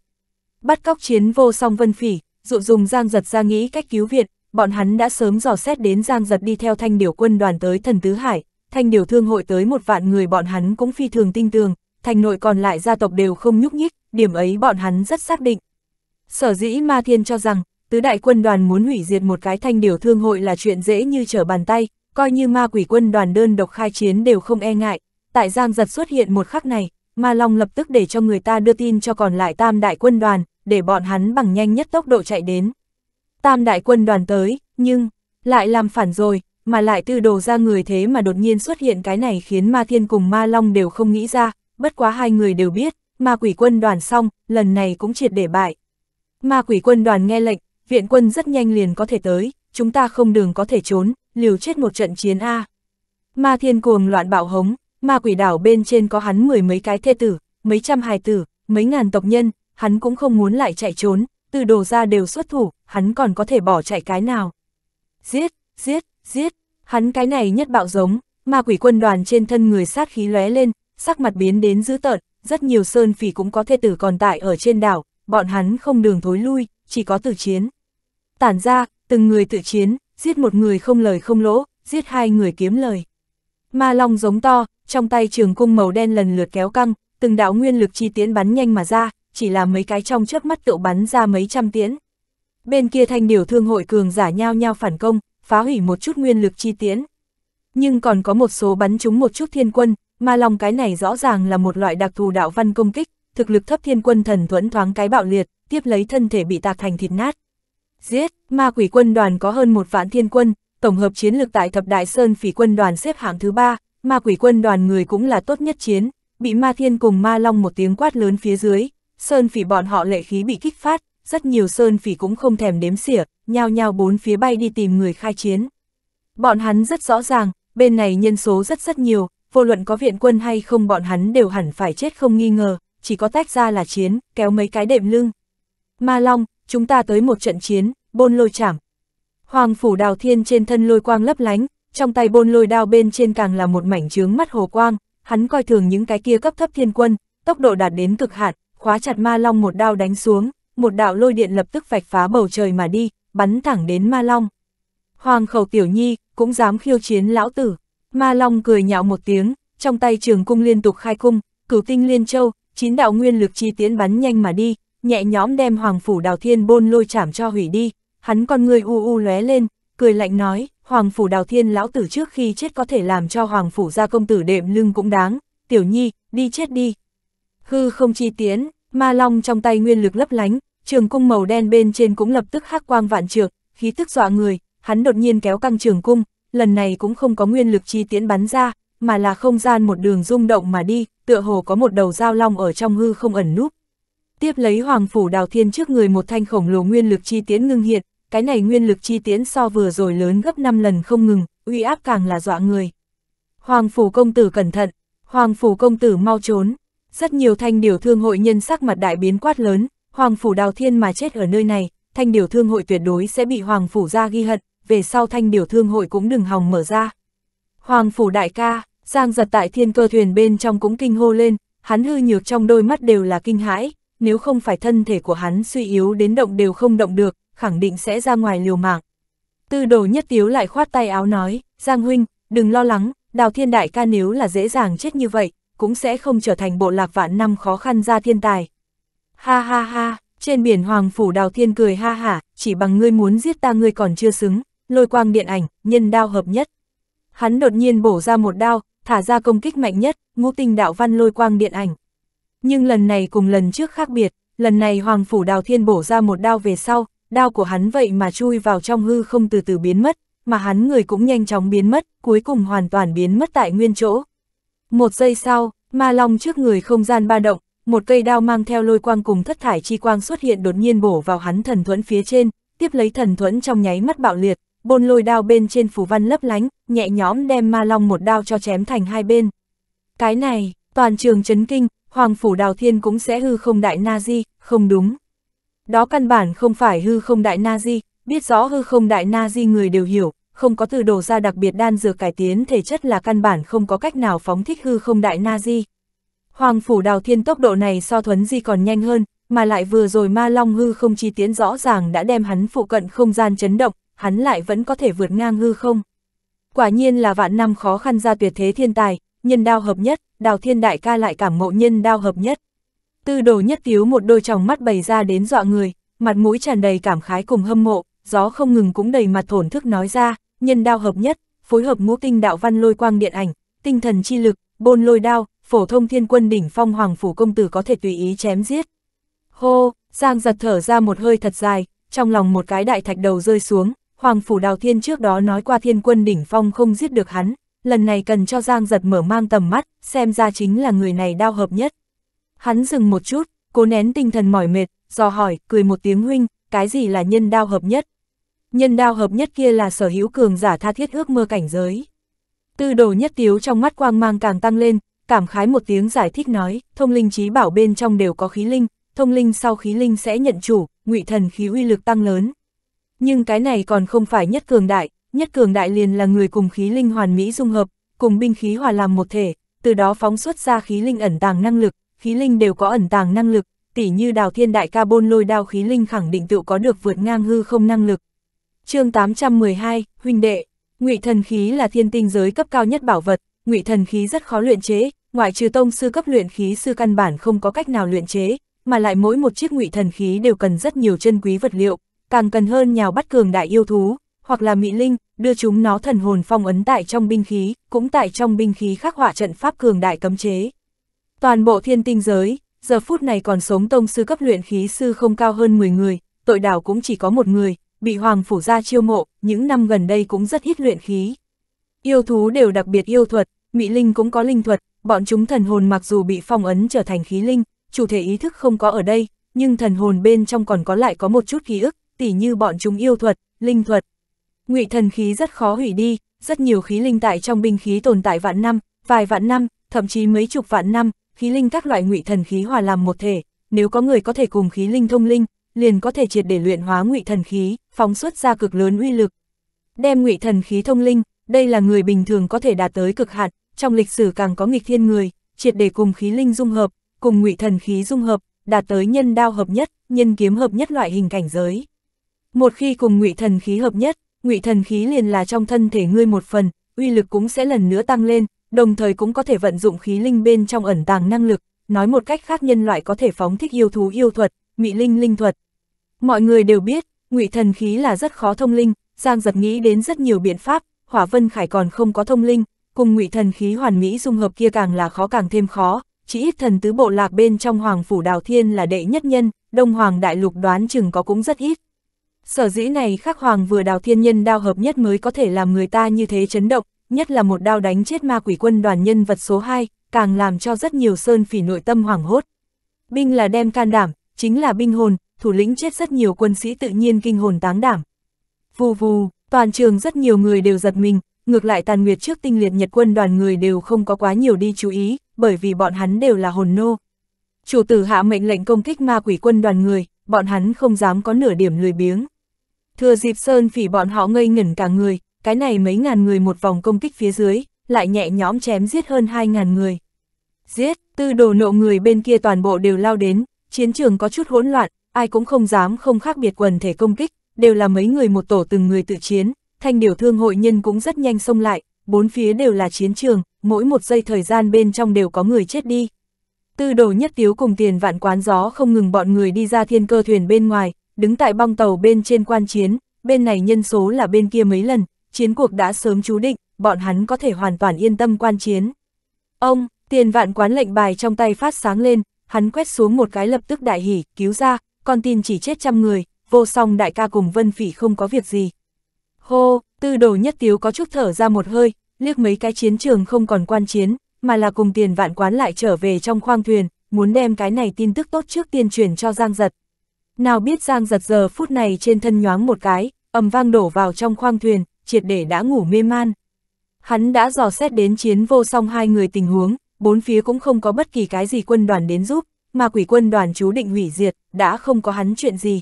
Speaker 1: Bắt cóc chiến vô song vân phỉ, dụ dùng Giang Giật ra nghĩ cách cứu viện bọn hắn đã sớm dò xét đến Giang Giật đi theo thanh điều quân đoàn tới thần Tứ Hải, thanh điều thương hội tới một vạn người bọn hắn cũng phi thường tinh tường, thành nội còn lại gia tộc đều không nhúc nhích, điểm ấy bọn hắn rất xác định. Sở dĩ Ma Thiên cho rằng, tứ đại quân đoàn muốn hủy diệt một cái thanh điều thương hội là chuyện dễ như trở bàn tay, coi như ma quỷ quân đoàn đơn độc khai chiến đều không e ngại. Tại Giang Giật xuất hiện một khắc này, Ma Long lập tức để cho người ta đưa tin cho còn lại tam đại quân đoàn, để bọn hắn bằng nhanh nhất tốc độ chạy đến. Tam đại quân đoàn tới, nhưng, lại làm phản rồi, mà lại tư đồ ra người thế mà đột nhiên xuất hiện cái này khiến Ma Thiên cùng Ma Long đều không nghĩ ra, bất quá hai người đều biết, ma quỷ quân đoàn xong, lần này cũng triệt để bại. Ma quỷ quân đoàn nghe lệnh, viện quân rất nhanh liền có thể tới, chúng ta không đường có thể trốn, liều chết một trận chiến A. Ma thiên cuồng loạn bạo hống, ma quỷ đảo bên trên có hắn mười mấy cái thê tử, mấy trăm hài tử, mấy ngàn tộc nhân, hắn cũng không muốn lại chạy trốn, từ đồ ra đều xuất thủ, hắn còn có thể bỏ chạy cái nào. Giết, giết, giết, hắn cái này nhất bạo giống, ma quỷ quân đoàn trên thân người sát khí lóe lên, sắc mặt biến đến dữ tợn, rất nhiều sơn phỉ cũng có thê tử còn tại ở trên đảo, bọn hắn không đường thối lui, chỉ có tử chiến. Tản ra, từng người tự chiến, giết một người không lời không lỗ, giết hai người kiếm lời. Ma Long giống to, trong tay trường cung màu đen lần lượt kéo căng, từng đạo nguyên lực chi tiến bắn nhanh mà ra, chỉ là mấy cái trong chớp mắt tự bắn ra mấy trăm tiễn. Bên kia thanh điều thương hội cường giả nhau nhau phản công, phá hủy một chút nguyên lực chi tiến, Nhưng còn có một số bắn chúng một chút thiên quân, Ma Long cái này rõ ràng là một loại đặc thù đạo văn công kích, thực lực thấp thiên quân thần thuẫn thoáng cái bạo liệt, tiếp lấy thân thể bị tạc thành thịt nát. Giết, ma quỷ quân đoàn có hơn một vạn thiên quân, tổng hợp chiến lực tại thập đại sơn phỉ quân đoàn xếp hạng thứ ba, ma quỷ quân đoàn người cũng là tốt nhất chiến, bị ma thiên cùng ma long một tiếng quát lớn phía dưới, sơn phỉ bọn họ lệ khí bị kích phát, rất nhiều sơn phỉ cũng không thèm đếm xỉa, nhao nhao bốn phía bay đi tìm người khai chiến. Bọn hắn rất rõ ràng, bên này nhân số rất rất nhiều, vô luận có viện quân hay không bọn hắn đều hẳn phải chết không nghi ngờ, chỉ có tách ra là chiến, kéo mấy cái đệm lưng. Ma Long, chúng ta tới một trận chiến, bôn lôi chảm. Hoàng phủ đào thiên trên thân lôi quang lấp lánh, trong tay bôn lôi đao bên trên càng là một mảnh trướng mắt hồ quang, hắn coi thường những cái kia cấp thấp thiên quân, tốc độ đạt đến cực hạn, khóa chặt ma long một đao đánh xuống, một đạo lôi điện lập tức vạch phá bầu trời mà đi, bắn thẳng đến ma long. Hoàng khẩu tiểu nhi, cũng dám khiêu chiến lão tử. Ma long cười nhạo một tiếng, trong tay trường cung liên tục khai cung, cửu tinh liên châu, chín đạo nguyên lực chi tiến bắn nhanh mà đi, nhẹ nhõm đem Hoàng Phủ Đào Thiên Bôn lôi chảm cho hủy đi, hắn con người u u lóe lên, cười lạnh nói, Hoàng Phủ Đào Thiên lão tử trước khi chết có thể làm cho Hoàng Phủ gia công tử đệm lưng cũng đáng, tiểu nhi, đi chết đi. Hư không chi tiến, ma long trong tay nguyên lực lấp lánh, trường cung màu đen bên trên cũng lập tức hắc quang vạn trượng, khí tức dọa người, hắn đột nhiên kéo căng trường cung, lần này cũng không có nguyên lực chi tiến bắn ra, mà là không gian một đường rung động mà đi, tựa hồ có một đầu dao long ở trong hư không ẩn núp. Tiếp lấy Hoàng Phủ Đào Thiên trước người một thanh khổng lồ nguyên lực chi tiến ngưng hiện, cái này nguyên lực chi tiến so vừa rồi lớn gấp 5 lần không ngừng, uy áp càng là dọa người. Hoàng Phủ Công Tử cẩn thận, Hoàng Phủ Công Tử mau trốn, rất nhiều thanh điều thương hội nhân sắc mặt đại biến quát lớn, Hoàng Phủ Đào Thiên mà chết ở nơi này, thanh điều thương hội tuyệt đối sẽ bị Hoàng Phủ ra ghi hận, về sau thanh điều thương hội cũng đừng hòng mở ra. Hoàng Phủ Đại ca, Giang giật tại thiên cơ thuyền bên trong cũng kinh hô lên, hắn hư nhược trong đôi mắt đều là kinh hãi, nếu không phải thân thể của hắn suy yếu đến động đều không động được, khẳng định sẽ ra ngoài liều mạng. Tư đồ nhất tiếu lại khoát tay áo nói, Giang huynh, đừng lo lắng, đào thiên đại ca nếu là dễ dàng chết như vậy, cũng sẽ không trở thành bộ lạc vạn năm khó khăn ra thiên tài. Ha ha ha, trên biển hoàng phủ đào thiên cười ha hả, chỉ bằng ngươi muốn giết ta ngươi còn chưa xứng, lôi quang điện ảnh, nhân đao hợp nhất. Hắn đột nhiên bổ ra một đao, thả ra công kích mạnh nhất, ngũ tinh đạo văn lôi quang điện ảnh. Nhưng lần này cùng lần trước khác biệt, lần này Hoàng Phủ Đào Thiên bổ ra một đao về sau, đao của hắn vậy mà chui vào trong hư không từ từ biến mất, mà hắn người cũng nhanh chóng biến mất, cuối cùng hoàn toàn biến mất tại nguyên chỗ. Một giây sau, ma long trước người không gian ba động, một cây đao mang theo lôi quang cùng thất thải chi quang xuất hiện đột nhiên bổ vào hắn thần thuẫn phía trên, tiếp lấy thần thuẫn trong nháy mắt bạo liệt, bôn lôi đao bên trên phủ văn lấp lánh, nhẹ nhõm đem ma long một đao cho chém thành hai bên. Cái này, toàn trường chấn kinh, hoàng phủ đào thiên cũng sẽ hư không đại na di, không đúng. Đó căn bản không phải hư không đại na di, biết rõ hư không đại na di người đều hiểu, không có từ đồ ra đặc biệt đan dược cải tiến thể chất là căn bản không có cách nào phóng thích hư không đại na di. Hoàng phủ đào thiên tốc độ này so thuấn di còn nhanh hơn, mà lại vừa rồi ma long hư không chi tiến rõ ràng đã đem hắn phụ cận không gian chấn động, hắn lại vẫn có thể vượt ngang hư không. Quả nhiên là vạn năm khó khăn ra tuyệt thế thiên tài, nhân đao hợp nhất, đào thiên đại ca lại cảm ngộ nhân đao hợp nhất. Tư đồ nhất tiếu một đôi tròng mắt bày ra đến dọa người, mặt mũi tràn đầy cảm khái cùng hâm mộ, gió không ngừng cũng đầy mặt thổn thức nói ra, nhân đao hợp nhất, phối hợp ngũ tinh đạo văn lôi quang điện ảnh, tinh thần chi lực, bôn lôi đao, phổ thông thiên quân đỉnh phong hoàng phủ công tử có thể tùy ý chém giết. Hô, Giang giật thở ra một hơi thật dài, trong lòng một cái đại thạch đầu rơi xuống, Hoàng Phủ Đào Thiên trước đó nói qua thiên quân đỉnh phong không giết được hắn, lần này cần cho Giang giật mở mang tầm mắt, xem ra chính là người này đau hợp nhất. Hắn dừng một chút, cố nén tinh thần mỏi mệt, dò hỏi, cười một tiếng huynh, cái gì là nhân đao hợp nhất? Nhân đao hợp nhất kia là sở hữu cường giả tha thiết ước mơ cảnh giới. Tư đồ nhất tiếu trong mắt quang mang càng tăng lên, cảm khái một tiếng giải thích nói, thông linh trí bảo bên trong đều có khí linh, thông linh sau khí linh sẽ nhận chủ, ngụy thần khí uy lực tăng lớn, nhưng cái này còn không phải nhất cường đại, nhất cường đại liền là người cùng khí linh hoàn mỹ dung hợp, cùng binh khí hòa làm một thể, từ đó phóng xuất ra khí linh ẩn tàng năng lực, khí linh đều có ẩn tàng năng lực, tỉ như đào thiên đại ca bôn lôi đao khí linh khẳng định tự có được vượt ngang hư không năng lực. chương 812, huynh đệ, ngụy thần khí là thiên tinh giới cấp cao nhất bảo vật, ngụy thần khí rất khó luyện chế, ngoại trừ tông sư cấp luyện khí sư căn bản không có cách nào luyện chế, mà lại mỗi một chiếc ngụy thần khí đều cần rất nhiều chân quý vật liệu, càng cần hơn nhào bắt cường đại yêu thú, hoặc là mỹ linh, đưa chúng nó thần hồn phong ấn tại trong binh khí, cũng tại trong binh khí khắc họa trận pháp cường đại cấm chế. Toàn bộ thiên tinh giới, giờ phút này còn sống tông sư cấp luyện khí sư không cao hơn 10 người, tội đảo cũng chỉ có một người, bị hoàng phủ gia chiêu mộ, những năm gần đây cũng rất ít luyện khí. Yêu thú đều đặc biệt yêu thuật, mỹ linh cũng có linh thuật, bọn chúng thần hồn mặc dù bị phong ấn trở thành khí linh, chủ thể ý thức không có ở đây, nhưng thần hồn bên trong còn có lại có một chút ký ức, tỉ như bọn chúng yêu thuật, linh thuật. Ngụy thần khí rất khó hủy đi, rất nhiều khí linh tại trong binh khí tồn tại vạn năm, vài vạn năm, thậm chí mấy chục vạn năm, khí linh các loại ngụy thần khí hòa làm một thể, nếu có người có thể cùng khí linh thông linh, liền có thể triệt để luyện hóa ngụy thần khí, phóng xuất ra cực lớn uy lực. Đem ngụy thần khí thông linh, đây là người bình thường có thể đạt tới cực hạn, trong lịch sử càng có nghịch thiên người, triệt để cùng khí linh dung hợp, cùng ngụy thần khí dung hợp, đạt tới nhân đao hợp nhất, nhân kiếm hợp nhất loại hình cảnh giới. Một khi cùng ngụy thần khí hợp nhất, ngụy thần khí liền là trong thân thể ngươi một phần, uy lực cũng sẽ lần nữa tăng lên, đồng thời cũng có thể vận dụng khí linh bên trong ẩn tàng năng lực, nói một cách khác nhân loại có thể phóng thích yêu thú yêu thuật, mị linh linh thuật. Mọi người đều biết, ngụy thần khí là rất khó thông linh, Giang giật nghĩ đến rất nhiều biện pháp, Hỏa Vân Khải còn không có thông linh, cùng ngụy thần khí hoàn mỹ dung hợp kia càng là khó càng thêm khó, chỉ ít thần tứ bộ lạc bên trong Hoàng Phủ Đào Thiên là đệ nhất nhân, Đông Hoàng Đại Lục đoán chừng có cũng rất ít. Sở dĩ này khắc hoàng vừa đào thiên nhân đao hợp nhất mới có thể làm người ta như thế chấn động, nhất là một đao đánh chết ma quỷ quân đoàn nhân vật số 2, càng làm cho rất nhiều sơn phỉ nội tâm hoảng hốt. Binh là đem can đảm, chính là binh hồn, thủ lĩnh chết rất nhiều quân sĩ tự nhiên kinh hồn táng đảm. Vù vù, toàn trường rất nhiều người đều giật mình, ngược lại tàn nguyệt trước tinh liệt nhật quân đoàn người đều không có quá nhiều đi chú ý, bởi vì bọn hắn đều là hồn nô. Chủ tử hạ mệnh lệnh công kích ma quỷ quân đoàn người, bọn hắn không dám có nửa điểm lười biếng. Thừa dịp sơn phỉ bọn họ ngây ngẩn cả người, cái này mấy ngàn người một vòng công kích phía dưới, lại nhẹ nhõm chém giết hơn hai ngàn người. Giết, tư đồ nộ người bên kia toàn bộ đều lao đến, chiến trường có chút hỗn loạn, ai cũng không dám không khác biệt quần thể công kích, đều là mấy người một tổ từng người tự chiến, thanh điều thương hội nhân cũng rất nhanh xông lại, bốn phía đều là chiến trường, mỗi một giây thời gian bên trong đều có người chết đi. Tư đồ nhất tiếu cùng tiền vạn quán gió không ngừng bọn người đi ra thiên cơ thuyền bên ngoài, đứng tại bong tàu bên trên quan chiến, bên này nhân số là bên kia mấy lần, chiến cuộc đã sớm chú định, bọn hắn có thể hoàn toàn yên tâm quan chiến. Ông, tiền vạn quán lệnh bài trong tay phát sáng lên, hắn quét xuống một cái lập tức đại hỉ, cứu ra, con tin chỉ chết trăm người, vô song đại ca cùng vân phỉ không có việc gì. Hô, tư đồ nhất tiếu có chút thở ra một hơi, liếc mấy cái chiến trường không còn quan chiến, mà là cùng tiền vạn quán lại trở về trong khoang thuyền, muốn đem cái này tin tức tốt trước tiên truyền cho Giang Giật. Nào biết Giang giật giờ phút này trên thân nhoáng một cái, ầm vang đổ vào trong khoang thuyền, triệt để đã ngủ mê man. Hắn đã dò xét đến chiến vô song hai người tình huống, bốn phía cũng không có bất kỳ cái gì quân đoàn đến giúp, mà quỷ quân đoàn chú định hủy diệt, đã không có hắn chuyện gì.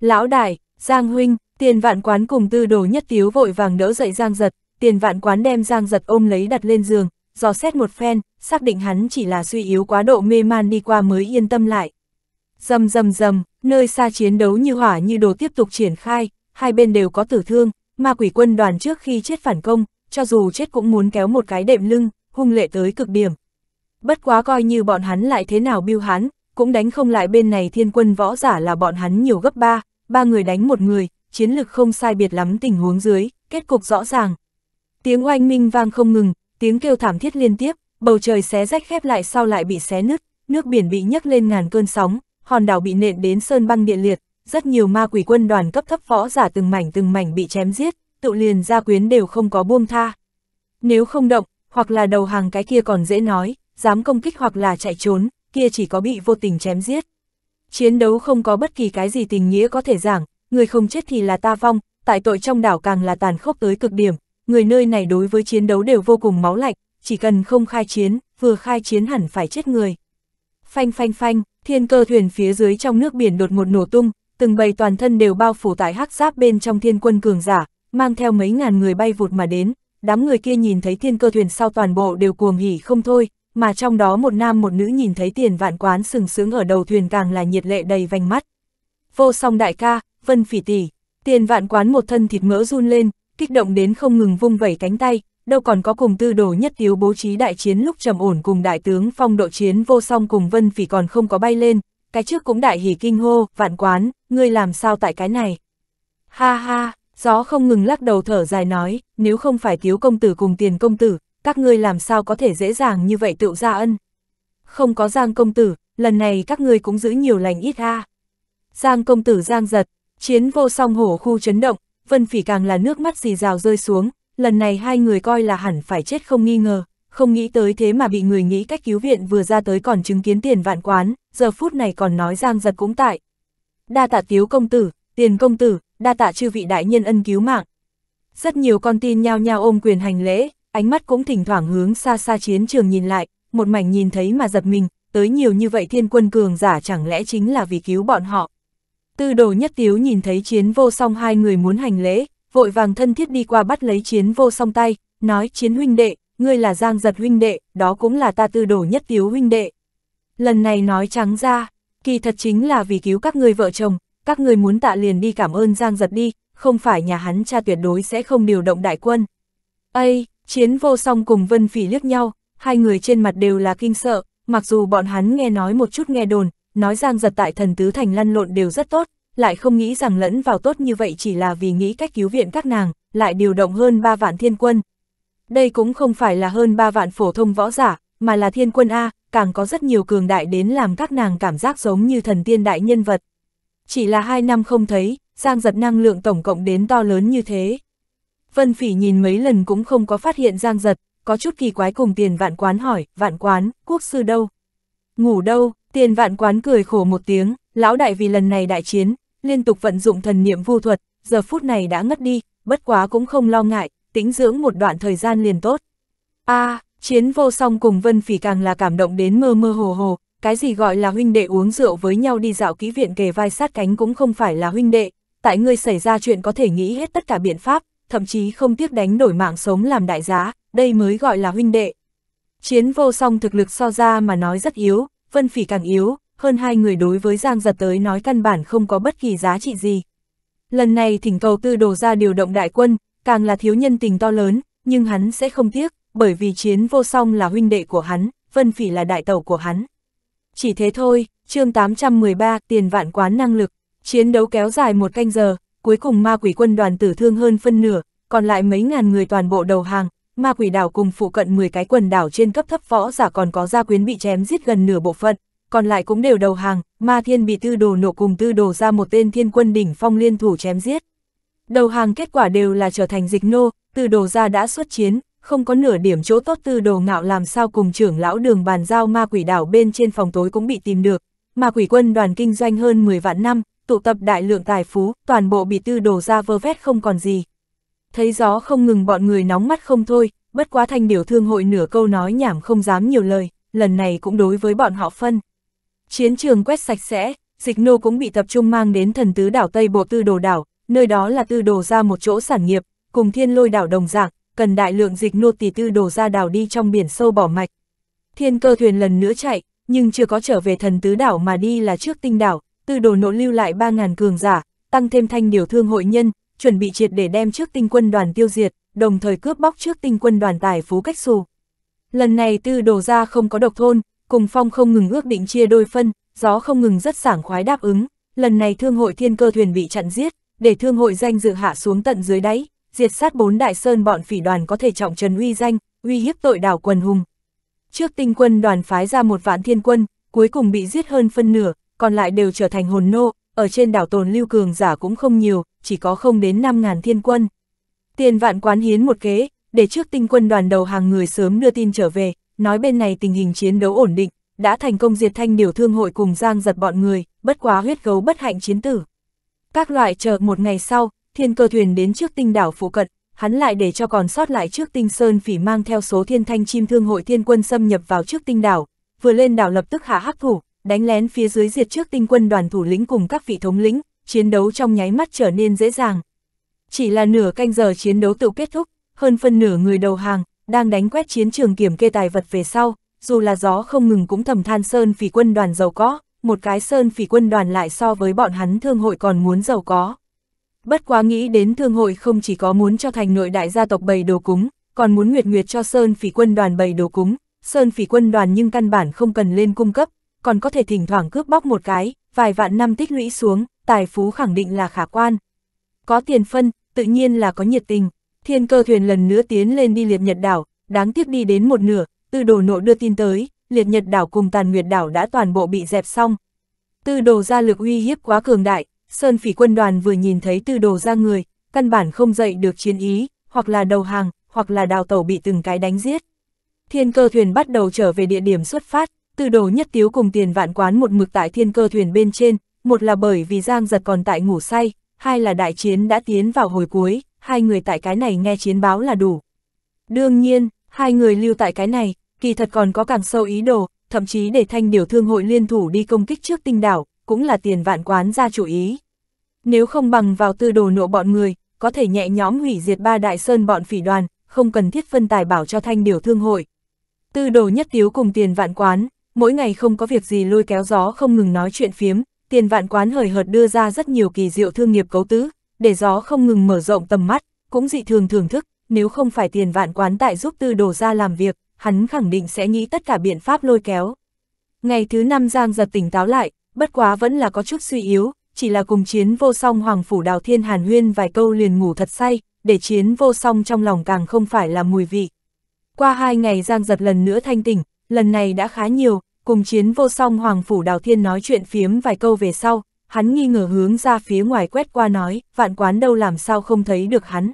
Speaker 1: Lão đại, Giang huynh, tiền vạn quán cùng tư đồ nhất tiếu vội vàng đỡ dậy Giang giật, tiền vạn quán đem Giang giật ôm lấy đặt lên giường, dò xét một phen, xác định hắn chỉ là suy yếu quá độ mê man đi qua mới yên tâm lại. Dầm dầm dầm, nơi xa chiến đấu như hỏa như đồ tiếp tục triển khai, hai bên đều có tử thương, ma quỷ quân đoàn trước khi chết phản công, cho dù chết cũng muốn kéo một cái đệm lưng, hung lệ tới cực điểm. Bất quá coi như bọn hắn lại thế nào biêu hắn, cũng đánh không lại bên này thiên quân võ giả là bọn hắn nhiều gấp ba, ba người đánh một người, chiến lực không sai biệt lắm tình huống dưới, kết cục rõ ràng. Tiếng oanh minh vang không ngừng, tiếng kêu thảm thiết liên tiếp, bầu trời xé rách khép lại sau lại bị xé nứt, nước biển bị nhấc lên ngàn cơn sóng, hòn đảo bị nện đến sơn băng điện liệt, rất nhiều ma quỷ quân đoàn cấp thấp võ giả từng mảnh từng mảnh bị chém giết, tự liền gia quyến đều không có buông tha. Nếu không động, hoặc là đầu hàng cái kia còn dễ nói, dám công kích hoặc là chạy trốn, kia chỉ có bị vô tình chém giết. Chiến đấu không có bất kỳ cái gì tình nghĩa có thể giảng, người không chết thì là ta vong, tại tội trong đảo càng là tàn khốc tới cực điểm, người nơi này đối với chiến đấu đều vô cùng máu lạnh, chỉ cần không khai chiến, vừa khai chiến hẳn phải chết người. Phanh phanh phanh, Thiên cơ thuyền phía dưới trong nước biển đột ngột nổ tung, từng bầy toàn thân đều bao phủ tại hắc giáp bên trong thiên quân cường giả, mang theo mấy ngàn người bay vụt mà đến, đám người kia nhìn thấy thiên cơ thuyền sau toàn bộ đều cuồng hỉ không thôi, mà trong đó một nam một nữ nhìn thấy tiền vạn quán sừng sướng ở đầu thuyền càng là nhiệt lệ đầy vành mắt. Vô song đại ca, vân phỉ tỷ, tiền vạn quán một thân thịt mỡ run lên, kích động đến không ngừng vung vẩy cánh tay, đâu còn có cùng tư đồ nhất yếu bố trí đại chiến lúc trầm ổn cùng đại tướng phong độ chiến vô song cùng vân phỉ còn không có bay lên, cái trước cũng đại hỉ kinh hô, vạn quán, ngươi làm sao tại cái này. Ha ha, gió không ngừng lắc đầu thở dài nói, nếu không phải thiếu công tử cùng tiền công tử, các ngươi làm sao có thể dễ dàng như vậy tựu ra ân. Không có giang công tử, lần này các ngươi cũng giữ nhiều lành ít ha. Giang công tử giang giật, chiến vô song hổ khu chấn động, vân phỉ càng là nước mắt dì rào rơi xuống, lần này hai người coi là hẳn phải chết không nghi ngờ, không nghĩ tới thế mà bị người nghĩ cách cứu viện vừa ra tới còn chứng kiến tiền vạn quán, giờ phút này còn nói giang giật cũng tại. Đa tạ tiếu công tử, tiền công tử, đa tạ chư vị đại nhân ân cứu mạng. Rất nhiều con tin nhao nhao ôm quyền hành lễ, ánh mắt cũng thỉnh thoảng hướng xa xa chiến trường nhìn lại, một mảnh nhìn thấy mà giật mình, tới nhiều như vậy thiên quân cường giả chẳng lẽ chính là vì cứu bọn họ. Tư đồ nhất tiếu nhìn thấy chiến vô song hai người muốn hành lễ, vội vàng thân thiết đi qua bắt lấy chiến vô song tay, nói chiến huynh đệ, ngươi là giang giật huynh đệ, đó cũng là ta tư đổ nhất tiếu huynh đệ. Lần này nói trắng ra, kỳ thật chính là vì cứu các ngươi vợ chồng, các ngươi muốn tạ liền đi cảm ơn giang giật đi, không phải nhà hắn cha tuyệt đối sẽ không điều động đại quân. Ây, chiến vô song cùng vân phỉ liếc nhau, hai người trên mặt đều là kinh sợ, mặc dù bọn hắn nghe nói một chút nghe đồn, nói giang giật tại thần tứ thành lăn lộn đều rất tốt, lại không nghĩ rằng lẫn vào tốt như vậy chỉ là vì nghĩ cách cứu viện các nàng, lại điều động hơn 3 vạn thiên quân. Đây cũng không phải là hơn 3 vạn phổ thông võ giả, mà là thiên quân A, càng có rất nhiều cường đại đến làm các nàng cảm giác giống như thần tiên đại nhân vật. Chỉ là hai năm không thấy, Giang Giật năng lượng tổng cộng đến to lớn như thế. Vân Phỉ nhìn mấy lần cũng không có phát hiện Giang Giật, có chút kỳ quái cùng tiền vạn quán hỏi, vạn quán, quốc sư đâu? Ngủ đâu? Tiền vạn quán cười khổ một tiếng, lão đại vì lần này đại chiến, liên tục vận dụng thần niệm vu thuật, giờ phút này đã ngất đi, bất quá cũng không lo ngại, tĩnh dưỡng một đoạn thời gian liền tốt. a à, chiến vô song cùng Vân Phỉ càng là cảm động đến mơ mơ hồ hồ, cái gì gọi là huynh đệ uống rượu với nhau đi dạo kỹ viện kề vai sát cánh cũng không phải là huynh đệ, tại ngươi xảy ra chuyện có thể nghĩ hết tất cả biện pháp, thậm chí không tiếc đánh đổi mạng sống làm đại giá, đây mới gọi là huynh đệ. Chiến vô song thực lực so ra mà nói rất yếu, Vân Phỉ càng yếu, hơn hai người đối với Giang Giật tới nói căn bản không có bất kỳ giá trị gì. Lần này thỉnh cầu tư đồ ra điều động đại quân, càng là thiếu nhân tình to lớn, nhưng hắn sẽ không tiếc, bởi vì chiến vô song là huynh đệ của hắn, Vân Phỉ là đại tàu của hắn. Chỉ thế thôi, chương 813 tiền vạn quán năng lực, chiến đấu kéo dài một canh giờ, cuối cùng ma quỷ quân đoàn tử thương hơn phân nửa, còn lại mấy ngàn người toàn bộ đầu hàng, ma quỷ đảo cùng phụ cận 10 cái quần đảo trên cấp thấp võ giả còn có gia quyến bị chém giết gần nửa bộ phận, còn lại cũng đều đầu hàng, ma thiên bị tư đồ nổ cùng tư đồ ra một tên thiên quân đỉnh phong liên thủ chém giết. Đầu hàng kết quả đều là trở thành dịch nô, tư đồ ra đã xuất chiến, không có nửa điểm chỗ tốt tư đồ ngạo làm sao cùng trưởng lão đường bàn giao ma quỷ đảo bên trên phòng tối cũng bị tìm được. Ma quỷ quân đoàn kinh doanh hơn 10 vạn năm, tụ tập đại lượng tài phú, toàn bộ bị tư đồ ra vơ vét không còn gì thấy gió không ngừng bọn người nóng mắt không thôi, bất quá thanh điểu thương hội nửa câu nói nhảm không dám nhiều lời, lần này cũng đối với bọn họ phân. Chiến trường quét sạch sẽ, dịch nô cũng bị tập trung mang đến thần tứ đảo Tây Bộ Tư Đồ Đảo, nơi đó là tư đồ ra một chỗ sản nghiệp, cùng thiên lôi đảo đồng dạng, cần đại lượng dịch nô tỷ tư đồ ra đảo đi trong biển sâu bỏ mạch. Thiên cơ thuyền lần nữa chạy, nhưng chưa có trở về thần tứ đảo mà đi là trước tinh đảo, tư đồ nỗ lưu lại 3.000 cường giả, tăng thêm thanh điều thương hội nhân, chuẩn bị triệt để đem trước tinh quân đoàn tiêu diệt, đồng thời cướp bóc trước tinh quân đoàn tài phú cách xù. Lần này tư đồ ra không có độc thôn, cùng phong không ngừng ước định chia đôi phân, gió không ngừng rất sảng khoái đáp ứng, lần này thương hội thiên cơ thuyền bị chặn giết, để thương hội danh dự hạ xuống tận dưới đáy, diệt sát bốn đại sơn bọn phỉ đoàn có thể trọng trần uy danh, uy hiếp tội đảo quần hùng. Trước tinh quân đoàn phái ra một vạn thiên quân, cuối cùng bị giết hơn phân nửa, còn lại đều trở thành hồn nô, ở trên đảo tồn lưu cường giả cũng không nhiều, chỉ có không đến 5.000 thiên quân. Tiền vạn quán hiến một kế, để trước tinh quân đoàn đầu hàng người sớm đưa tin trở về, nói bên này tình hình chiến đấu ổn định, đã thành công diệt thanh điều thương hội cùng giang giật bọn người, bất quá huyết gấu bất hạnh chiến tử. Các loại chờ một ngày sau, thiên cơ thuyền đến trước tinh đảo phụ cận, hắn lại để cho còn sót lại trước tinh sơn phỉ mang theo số thiên thanh chim thương hội thiên quân xâm nhập vào trước tinh đảo, vừa lên đảo lập tức hạ hắc thủ, đánh lén phía dưới diệt trước tinh quân đoàn thủ lĩnh cùng các vị thống lĩnh, chiến đấu trong nháy mắt trở nên dễ dàng. Chỉ là nửa canh giờ chiến đấu tự kết thúc, hơn phân nửa người đầu hàng, đang đánh quét chiến trường kiểm kê tài vật về sau, dù là gió không ngừng cũng thầm than sơn phỉ quân đoàn giàu có, một cái sơn phỉ quân đoàn lại so với bọn hắn thương hội còn muốn giàu có. Bất quá nghĩ đến thương hội không chỉ có muốn cho thành nội đại gia tộc bày đồ cúng, còn muốn nguyệt nguyệt cho sơn phỉ quân đoàn bày đồ cúng, sơn phỉ quân đoàn nhưng căn bản không cần lên cung cấp, còn có thể thỉnh thoảng cướp bóc một cái, vài vạn năm tích lũy xuống, tài phú khẳng định là khả quan. Có tiền phân, tự nhiên là có nhiệt tình, thiên cơ thuyền lần nữa tiến lên đi liệt nhật đảo, đáng tiếc đi đến một nửa, tư đồ nội đưa tin tới, liệt nhật đảo cùng tàn nguyệt đảo đã toàn bộ bị dẹp xong. Tư đồ ra lực uy hiếp quá cường đại, sơn phỉ quân đoàn vừa nhìn thấy tư đồ ra người, căn bản không dậy được chiến ý, hoặc là đầu hàng, hoặc là đào tẩu bị từng cái đánh giết. Thiên cơ thuyền bắt đầu trở về địa điểm xuất phát, từ đồ nhất tiếu cùng tiền vạn quán một mực tại thiên cơ thuyền bên trên, một là bởi vì Giang giật còn tại ngủ say, hai là đại chiến đã tiến vào hồi cuối, hai người tại cái này nghe chiến báo là đủ. Đương nhiên, hai người lưu tại cái này, kỳ thật còn có càng sâu ý đồ, thậm chí để thanh điều thương hội liên thủ đi công kích trước tinh đảo, cũng là tiền vạn quán ra chủ ý. Nếu không bằng vào tư đồ nộ bọn người, có thể nhẹ nhóm hủy diệt ba đại sơn bọn phỉ đoàn, không cần thiết phân tài bảo cho thanh điều thương hội. Tư đồ nhất tiếu cùng tiền vạn quán, mỗi ngày không có việc gì lôi kéo gió không ngừng nói chuyện phiếm, tiền vạn quán hời hợt đưa ra rất nhiều kỳ diệu thương nghiệp cấu tứ, để gió không ngừng mở rộng tầm mắt, cũng dị thường thưởng thức, nếu không phải tiền vạn quán tại giúp tư đồ ra làm việc, hắn khẳng định sẽ nghĩ tất cả biện pháp lôi kéo. Ngày thứ năm Giang giật tỉnh táo lại, bất quá vẫn là có chút suy yếu, chỉ là cùng chiến vô song hoàng phủ đào thiên hàn huyên vài câu liền ngủ thật say, để chiến vô song trong lòng càng không phải là mùi vị. Qua hai ngày Giang giật lần nữa thanh tỉnh, lần này đã khá nhiều, cùng chiến vô song Hoàng Phủ Đào Thiên nói chuyện phiếm vài câu về sau, hắn nghi ngờ hướng ra phía ngoài quét qua nói, vạn quán đâu làm sao không thấy được hắn.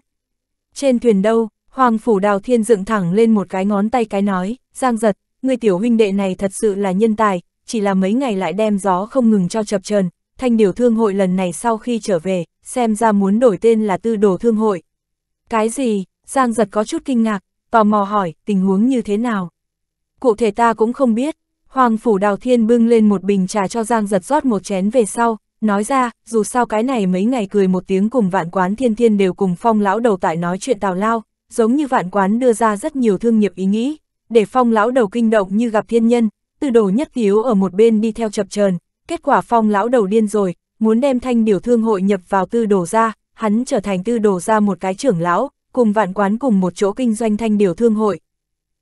Speaker 1: Trên thuyền đâu, Hoàng Phủ Đào Thiên dựng thẳng lên một cái ngón tay cái nói, giang giật, người tiểu huynh đệ này thật sự là nhân tài, chỉ là mấy ngày lại đem gió không ngừng cho chập trần, thanh điều thương hội lần này sau khi trở về, xem ra muốn đổi tên là tư đồ thương hội. Cái gì, giang giật có chút kinh ngạc, tò mò hỏi, tình huống như thế nào? cụ thể ta cũng không biết. Hoàng phủ đào thiên bưng lên một bình trà cho Giang giật rót một chén về sau, nói ra, dù sao cái này mấy ngày cười một tiếng cùng vạn quán thiên thiên đều cùng phong lão đầu tại nói chuyện tào lao, giống như vạn quán đưa ra rất nhiều thương nghiệp ý nghĩ, để phong lão đầu kinh động như gặp thiên nhân, từ đồ nhất tiếu ở một bên đi theo chập chờn kết quả phong lão đầu điên rồi, muốn đem thanh điều thương hội nhập vào tư đồ ra, hắn trở thành tư đồ ra một cái trưởng lão, cùng vạn quán cùng một chỗ kinh doanh thanh điều thương hội,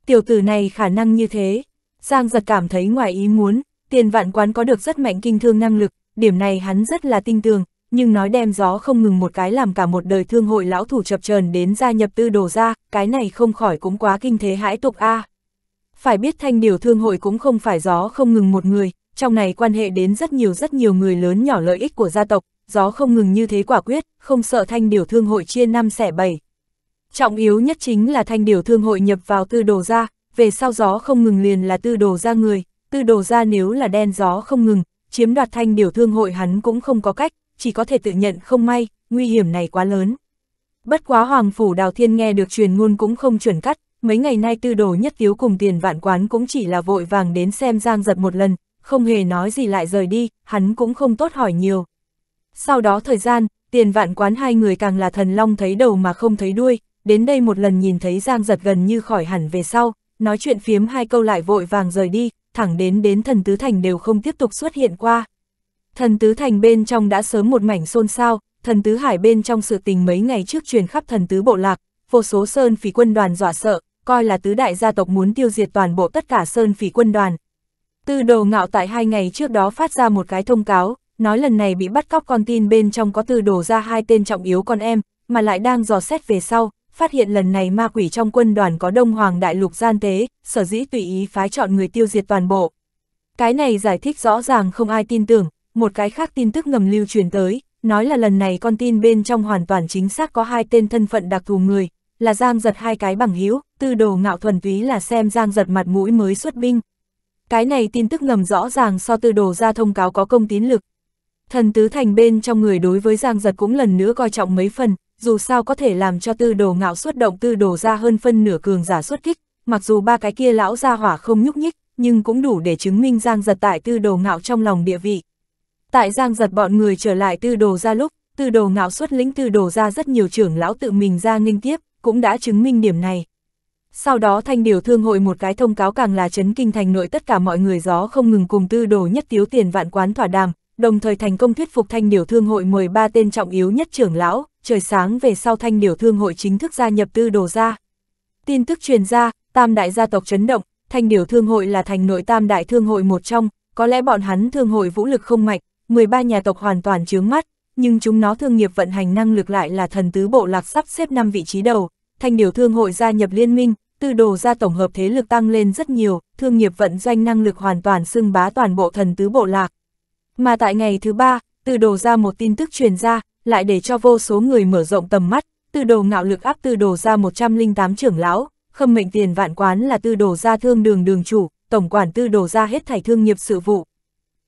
Speaker 1: tiểu tử này khả năng như thế. Giang giật cảm thấy ngoài ý muốn, tiền vạn quán có được rất mạnh kinh thương năng lực, điểm này hắn rất là tin tường, nhưng nói đem gió không ngừng một cái làm cả một đời thương hội lão thủ chập trần đến gia nhập tư đồ ra, cái này không khỏi cũng quá kinh thế hãi tục a. À. Phải biết thanh điều thương hội cũng không phải gió không ngừng một người, trong này quan hệ đến rất nhiều rất nhiều người lớn nhỏ lợi ích của gia tộc, gió không ngừng như thế quả quyết, không sợ thanh điều thương hội chia năm xẻ bảy. Trọng yếu nhất chính là thanh điều thương hội nhập vào tư đồ ra, về sau gió không ngừng liền là tư đồ ra người, tư đồ ra nếu là đen gió không ngừng, chiếm đoạt thanh điều thương hội hắn cũng không có cách, chỉ có thể tự nhận không may, nguy hiểm này quá lớn. Bất quá Hoàng Phủ Đào Thiên nghe được truyền ngôn cũng không chuẩn cắt, mấy ngày nay tư đồ nhất tiếu cùng tiền vạn quán cũng chỉ là vội vàng đến xem Giang giật một lần, không hề nói gì lại rời đi, hắn cũng không tốt hỏi nhiều. Sau đó thời gian, tiền vạn quán hai người càng là thần long thấy đầu mà không thấy đuôi, đến đây một lần nhìn thấy Giang giật gần như khỏi hẳn về sau, nói chuyện phiếm hai câu lại vội vàng rời đi, thẳng đến đến thần tứ thành đều không tiếp tục xuất hiện qua. Thần tứ thành bên trong đã sớm một mảnh xôn xao, thần tứ hải bên trong sự tình mấy ngày trước truyền khắp thần tứ bộ lạc, vô số sơn phỉ quân đoàn dọa sợ, coi là tứ đại gia tộc muốn tiêu diệt toàn bộ tất cả sơn phỉ quân đoàn. Tư đồ ngạo tại hai ngày trước đó phát ra một cái thông cáo, nói lần này bị bắt cóc con tin bên trong có tư đồ ra hai tên trọng yếu con em, mà lại đang dò xét về sau, phát hiện lần này ma quỷ trong quân đoàn có đông hoàng đại lục gian tế, sở dĩ tùy ý phái chọn người tiêu diệt toàn bộ. Cái này giải thích rõ ràng không ai tin tưởng, một cái khác tin tức ngầm lưu truyền tới, nói là lần này con tin bên trong hoàn toàn chính xác có hai tên thân phận đặc thù người, là giang giật hai cái bằng hữu tư đồ ngạo thuần túy là xem giang giật mặt mũi mới xuất binh. Cái này tin tức ngầm rõ ràng so tư đồ ra thông cáo có công tín lực. Thần tứ thành bên trong người đối với giang giật cũng lần nữa coi trọng mấy phần, dù sao có thể làm cho tư đồ ngạo xuất động tư đồ ra hơn phân nửa cường giả xuất kích, mặc dù ba cái kia lão ra hỏa không nhúc nhích, nhưng cũng đủ để chứng minh Giang Giật tại tư đồ ngạo trong lòng địa vị. Tại Giang Giật bọn người trở lại tư đồ ra lúc, tư đồ ngạo xuất lĩnh tư đồ ra rất nhiều trưởng lão tự mình ra nghênh tiếp, cũng đã chứng minh điểm này. Sau đó thanh điều thương hội một cái thông cáo càng là chấn kinh thành nội tất cả mọi người gió không ngừng cùng tư đồ nhất tiếu tiền vạn quán thỏa đàm, đồng thời thành công thuyết phục thanh điều thương hội mời ba tên trọng yếu nhất trưởng lão, trời sáng về sau thanh điểu thương hội chính thức gia nhập tư đồ ra. Tin tức truyền ra, tam đại gia tộc chấn động, thanh điểu thương hội là thành nội tam đại thương hội một trong, có lẽ bọn hắn thương hội vũ lực không mạnh, 13 nhà tộc hoàn toàn chướng mắt, nhưng chúng nó thương nghiệp vận hành năng lực lại là thần tứ bộ lạc sắp xếp 5 vị trí đầu, thanh điều thương hội gia nhập liên minh, tư đồ ra tổng hợp thế lực tăng lên rất nhiều, thương nghiệp vận doanh năng lực hoàn toàn xưng bá toàn bộ thần tứ bộ lạc. Mà tại ngày thứ ba, tư đồ ra một tin tức truyền ra, lại để cho vô số người mở rộng tầm mắt, tư đồ ngạo lực áp tư đồ ra 108 trưởng lão, khâm mệnh tiền vạn quán là tư đồ ra thương đường đường chủ, tổng quản tư đồ ra hết thảy thương nghiệp sự vụ.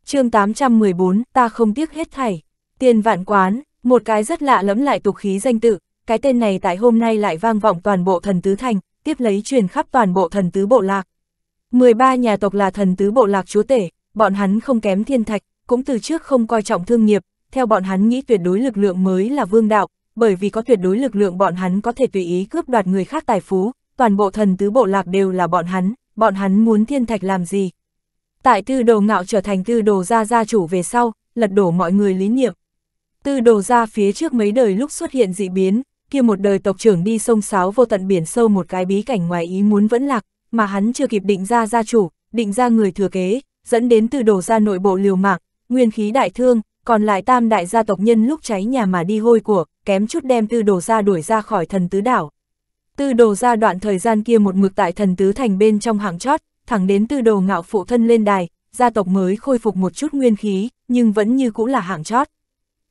Speaker 1: chương 814, ta không tiếc hết thảy. Tiền vạn quán, một cái rất lạ lẫm lại tục khí danh tự, cái tên này tại hôm nay lại vang vọng toàn bộ thần tứ thành, tiếp lấy truyền khắp toàn bộ thần tứ bộ lạc. 13 nhà tộc là thần tứ bộ lạc chúa tể, bọn hắn không kém thiên thạch, cũng từ trước không coi trọng thương nghiệp, theo bọn hắn nghĩ tuyệt đối lực lượng mới là vương đạo, bởi vì có tuyệt đối lực lượng bọn hắn có thể tùy ý cướp đoạt người khác tài phú, toàn bộ thần tứ bộ lạc đều là bọn hắn, bọn hắn muốn thiên thạch làm gì. Tại tư đồ ngạo trở thành tư đồ gia gia chủ về sau, lật đổ mọi người lý niệm. Tư đồ gia phía trước mấy đời lúc xuất hiện dị biến, kia một đời tộc trưởng đi sông sáo vô tận biển sâu một cái bí cảnh ngoài ý muốn vẫn lạc, mà hắn chưa kịp định ra gia chủ, định ra người thừa kế, dẫn đến tư đồ gia nội bộ liều mạng, nguyên khí đại thương, còn lại tam đại gia tộc nhân lúc cháy nhà mà đi hôi của, kém chút đem tư đồ ra đuổi ra khỏi thần tứ đảo. Tư đồ ra đoạn thời gian kia một mực tại thần tứ thành bên trong hàng chót, thẳng đến tư đồ ngạo phụ thân lên đài, gia tộc mới khôi phục một chút nguyên khí, nhưng vẫn như cũ là hàng chót.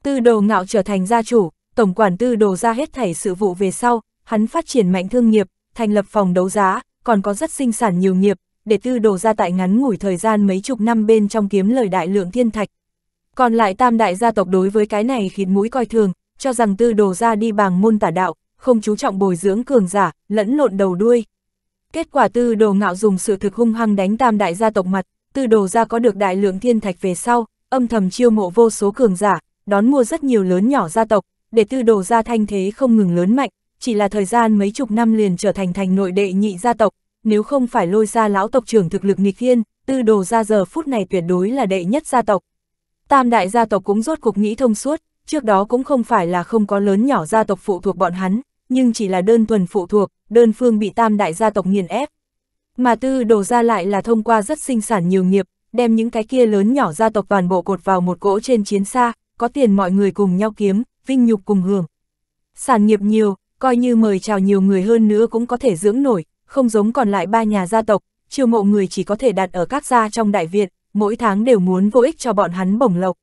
Speaker 1: Tư đồ ngạo trở thành gia chủ, tổng quản tư đồ ra hết thảy sự vụ về sau, hắn phát triển mạnh thương nghiệp, thành lập phòng đấu giá, còn có rất sinh sản nhiều nghiệp, để tư đồ ra tại ngắn ngủi thời gian mấy chục năm bên trong kiếm lời đại lượng thiên thạch, còn lại tam đại gia tộc đối với cái này khiến mũi coi thường, cho rằng tư đồ ra đi bằng môn tả đạo, không chú trọng bồi dưỡng cường giả, lẫn lộn đầu đuôi. Kết quả tư đồ ngạo dùng sự thực hung hăng đánh tam đại gia tộc mặt, tư đồ ra có được đại lượng thiên thạch về sau, âm thầm chiêu mộ vô số cường giả, đón mua rất nhiều lớn nhỏ gia tộc, để tư đồ ra thanh thế không ngừng lớn mạnh, chỉ là thời gian mấy chục năm liền trở thành thành nội đệ nhị gia tộc, nếu không phải lôi ra lão tộc trưởng thực lực nghịch thiên, tư đồ ra giờ phút này tuyệt đối là đệ nhất gia tộc. Tam đại gia tộc cũng rốt cuộc nghĩ thông suốt, trước đó cũng không phải là không có lớn nhỏ gia tộc phụ thuộc bọn hắn, nhưng chỉ là đơn thuần phụ thuộc, đơn phương bị tam đại gia tộc nghiền ép. Mà tư đồ ra lại là thông qua rất sinh sản nhiều nghiệp, đem những cái kia lớn nhỏ gia tộc toàn bộ cột vào một cỗ trên chiến xa, có tiền mọi người cùng nhau kiếm, vinh nhục cùng hưởng. Sản nghiệp nhiều, coi như mời chào nhiều người hơn nữa cũng có thể dưỡng nổi, không giống còn lại ba nhà gia tộc, chiêu mộ người chỉ có thể đặt ở các gia trong đại viện, mỗi tháng đều muốn vô ích cho bọn hắn bổng lộc.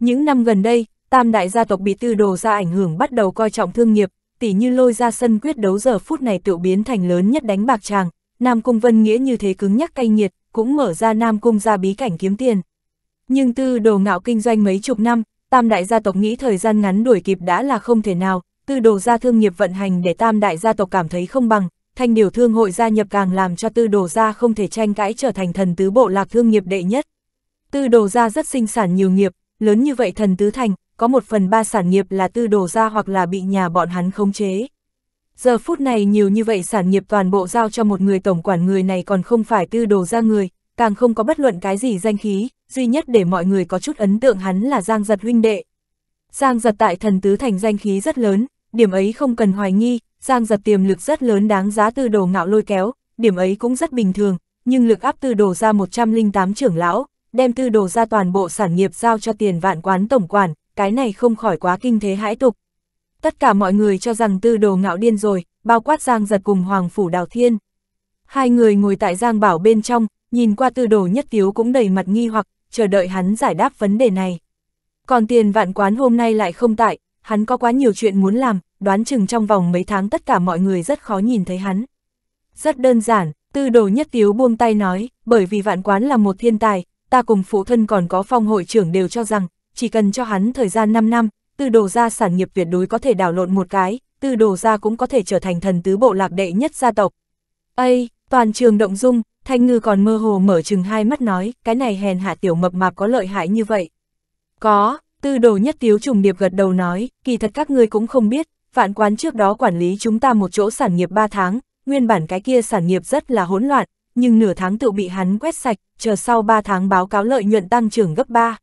Speaker 1: Những năm gần đây, tam đại gia tộc bị tư đồ ra ảnh hưởng bắt đầu coi trọng thương nghiệp, tỉ như lôi ra sân quyết đấu giờ phút này tự biến thành lớn nhất đánh bạc tràng. Nam Cung Vân Nghĩa như thế cứng nhắc cay nghiệt, cũng mở ra Nam Cung ra bí cảnh kiếm tiền. Nhưng tư đồ ngạo kinh doanh mấy chục năm, tam đại gia tộc nghĩ thời gian ngắn đuổi kịp đã là không thể nào, tư đồ ra thương nghiệp vận hành để tam đại gia tộc cảm thấy không bằng, thanh điều thương hội gia nhập càng làm cho tư đồ gia không thể tranh cãi trở thành thần tứ bộ lạc thương nghiệp đệ nhất. Tư đồ gia rất sinh sản nhiều nghiệp, lớn như vậy thần tứ thành, có một phần ba sản nghiệp là tư đồ gia hoặc là bị nhà bọn hắn khống chế. Giờ phút này nhiều như vậy sản nghiệp toàn bộ giao cho một người tổng quản người này còn không phải tư đồ gia người, càng không có bất luận cái gì danh khí, duy nhất để mọi người có chút ấn tượng hắn là Giang Giật huynh đệ. Giang Giật tại thần tứ thành danh khí rất lớn, điểm ấy không cần hoài nghi, Giang giật tiềm lực rất lớn đáng giá tư đồ ngạo lôi kéo, điểm ấy cũng rất bình thường, nhưng lực áp tư đồ ra 108 trưởng lão, đem tư đồ ra toàn bộ sản nghiệp giao cho tiền vạn quán tổng quản, cái này không khỏi quá kinh thế hãi tục. Tất cả mọi người cho rằng tư đồ ngạo điên rồi, bao quát Giang giật cùng Hoàng Phủ Đào Thiên. Hai người ngồi tại Giang Bảo bên trong, nhìn qua tư đồ nhất tiếu cũng đầy mặt nghi hoặc, chờ đợi hắn giải đáp vấn đề này. Còn tiền vạn quán hôm nay lại không tại, hắn có quá nhiều chuyện muốn làm, đoán chừng trong vòng mấy tháng tất cả mọi người rất khó nhìn thấy hắn. Rất đơn giản, tư đồ nhất tiếu buông tay nói, bởi vì vạn quán là một thiên tài, ta cùng phụ thân còn có phong hội trưởng đều cho rằng, chỉ cần cho hắn thời gian 5 năm, tư đồ ra sản nghiệp tuyệt đối có thể đảo lộn một cái, tư đồ ra cũng có thể trở thành thần tứ bộ lạc đệ nhất gia tộc. Ây, toàn trường động dung, thanh ngư còn mơ hồ mở chừng hai mắt nói, cái này hèn hạ tiểu mập mạp có lợi hại như vậy. Có, tư đồ nhất tiếu trùng điệp gật đầu nói, kỳ thật các ngươi cũng không biết, vạn quán trước đó quản lý chúng ta một chỗ sản nghiệp 3 tháng, nguyên bản cái kia sản nghiệp rất là hỗn loạn, nhưng nửa tháng tự bị hắn quét sạch, chờ sau 3 tháng báo cáo lợi nhuận tăng trưởng gấp 3.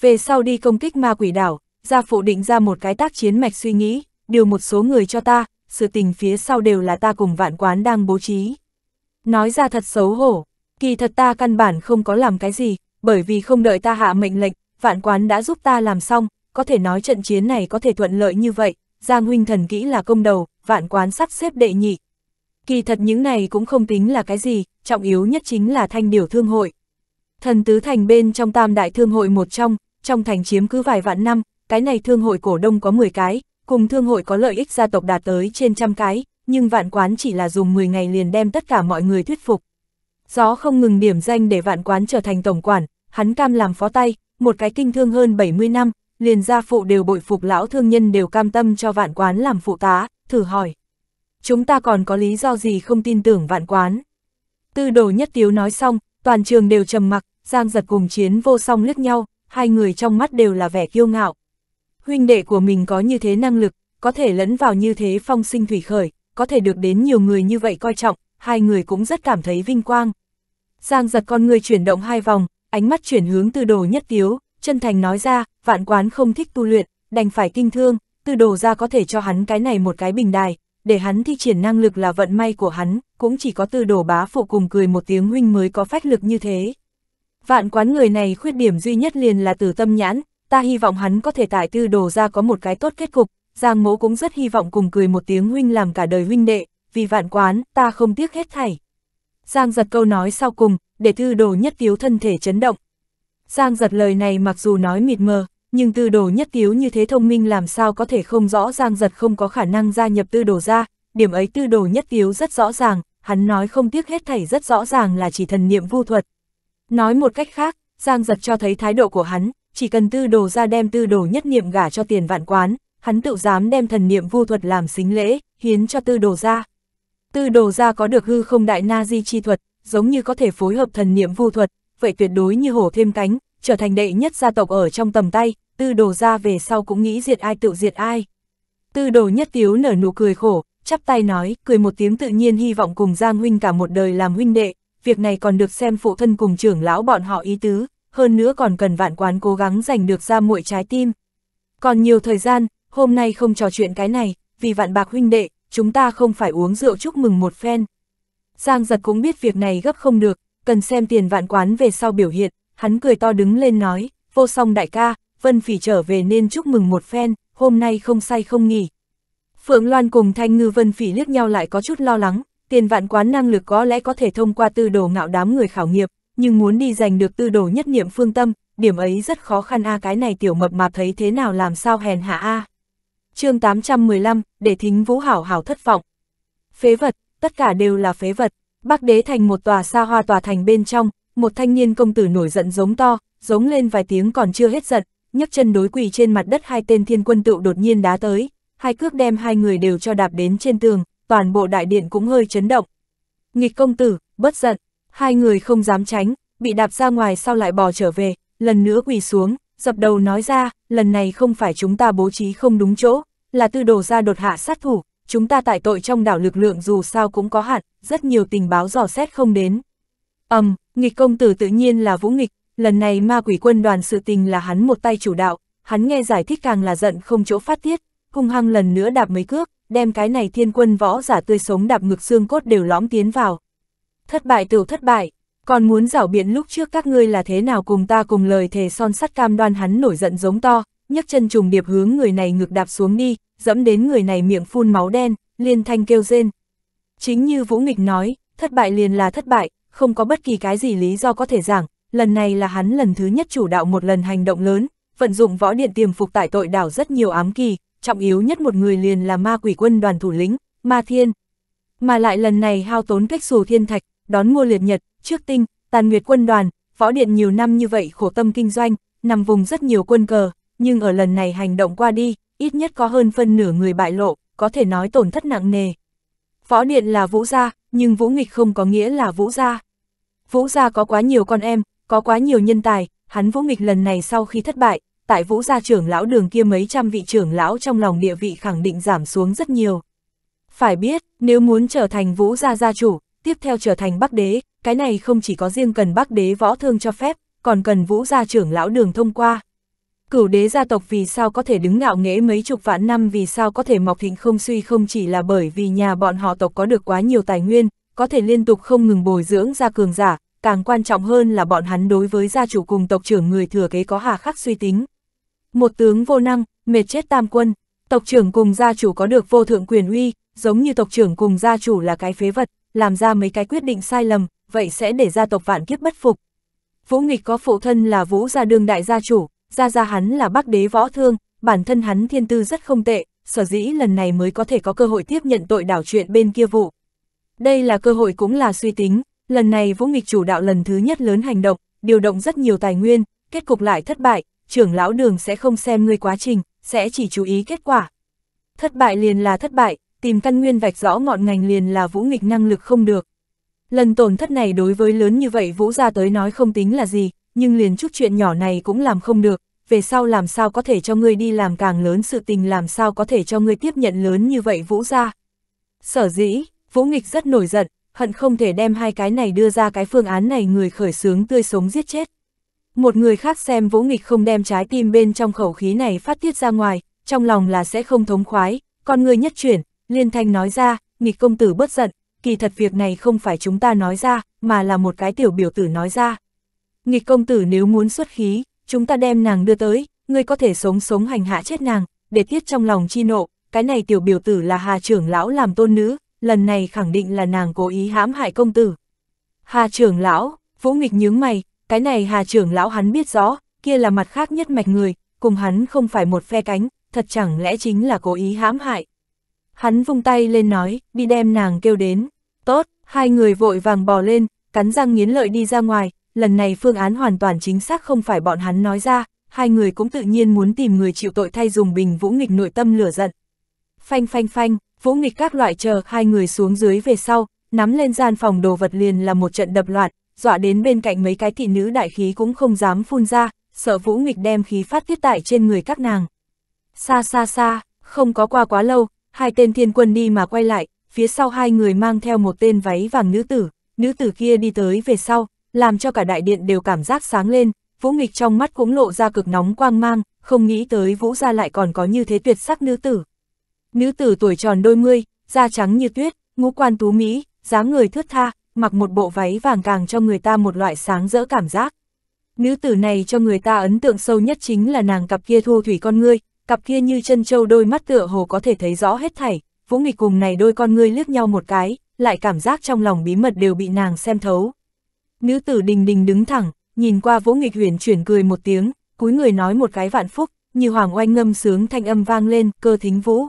Speaker 1: Về sau đi công kích ma quỷ đảo, gia phụ định ra một cái tác chiến mạch suy nghĩ, điều một số người cho ta, sự tình phía sau đều là ta cùng vạn quán đang bố trí. Nói ra thật xấu hổ, kỳ thật ta căn bản không có làm cái gì, bởi vì không đợi ta hạ mệnh lệnh, vạn quán đã giúp ta làm xong, có thể nói trận chiến này có thể thuận lợi như vậy, Giang huynh thần kỹ là công đầu, vạn quán sắp xếp đệ nhị. Kỳ thật những này cũng không tính là cái gì, trọng yếu nhất chính là thanh điểu thương hội. Thần tứ thành bên trong tam đại thương hội một trong, trong thành chiếm cứ vài vạn năm, cái này thương hội cổ đông có 10 cái, cùng thương hội có lợi ích gia tộc đạt tới trên trăm cái, nhưng vạn quán chỉ là dùng 10 ngày liền đem tất cả mọi người thuyết phục. Gió không ngừng điểm danh để vạn quán trở thành tổng quản, hắn cam làm phó tay, một cái kinh thương hơn 70 năm, liền gia phụ đều bội phục lão thương nhân đều cam tâm cho vạn quán làm phụ tá, thử hỏi. Chúng ta còn có lý do gì không tin tưởng vạn quán? Tư đồ nhất tiếu nói xong, toàn trường đều trầm mặc, giang giật cùng chiến vô song liếc nhau, hai người trong mắt đều là vẻ kiêu ngạo. Huynh đệ của mình có như thế năng lực, có thể lẫn vào như thế phong sinh thủy khởi, có thể được đến nhiều người như vậy coi trọng, hai người cũng rất cảm thấy vinh quang. Giang giật con người chuyển động hai vòng, ánh mắt chuyển hướng tư đồ nhất tiếu, chân thành nói ra, vạn quán không thích tu luyện, đành phải kinh thương, từ đồ ra có thể cho hắn cái này một cái bình đài, để hắn thi triển năng lực là vận may của hắn, cũng chỉ có từ đồ bá phụ cùng cười một tiếng huynh mới có phách lực như thế. Vạn quán người này khuyết điểm duy nhất liền là từ tâm nhãn, ta hy vọng hắn có thể tại tư đồ ra có một cái tốt kết cục, Giang Mỗ cũng rất hy vọng cùng cười một tiếng huynh làm cả đời huynh đệ, vì vạn quán, ta không tiếc hết thảy. Giang giật câu nói sau cùng, để tư đồ nhất tiếu thân thể chấn động, Giang giật lời này mặc dù nói mịt mờ, nhưng tư đồ nhất tiếu như thế thông minh làm sao có thể không rõ Giang giật không có khả năng gia nhập tư đồ ra, điểm ấy tư đồ nhất tiếu rất rõ ràng, hắn nói không tiếc hết thảy rất rõ ràng là chỉ thần niệm vu thuật. Nói một cách khác, Giang giật cho thấy thái độ của hắn, chỉ cần tư đồ ra đem tư đồ nhất niệm gả cho tiền vạn quán, hắn tự dám đem thần niệm vu thuật làm xính lễ, hiến cho tư đồ ra. Tư đồ ra có được hư không đại na di chi thuật, giống như có thể phối hợp thần niệm vu thuật, vậy tuyệt đối như hổ thêm cánh, trở thành đệ nhất gia tộc ở trong tầm tay, tư đồ ra về sau cũng nghĩ diệt ai tự diệt ai. Tư đồ nhất tiếu nở nụ cười khổ, chắp tay nói, cười một tiếng tự nhiên hy vọng cùng Giang Huynh cả một đời làm huynh đệ, việc này còn được xem phụ thân cùng trưởng lão bọn họ ý tứ, hơn nữa còn cần vạn quán cố gắng giành được ra muội trái tim. Còn nhiều thời gian, hôm nay không trò chuyện cái này, vì vạn bạc huynh đệ, chúng ta không phải uống rượu chúc mừng một phen. Giang giật cũng biết việc này gấp không được, cần xem tiền vạn quán về sau biểu hiện, hắn cười to đứng lên nói, vô song đại ca, Vân Phỉ trở về nên chúc mừng một phen, hôm nay không say không nghỉ. Phượng Loan cùng Thanh Ngư Vân Phỉ liếc nhau lại có chút lo lắng, tiền vạn quán năng lực có lẽ có thể thông qua tư đồ ngạo đám người khảo nghiệp nhưng muốn đi giành được tư đồ nhất niệm phương tâm, điểm ấy rất khó khăn a cái này tiểu mập mà thấy thế nào làm sao hèn hạ a. À. chương 815, để thính vũ hảo hảo thất vọng. Phế vật, tất cả đều là phế vật, Bắc Đế Thành một tòa xa hoa tòa thành bên trong, một thanh niên công tử nổi giận giống to, giống lên vài tiếng còn chưa hết giận, nhấc chân đối quỳ trên mặt đất hai tên thiên quân tựu đột nhiên đá tới, hai cước đem hai người đều cho đạp đến trên tường, toàn bộ đại điện cũng hơi chấn động. Nghịch công tử, bất giận, hai người không dám tránh, bị đạp ra ngoài sau lại bò trở về, lần nữa quỳ xuống, dập đầu nói ra, lần này không phải chúng ta bố trí không đúng chỗ, là tư đồ ra đột hạ sát thủ, chúng ta tại tội trong đảo lực lượng dù sao cũng có hạn, rất nhiều tình báo dò xét không đến. Ầm, um, nghịch công tử tự nhiên là vũ nghịch, lần này ma quỷ quân đoàn sự tình là hắn một tay chủ đạo, hắn nghe giải thích càng là giận không chỗ phát tiết, hung hăng lần nữa đạp mấy cước, đem cái này thiên quân võ giả tươi sống đạp ngực xương cốt đều lõm tiến vào. Thất bại tiểu thất bại, còn muốn rảo biện lúc trước các ngươi là thế nào cùng ta cùng lời thề son sắt cam đoan hắn nổi giận giống to, nhấc chân trùng điệp hướng người này ngược đạp xuống đi, dẫm đến người này miệng phun máu đen, liên thanh kêu rên. Chính như Vũ Nghịch nói, thất bại liền là thất bại, không có bất kỳ cái gì lý do có thể giảng, lần này là hắn lần thứ nhất chủ đạo một lần hành động lớn, vận dụng võ điện tiềm phục tại tội đảo rất nhiều ám kỳ, trọng yếu nhất một người liền là ma quỷ quân đoàn thủ lĩnh, ma thiên. Mà lại lần này hao tốn cách xù thiên thạch, đón mua liệt nhật, trước tinh, tàn nguyệt quân đoàn, võ điện nhiều năm như vậy khổ tâm kinh doanh, nằm vùng rất nhiều quân cờ, nhưng ở lần này hành động qua đi, ít nhất có hơn phân nửa người bại lộ, có thể nói tổn thất nặng nề. phó Điện là Vũ Gia, nhưng Vũ Nghịch không có nghĩa là Vũ Gia. Vũ Gia có quá nhiều con em, có quá nhiều nhân tài, hắn Vũ Nghịch lần này sau khi thất bại, tại Vũ Gia trưởng lão đường kia mấy trăm vị trưởng lão trong lòng địa vị khẳng định giảm xuống rất nhiều. Phải biết, nếu muốn trở thành Vũ Gia gia chủ, tiếp theo trở thành Bắc Đế, cái này không chỉ có riêng cần Bắc Đế võ thương cho phép, còn cần Vũ Gia trưởng lão đường thông qua. Cửu đế gia tộc vì sao có thể đứng ngạo nghễ mấy chục vạn năm vì sao có thể mọc thịnh không suy không chỉ là bởi vì nhà bọn họ tộc có được quá nhiều tài nguyên, có thể liên tục không ngừng bồi dưỡng ra cường giả, càng quan trọng hơn là bọn hắn đối với gia chủ cùng tộc trưởng người thừa kế có hà khắc suy tính. Một tướng vô năng, mệt chết tam quân, tộc trưởng cùng gia chủ có được vô thượng quyền uy, giống như tộc trưởng cùng gia chủ là cái phế vật, làm ra mấy cái quyết định sai lầm, vậy sẽ để gia tộc vạn kiếp bất phục. Vũ nghịch có phụ thân là vũ gia đương đại gia chủ, ra ra hắn là bác đế võ thương, bản thân hắn thiên tư rất không tệ, sở dĩ lần này mới có thể có cơ hội tiếp nhận tội đảo chuyện bên kia vụ. Đây là cơ hội cũng là suy tính, lần này vũ nghịch chủ đạo lần thứ nhất lớn hành động, điều động rất nhiều tài nguyên, kết cục lại thất bại, trưởng lão đường sẽ không xem ngươi quá trình, sẽ chỉ chú ý kết quả. Thất bại liền là thất bại, tìm căn nguyên vạch rõ ngọn ngành liền là vũ nghịch năng lực không được. Lần tổn thất này đối với lớn như vậy vũ gia tới nói không tính là gì, nhưng liền chút chuyện nhỏ này cũng làm không được, về sau làm sao có thể cho ngươi đi làm càng lớn sự tình làm sao có thể cho ngươi tiếp nhận lớn như vậy Vũ ra. Sở dĩ, Vũ Nghịch rất nổi giận, hận không thể đem hai cái này đưa ra cái phương án này người khởi sướng tươi sống giết chết. Một người khác xem Vũ Nghịch không đem trái tim bên trong khẩu khí này phát tiết ra ngoài, trong lòng là sẽ không thống khoái, con người nhất chuyển, liên thanh nói ra, nghịch công tử bất giận, kỳ thật việc này không phải chúng ta nói ra, mà là một cái tiểu biểu tử nói ra nghịch công tử nếu muốn xuất khí, chúng ta đem nàng đưa tới, ngươi có thể sống sống hành hạ chết nàng, để tiết trong lòng chi nộ, cái này tiểu biểu tử là Hà trưởng lão làm tôn nữ, lần này khẳng định là nàng cố ý hãm hại công tử. Hà trưởng lão, vũ nghịch nhướng mày, cái này Hà trưởng lão hắn biết rõ, kia là mặt khác nhất mạch người, cùng hắn không phải một phe cánh, thật chẳng lẽ chính là cố ý hãm hại. Hắn vung tay lên nói, đi đem nàng kêu đến, tốt, hai người vội vàng bò lên, cắn răng nghiến lợi đi ra ngoài, lần này phương án hoàn toàn chính xác không phải bọn hắn nói ra, hai người cũng tự nhiên muốn tìm người chịu tội thay dùng bình vũ nghịch nội tâm lửa giận. Phanh phanh phanh, vũ nghịch các loại chờ hai người xuống dưới về sau, nắm lên gian phòng đồ vật liền là một trận đập loạn dọa đến bên cạnh mấy cái thị nữ đại khí cũng không dám phun ra, sợ vũ nghịch đem khí phát tiết tại trên người các nàng. Xa xa xa, không có qua quá lâu, hai tên thiên quân đi mà quay lại, phía sau hai người mang theo một tên váy vàng nữ tử, nữ tử kia đi tới về sau, làm cho cả đại điện đều cảm giác sáng lên, Vũ Nghịch trong mắt cũng lộ ra cực nóng quang mang, không nghĩ tới Vũ gia lại còn có như thế tuyệt sắc nữ tử. Nữ tử tuổi tròn đôi mươi, da trắng như tuyết, ngũ quan tú mỹ, dáng người thướt tha, mặc một bộ váy vàng càng cho người ta một loại sáng rỡ cảm giác. Nữ tử này cho người ta ấn tượng sâu nhất chính là nàng cặp kia thu thủy con ngươi, cặp kia như chân châu đôi mắt tựa hồ có thể thấy rõ hết thảy, Vũ Nghịch cùng này đôi con ngươi liếc nhau một cái, lại cảm giác trong lòng bí mật đều bị nàng xem thấu, Nữ tử đình đình đứng thẳng, nhìn qua Vũ Nghịch Huyền chuyển cười một tiếng, cúi người nói một cái vạn phúc, như hoàng oanh ngâm sướng thanh âm vang lên, cơ thính vũ.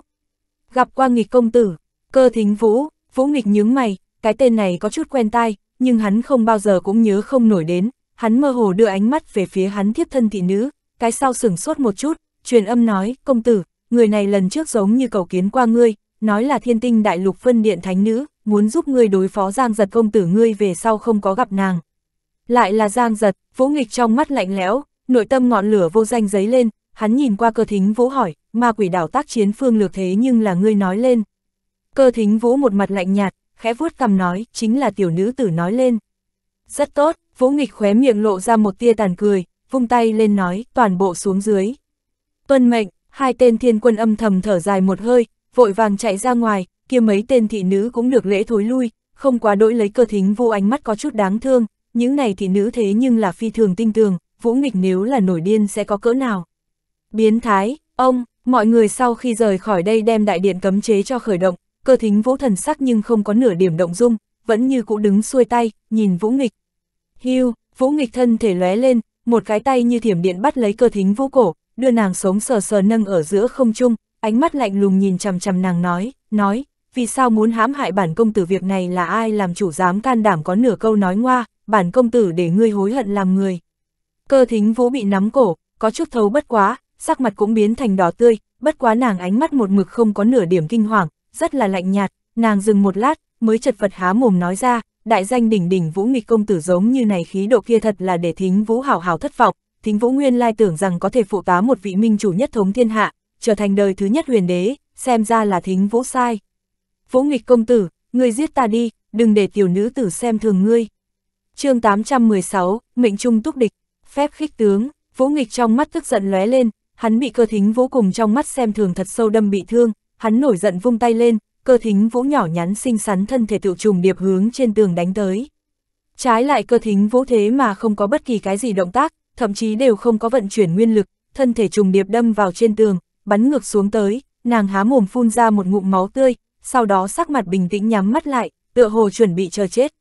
Speaker 1: Gặp qua nghịch công tử, cơ thính vũ, Vũ Nghịch nhướng mày, cái tên này có chút quen tai, nhưng hắn không bao giờ cũng nhớ không nổi đến, hắn mơ hồ đưa ánh mắt về phía hắn thiếp thân thị nữ, cái sau sửng sốt một chút, truyền âm nói, công tử, người này lần trước giống như cầu kiến qua ngươi, nói là thiên tinh đại lục phân điện thánh nữ, muốn giúp ngươi đối phó Giang Giật công tử ngươi về sau không có gặp nàng. Lại là Giang Giật, Vũ Nghịch trong mắt lạnh lẽo, nội tâm ngọn lửa vô danh giấy lên, hắn nhìn qua cơ thính Vũ hỏi, ma quỷ đảo tác chiến phương lược thế nhưng là ngươi nói lên. Cơ thính Vũ một mặt lạnh nhạt, khẽ vuốt cầm nói, chính là tiểu nữ tử nói lên. Rất tốt, Vũ Nghịch khóe miệng lộ ra một tia tàn cười, vung tay lên nói, toàn bộ xuống dưới. Tuân mệnh, hai tên thiên quân âm thầm thở dài một hơi, vội vàng chạy ra ngoài, kia mấy tên thị nữ cũng được lễ thối lui, không quá đỗi lấy cơ thính vô ánh mắt có chút đáng thương, những này thị nữ thế nhưng là phi thường tinh tường, vũ nghịch nếu là nổi điên sẽ có cỡ nào. Biến thái, ông, mọi người sau khi rời khỏi đây đem đại điện cấm chế cho khởi động, cơ thính vũ thần sắc nhưng không có nửa điểm động dung, vẫn như cũ đứng xuôi tay, nhìn vũ nghịch. Hưu, vũ nghịch thân thể lóe lên, một cái tay như thiểm điện bắt lấy cơ thính vũ cổ, đưa nàng sống sờ sờ nâng ở giữa không trung, ánh mắt lạnh lùng nhìn chằm chằm nàng nói, nói, vì sao muốn hãm hại bản công tử việc này là ai làm chủ dám can đảm có nửa câu nói ngoa, bản công tử để ngươi hối hận làm người. Cơ thính vũ bị nắm cổ, có chút thấu bất quá, sắc mặt cũng biến thành đỏ tươi, bất quá nàng ánh mắt một mực không có nửa điểm kinh hoàng, rất là lạnh nhạt, nàng dừng một lát, mới chật vật há mồm nói ra, đại danh đỉnh đỉnh vũ nghịch công tử giống như này khí độ kia thật là để thính vũ hảo hảo thất vọng, thính vũ nguyên lai tưởng rằng có thể phụ tá một vị minh chủ nhất thống thiên hạ, trở thành đời thứ nhất huyền đế, xem ra là thính vũ sai. Vũ nghịch công tử, ngươi giết ta đi, đừng để tiểu nữ tử xem thường ngươi. chương 816, Mệnh Trung Túc Địch, phép khích tướng, Vũ nghịch trong mắt tức giận lóe lên, hắn bị cơ thính vô cùng trong mắt xem thường thật sâu đâm bị thương, hắn nổi giận vung tay lên, cơ thính vũ nhỏ nhắn xinh xắn thân thể tự trùng điệp hướng trên tường đánh tới. Trái lại cơ thính vũ thế mà không có bất kỳ cái gì động tác, thậm chí đều không có vận chuyển nguyên lực, thân thể trùng điệp đâm vào trên tường, bắn ngược xuống tới, nàng há mồm phun ra một ngụm máu tươi, sau đó sắc mặt bình tĩnh nhắm mắt lại, tựa hồ chuẩn bị chờ chết.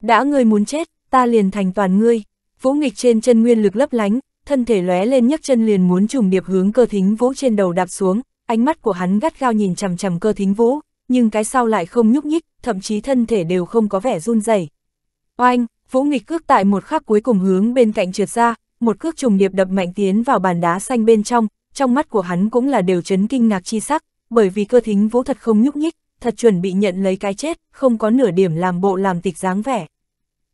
Speaker 1: Đã ngươi muốn chết, ta liền thành toàn ngươi. Vũ nghịch trên chân nguyên lực lấp lánh, thân thể lóe lên nhấc chân liền muốn trùng điệp hướng cơ thính vũ trên đầu đạp xuống, ánh mắt của hắn gắt gao nhìn chằm chằm cơ thính vũ, nhưng cái sau lại không nhúc nhích, thậm chí thân thể đều không có vẻ run rẩy. Oanh, vũ nghịch cước tại một khắc cuối cùng hướng bên cạnh trượt ra, một cước trùng điệp đập mạnh tiến vào bàn đá xanh bên trong, trong mắt của hắn cũng là đều chấn kinh ngạc chi sắc, bởi vì cơ thính vũ thật không nhúc nhích, thật chuẩn bị nhận lấy cái chết, không có nửa điểm làm bộ làm tịch dáng vẻ.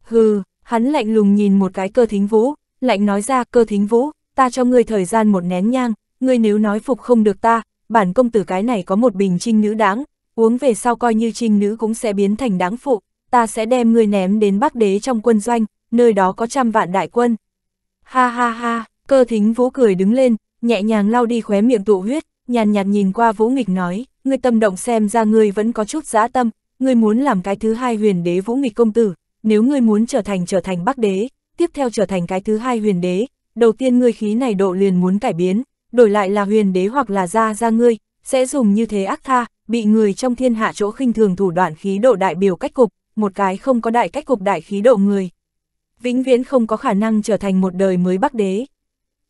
Speaker 1: Hừ, hắn lạnh lùng nhìn một cái cơ thính vũ, lạnh nói ra cơ thính vũ, ta cho ngươi thời gian một nén nhang, ngươi nếu nói phục không được ta, bản công tử cái này có một bình trinh nữ đáng, uống về sau coi như trinh nữ cũng sẽ biến thành đáng phụ, ta sẽ đem ngươi ném đến bắc đế trong quân doanh, nơi đó có trăm vạn đại quân. Ha ha ha, cơ thính vũ cười đứng lên, nhẹ nhàng lau đi khóe miệng tụ huyết, nhàn nhạt, nhìn qua Vũ Nghịch nói, ngươi tâm động xem ra ngươi vẫn có chút dã tâm, ngươi muốn làm cái thứ hai huyền đế Vũ Nghịch công tử, nếu ngươi muốn trở thành trở thành Bắc đế, tiếp theo trở thành cái thứ hai huyền đế, đầu tiên ngươi khí này độ liền muốn cải biến, đổi lại là huyền đế hoặc là gia gia ngươi, sẽ dùng như thế ác tha, bị người trong thiên hạ chỗ khinh thường thủ đoạn khí độ đại biểu cách cục, một cái không có đại cách cục đại khí độ người. Vĩnh viễn không có khả năng trở thành một đời mới Bắc đế.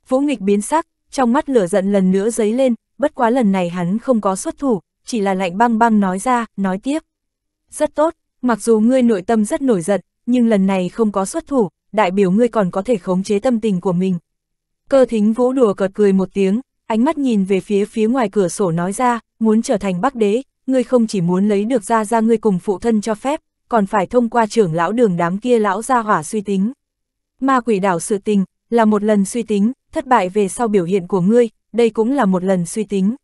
Speaker 1: Vũ Nghịch biến sắc, trong mắt lửa giận lần nữa dấy lên, bất quá lần này hắn không có xuất thủ, chỉ là lạnh băng băng nói ra, nói tiếp. Rất tốt, mặc dù ngươi nội tâm rất nổi giận, nhưng lần này không có xuất thủ, đại biểu ngươi còn có thể khống chế tâm tình của mình. Cơ thính vũ đùa cợt cười một tiếng, ánh mắt nhìn về phía phía ngoài cửa sổ nói ra, muốn trở thành bắc đế, ngươi không chỉ muốn lấy được ra ra ngươi cùng phụ thân cho phép, còn phải thông qua trưởng lão đường đám kia lão ra hỏa suy tính. Ma quỷ đảo sự tình, là một lần suy tính, thất bại về sau biểu hiện của ngươi, đây cũng là một lần suy tính.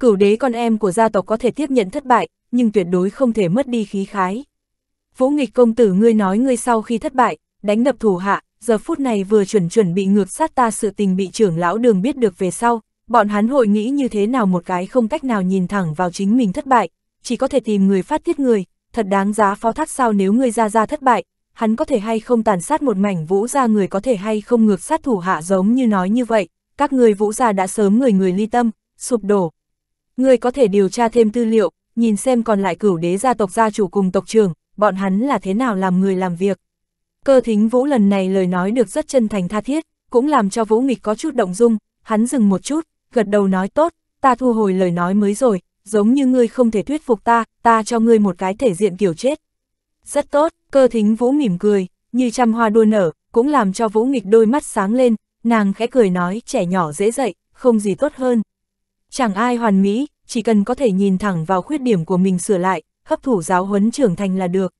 Speaker 1: Cửu đế con em của gia tộc có thể tiếp nhận thất bại, nhưng tuyệt đối không thể mất đi khí khái. Vũ nghịch công tử ngươi nói ngươi sau khi thất bại, đánh đập thủ hạ, giờ phút này vừa chuẩn chuẩn bị ngược sát ta sự tình bị trưởng lão đường biết được về sau, bọn hắn hội nghĩ như thế nào một cái không cách nào nhìn thẳng vào chính mình thất bại, chỉ có thể tìm người phát tiết người, thật đáng giá phó thác sao nếu ngươi ra ra thất bại, hắn có thể hay không tàn sát một mảnh vũ ra người có thể hay không ngược sát thủ hạ giống như nói như vậy, các người vũ gia đã sớm người người ly tâm, sụp đổ. Người có thể điều tra thêm tư liệu, nhìn xem còn lại cửu đế gia tộc gia chủ cùng tộc trưởng, bọn hắn là thế nào làm người làm việc. Cơ thính vũ lần này lời nói được rất chân thành tha thiết, cũng làm cho vũ nghịch có chút động dung, hắn dừng một chút, gật đầu nói tốt, ta thu hồi lời nói mới rồi, giống như ngươi không thể thuyết phục ta, ta cho ngươi một cái thể diện kiểu chết. Rất tốt, cơ thính vũ mỉm cười, như trăm hoa đua nở, cũng làm cho vũ nghịch đôi mắt sáng lên, nàng khẽ cười nói trẻ nhỏ dễ dậy, không gì tốt hơn. Chẳng ai hoàn mỹ, chỉ cần có thể nhìn thẳng vào khuyết điểm của mình sửa lại, hấp thụ giáo huấn trưởng thành là được.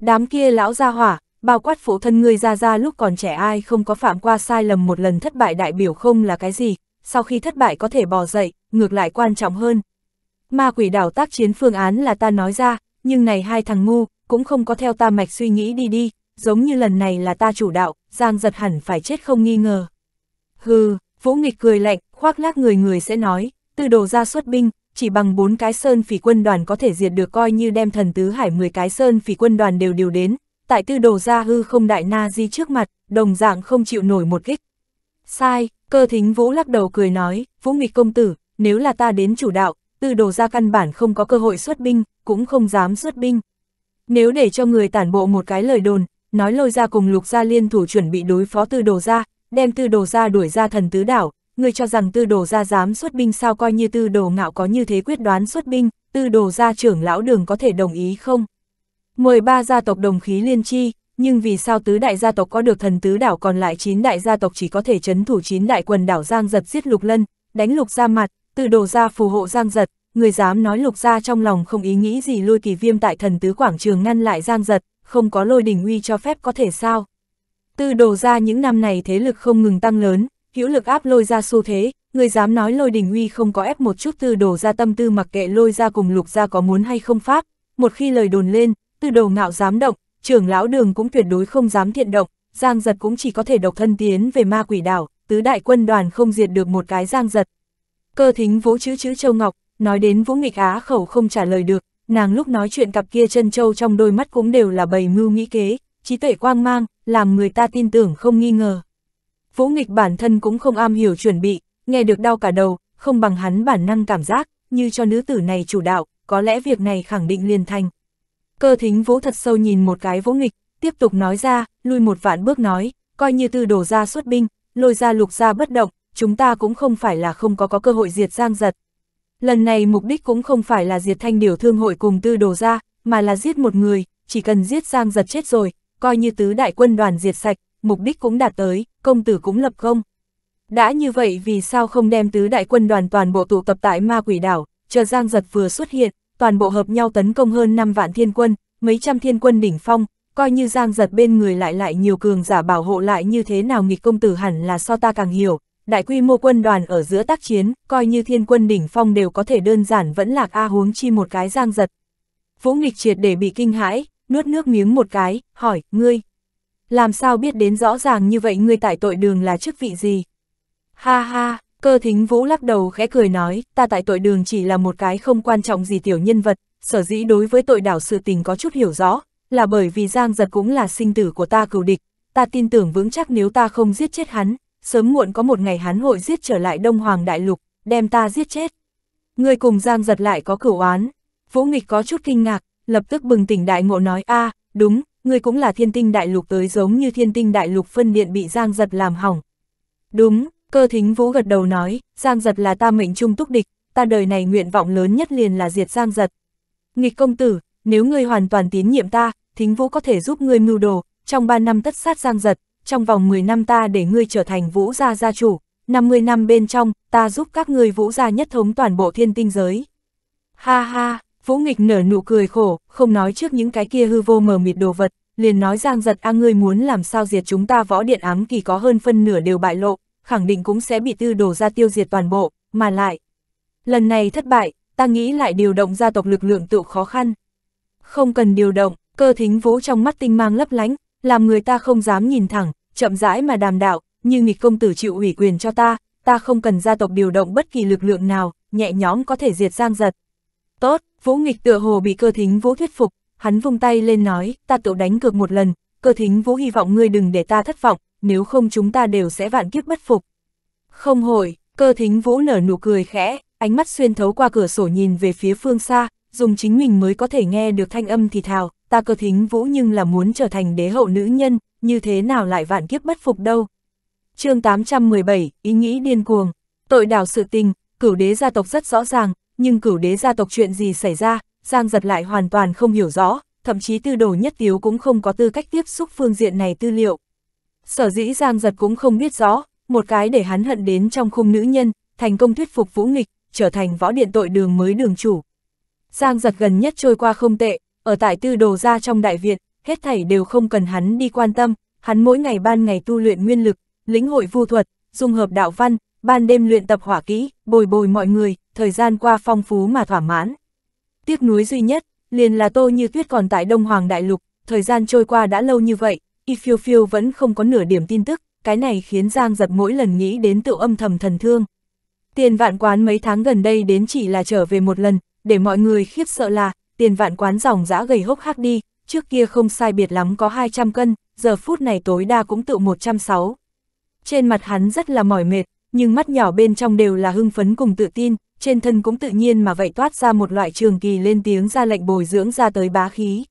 Speaker 1: Đám kia lão gia hỏa, bao quát phụ thân ngươi ra ra lúc còn trẻ ai không có phạm qua sai lầm một lần thất bại đại biểu không là cái gì, sau khi thất bại có thể bò dậy, ngược lại quan trọng hơn. Ma quỷ đảo tác chiến phương án là ta nói ra, nhưng này hai thằng ngu, cũng không có theo ta mạch suy nghĩ đi đi, giống như lần này là ta chủ đạo, Giang giật hẳn phải chết không nghi ngờ. Hừ, Vũ Nghịch cười lạnh, khoác lác người người sẽ nói, từ đồ ra xuất binh, chỉ bằng bốn cái sơn phỉ quân đoàn có thể diệt được coi như đem thần tứ hải 10 cái sơn phỉ quân đoàn đều điều đến, tại tư đồ ra hư không đại na di trước mặt, đồng dạng không chịu nổi một kích. Sai, cơ thính vũ lắc đầu cười nói, vũ nghịch công tử, nếu là ta đến chủ đạo, tư đồ ra căn bản không có cơ hội xuất binh, cũng không dám xuất binh. Nếu để cho người tản bộ một cái lời đồn, nói lôi ra cùng lục gia liên thủ chuẩn bị đối phó tư đồ ra, đem tư đồ ra đuổi ra thần tứ đảo, người cho rằng tư đồ ra dám xuất binh sao coi như tư đồ ngạo có như thế quyết đoán xuất binh, tư đồ ra trưởng lão đường có thể đồng ý không? 13 gia tộc đồng khí liên chi, nhưng vì sao tứ đại gia tộc có được thần tứ đảo còn lại 9 đại gia tộc chỉ có thể chấn thủ 9 đại quần đảo Giang giật giết lục lân, đánh lục ra mặt, tư đồ ra phù hộ Giang giật, người dám nói lục ra trong lòng không ý nghĩ gì lôi kỳ viêm tại thần tứ quảng trường ngăn lại Giang giật, không có lôi đình uy cho phép có thể sao? từ đổ ra những năm này thế lực không ngừng tăng lớn, hữu lực áp lôi ra xu thế, người dám nói lôi đình huy không có ép một chút từ đổ ra tâm tư mặc kệ lôi ra cùng lục ra có muốn hay không pháp. Một khi lời đồn lên, từ đồ ngạo dám động, trưởng lão đường cũng tuyệt đối không dám thiện động, giang giật cũng chỉ có thể độc thân tiến về ma quỷ đảo, tứ đại quân đoàn không diệt được một cái giang giật. Cơ thính vũ chữ chữ châu ngọc, nói đến vũ nghịch á khẩu không trả lời được, nàng lúc nói chuyện cặp kia chân châu trong đôi mắt cũng đều là bầy mưu nghĩ kế, trí tuệ quang mang, làm người ta tin tưởng không nghi ngờ. Vũ nghịch bản thân cũng không am hiểu chuẩn bị, nghe được đau cả đầu, không bằng hắn bản năng cảm giác, như cho nữ tử này chủ đạo, có lẽ việc này khẳng định liền thành. Cơ thính vũ thật sâu nhìn một cái vũ nghịch, tiếp tục nói ra, lui một vạn bước nói, coi như tư đổ ra xuất binh, lôi ra lục ra bất động, chúng ta cũng không phải là không có có cơ hội diệt giang giật. Lần này mục đích cũng không phải là diệt thanh điều thương hội cùng tư đồ ra, mà là giết một người, chỉ cần giết giang giật chết rồi, coi như tứ đại quân đoàn diệt sạch, mục đích cũng đạt tới, công tử cũng lập công. Đã như vậy vì sao không đem tứ đại quân đoàn toàn bộ tụ tập tại ma quỷ đảo, chờ Giang Giật vừa xuất hiện, toàn bộ hợp nhau tấn công hơn 5 vạn thiên quân, mấy trăm thiên quân đỉnh phong, coi như Giang Giật bên người lại lại nhiều cường giả bảo hộ lại như thế nào nghịch công tử hẳn là so ta càng hiểu. Đại quy mô quân đoàn ở giữa tác chiến, coi như thiên quân đỉnh phong đều có thể đơn giản vẫn lạc A huống chi một cái Giang Giật. Vũ nghịch triệt để bị kinh hãi, nuốt nước miếng một cái, hỏi, ngươi, làm sao biết đến rõ ràng như vậy ngươi tại tội đường là chức vị gì? Ha ha, cơ thính vũ lắc đầu khẽ cười nói, ta tại tội đường chỉ là một cái không quan trọng gì tiểu nhân vật, sở dĩ đối với tội đảo sự tình có chút hiểu rõ, là bởi vì Giang Giật cũng là sinh tử của ta cừu địch, ta tin tưởng vững chắc nếu ta không giết chết hắn, sớm muộn có một ngày hắn hội giết trở lại Đông Hoàng Đại Lục, đem ta giết chết. Người cùng Giang Giật lại có cửu án, Vũ Nghịch có chút kinh ngạc, lập tức bừng tỉnh đại ngộ nói a à, đúng, ngươi cũng là thiên tinh đại lục tới giống như thiên tinh đại lục phân điện bị giang giật làm hỏng. Đúng, cơ thính vũ gật đầu nói, giang giật là ta mệnh trung túc địch, ta đời này nguyện vọng lớn nhất liền là diệt giang giật. Nghịch công tử, nếu ngươi hoàn toàn tín nhiệm ta, thính vũ có thể giúp ngươi mưu đồ, trong 3 năm tất sát giang giật, trong vòng 10 năm ta để ngươi trở thành vũ gia gia chủ, 50 năm bên trong, ta giúp các ngươi vũ gia nhất thống toàn bộ thiên tinh giới. Ha ha, Vũ nghịch nở nụ cười khổ, không nói trước những cái kia hư vô mờ mịt đồ vật, liền nói giang giật a ngươi muốn làm sao diệt chúng ta võ điện ám kỳ có hơn phân nửa đều bại lộ, khẳng định cũng sẽ bị tư đổ ra tiêu diệt toàn bộ, mà lại. Lần này thất bại, ta nghĩ lại điều động gia tộc lực lượng tự khó khăn. Không cần điều động, cơ thính vũ trong mắt tinh mang lấp lánh, làm người ta không dám nhìn thẳng, chậm rãi mà đàm đạo, như nghịch công tử chịu ủy quyền cho ta, ta không cần gia tộc điều động bất kỳ lực lượng nào, nhẹ nhõm có thể diệt giang giật, Tốt, Vũ Nghịch tựa hồ bị cơ thính Vũ thuyết phục, hắn vung tay lên nói, ta tự đánh cược một lần, cơ thính Vũ hy vọng ngươi đừng để ta thất vọng, nếu không chúng ta đều sẽ vạn kiếp bất phục. Không hồi, cơ thính Vũ nở nụ cười khẽ, ánh mắt xuyên thấu qua cửa sổ nhìn về phía phương xa, dùng chính mình mới có thể nghe được thanh âm thì thào, ta cơ thính Vũ nhưng là muốn trở thành đế hậu nữ nhân, như thế nào lại vạn kiếp bất phục đâu. chương 817, ý nghĩ điên cuồng, tội đảo sự tình, cửu đế gia tộc rất rõ ràng, nhưng cửu đế gia tộc chuyện gì xảy ra, Giang giật lại hoàn toàn không hiểu rõ, thậm chí tư đồ nhất tiếu cũng không có tư cách tiếp xúc phương diện này tư liệu. Sở dĩ Giang giật cũng không biết rõ, một cái để hắn hận đến trong khung nữ nhân, thành công thuyết phục vũ nghịch, trở thành võ điện tội đường mới đường chủ. Giang giật gần nhất trôi qua không tệ, ở tại tư đồ gia trong đại viện, hết thảy đều không cần hắn đi quan tâm, hắn mỗi ngày ban ngày tu luyện nguyên lực, lĩnh hội vu thuật, dung hợp đạo văn, ban đêm luyện tập hỏa kỹ, bồi bồi mọi người, thời gian qua phong phú mà thỏa mãn. Tiếc núi duy nhất, liền là Tô Như Tuyết còn tại Đông Hoàng Đại Lục, thời gian trôi qua đã lâu như vậy, Y Phiêu Phiêu vẫn không có nửa điểm tin tức, cái này khiến Giang giật mỗi lần nghĩ đến tự âm thầm thần thương. Tiền vạn quán mấy tháng gần đây đến chỉ là trở về một lần, để mọi người khiếp sợ là, tiền vạn quán dòng dã gầy hốc hác đi, trước kia không sai biệt lắm có 200 cân, giờ phút này tối đa cũng tự 160. Trên mặt hắn rất là mỏi mệt, nhưng mắt nhỏ bên trong đều là hưng phấn cùng tự tin, trên thân cũng tự nhiên mà vậy toát ra một loại trường kỳ lên tiếng ra lệnh bồi dưỡng ra tới bá khí.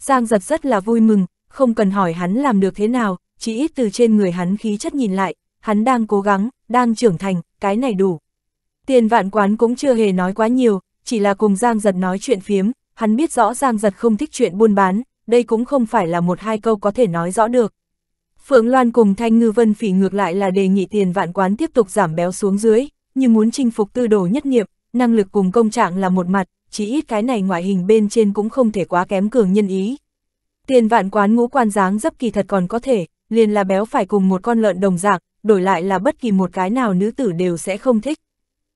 Speaker 1: Giang giật rất là vui mừng, không cần hỏi hắn làm được thế nào, chỉ ít từ trên người hắn khí chất nhìn lại, hắn đang cố gắng, đang trưởng thành, cái này đủ. Tiền vạn quán cũng chưa hề nói quá nhiều, chỉ là cùng Giang giật nói chuyện phiếm, hắn biết rõ Giang giật không thích chuyện buôn bán, đây cũng không phải là một hai câu có thể nói rõ được. Phượng Loan cùng Thanh Ngư Vân Phỉ ngược lại là đề nghị tiền vạn quán tiếp tục giảm béo xuống dưới, như muốn chinh phục tư đồ nhất nghiệm, năng lực cùng công trạng là một mặt, chỉ ít cái này ngoại hình bên trên cũng không thể quá kém cường nhân ý. Tiền vạn quán ngũ quan dáng dấp kỳ thật còn có thể, liền là béo phải cùng một con lợn đồng dạng, đổi lại là bất kỳ một cái nào nữ tử đều sẽ không thích.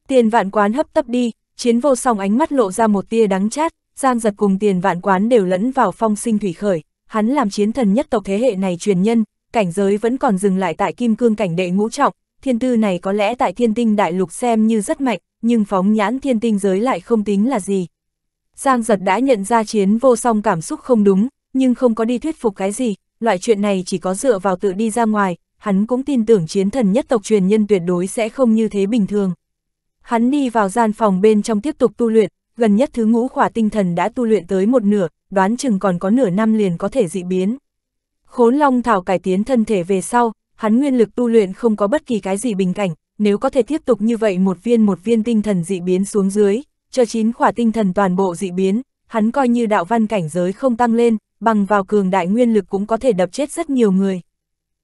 Speaker 1: Tiền vạn quán hấp tấp đi, chiến vô song ánh mắt lộ ra một tia đắng chát, giang giật cùng tiền vạn quán đều lẫn vào phong sinh thủy khởi, hắn làm chiến thần nhất tộc thế hệ này truyền nhân, cảnh giới vẫn còn dừng lại tại kim cương cảnh đệ ngũ trọng, thiên tư này có lẽ tại thiên tinh đại lục xem như rất mạnh, nhưng phóng nhãn thiên tinh giới lại không tính là gì. Giang giật đã nhận ra chiến vô song cảm xúc không đúng, nhưng không có đi thuyết phục cái gì, loại chuyện này chỉ có dựa vào tự đi ra ngoài, hắn cũng tin tưởng chiến thần nhất tộc truyền nhân tuyệt đối sẽ không như thế bình thường. Hắn đi vào gian phòng bên trong tiếp tục tu luyện, gần nhất thứ ngũ khỏa tinh thần đã tu luyện tới một nửa, đoán chừng còn có nửa năm liền có thể dị biến. Khốn Long Thảo cải tiến thân thể về sau, hắn nguyên lực tu luyện không có bất kỳ cái gì bình cảnh, nếu có thể tiếp tục như vậy một viên một viên tinh thần dị biến xuống dưới, cho chín khỏa tinh thần toàn bộ dị biến, hắn coi như đạo văn cảnh giới không tăng lên, bằng vào cường đại nguyên lực cũng có thể đập chết rất nhiều người.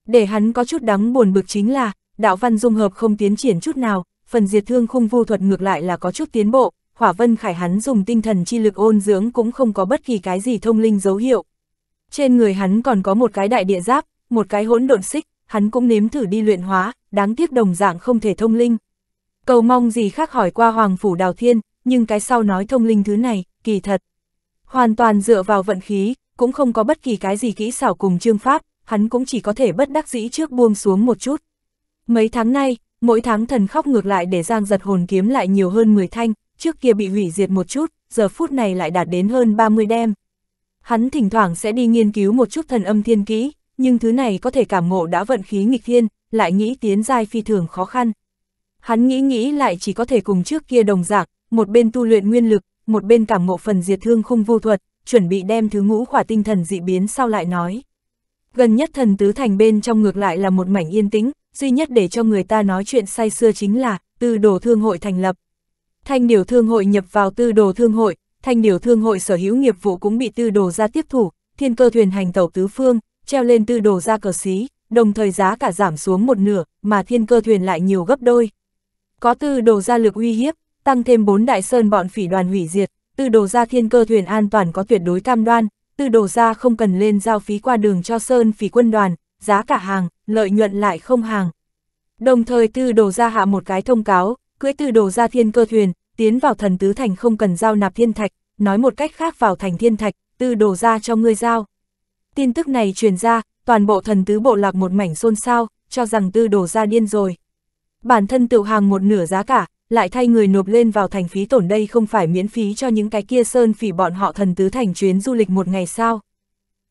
Speaker 1: Để hắn có chút đắng buồn bực chính là, đạo văn dung hợp không tiến triển chút nào, phần diệt thương khung vu thuật ngược lại là có chút tiến bộ, hỏa vân khải hắn dùng tinh thần chi lực ôn dưỡng cũng không có bất kỳ cái gì thông linh dấu hiệu. Trên người hắn còn có một cái đại địa giáp, một cái hỗn độn xích, hắn cũng nếm thử đi luyện hóa, đáng tiếc đồng dạng không thể thông linh. Cầu mong gì khác hỏi qua Hoàng Phủ Đào Thiên, nhưng cái sau nói thông linh thứ này, kỳ thật. Hoàn toàn dựa vào vận khí, cũng không có bất kỳ cái gì kỹ xảo cùng chương pháp, hắn cũng chỉ có thể bất đắc dĩ trước buông xuống một chút. Mấy tháng nay, mỗi tháng thần khóc ngược lại để giang giật hồn kiếm lại nhiều hơn 10 thanh, trước kia bị hủy diệt một chút, giờ phút này lại đạt đến hơn 30 đem. Hắn thỉnh thoảng sẽ đi nghiên cứu một chút thần âm thiên kỹ, nhưng thứ này có thể cảm ngộ đã vận khí nghịch thiên, lại nghĩ tiến giai phi thường khó khăn. Hắn nghĩ nghĩ lại chỉ có thể cùng trước kia đồng dạng, một bên tu luyện nguyên lực, một bên cảm ngộ phần diệt thương khung vô thuật, chuẩn bị đem thứ ngũ khỏa tinh thần dị biến sau lại nói. Gần nhất thần tứ thành bên trong ngược lại là một mảnh yên tĩnh, duy nhất để cho người ta nói chuyện say xưa chính là tư đồ thương hội thành lập. Thanh điều thương hội nhập vào tư đồ thương hội, thanh điều thương hội sở hữu nghiệp vụ cũng bị tư đồ ra tiếp thủ, thiên cơ thuyền hành tàu tứ phương, treo lên tư đồ ra cờ xí, đồng thời giá cả giảm xuống một nửa, mà thiên cơ thuyền lại nhiều gấp đôi. Có tư đồ ra lực uy hiếp, tăng thêm bốn đại sơn bọn phỉ đoàn hủy diệt, tư đồ ra thiên cơ thuyền an toàn có tuyệt đối cam đoan, tư đồ ra không cần lên giao phí qua đường cho sơn phỉ quân đoàn, giá cả hàng, lợi nhuận lại không hàng. Đồng thời tư đồ ra hạ một cái thông cáo, cưỡi tư đồ ra thiên cơ thuyền, tiến vào thần tứ thành không cần giao nạp thiên thạch, nói một cách khác vào thành thiên thạch, tư đồ ra cho ngươi giao. Tin tức này truyền ra, toàn bộ thần tứ bộ lạc một mảnh xôn xao, cho rằng tư đổ ra điên rồi. Bản thân tự hàng một nửa giá cả, lại thay người nộp lên vào thành phí tổn đây không phải miễn phí cho những cái kia sơn phỉ bọn họ thần tứ thành chuyến du lịch một ngày sao.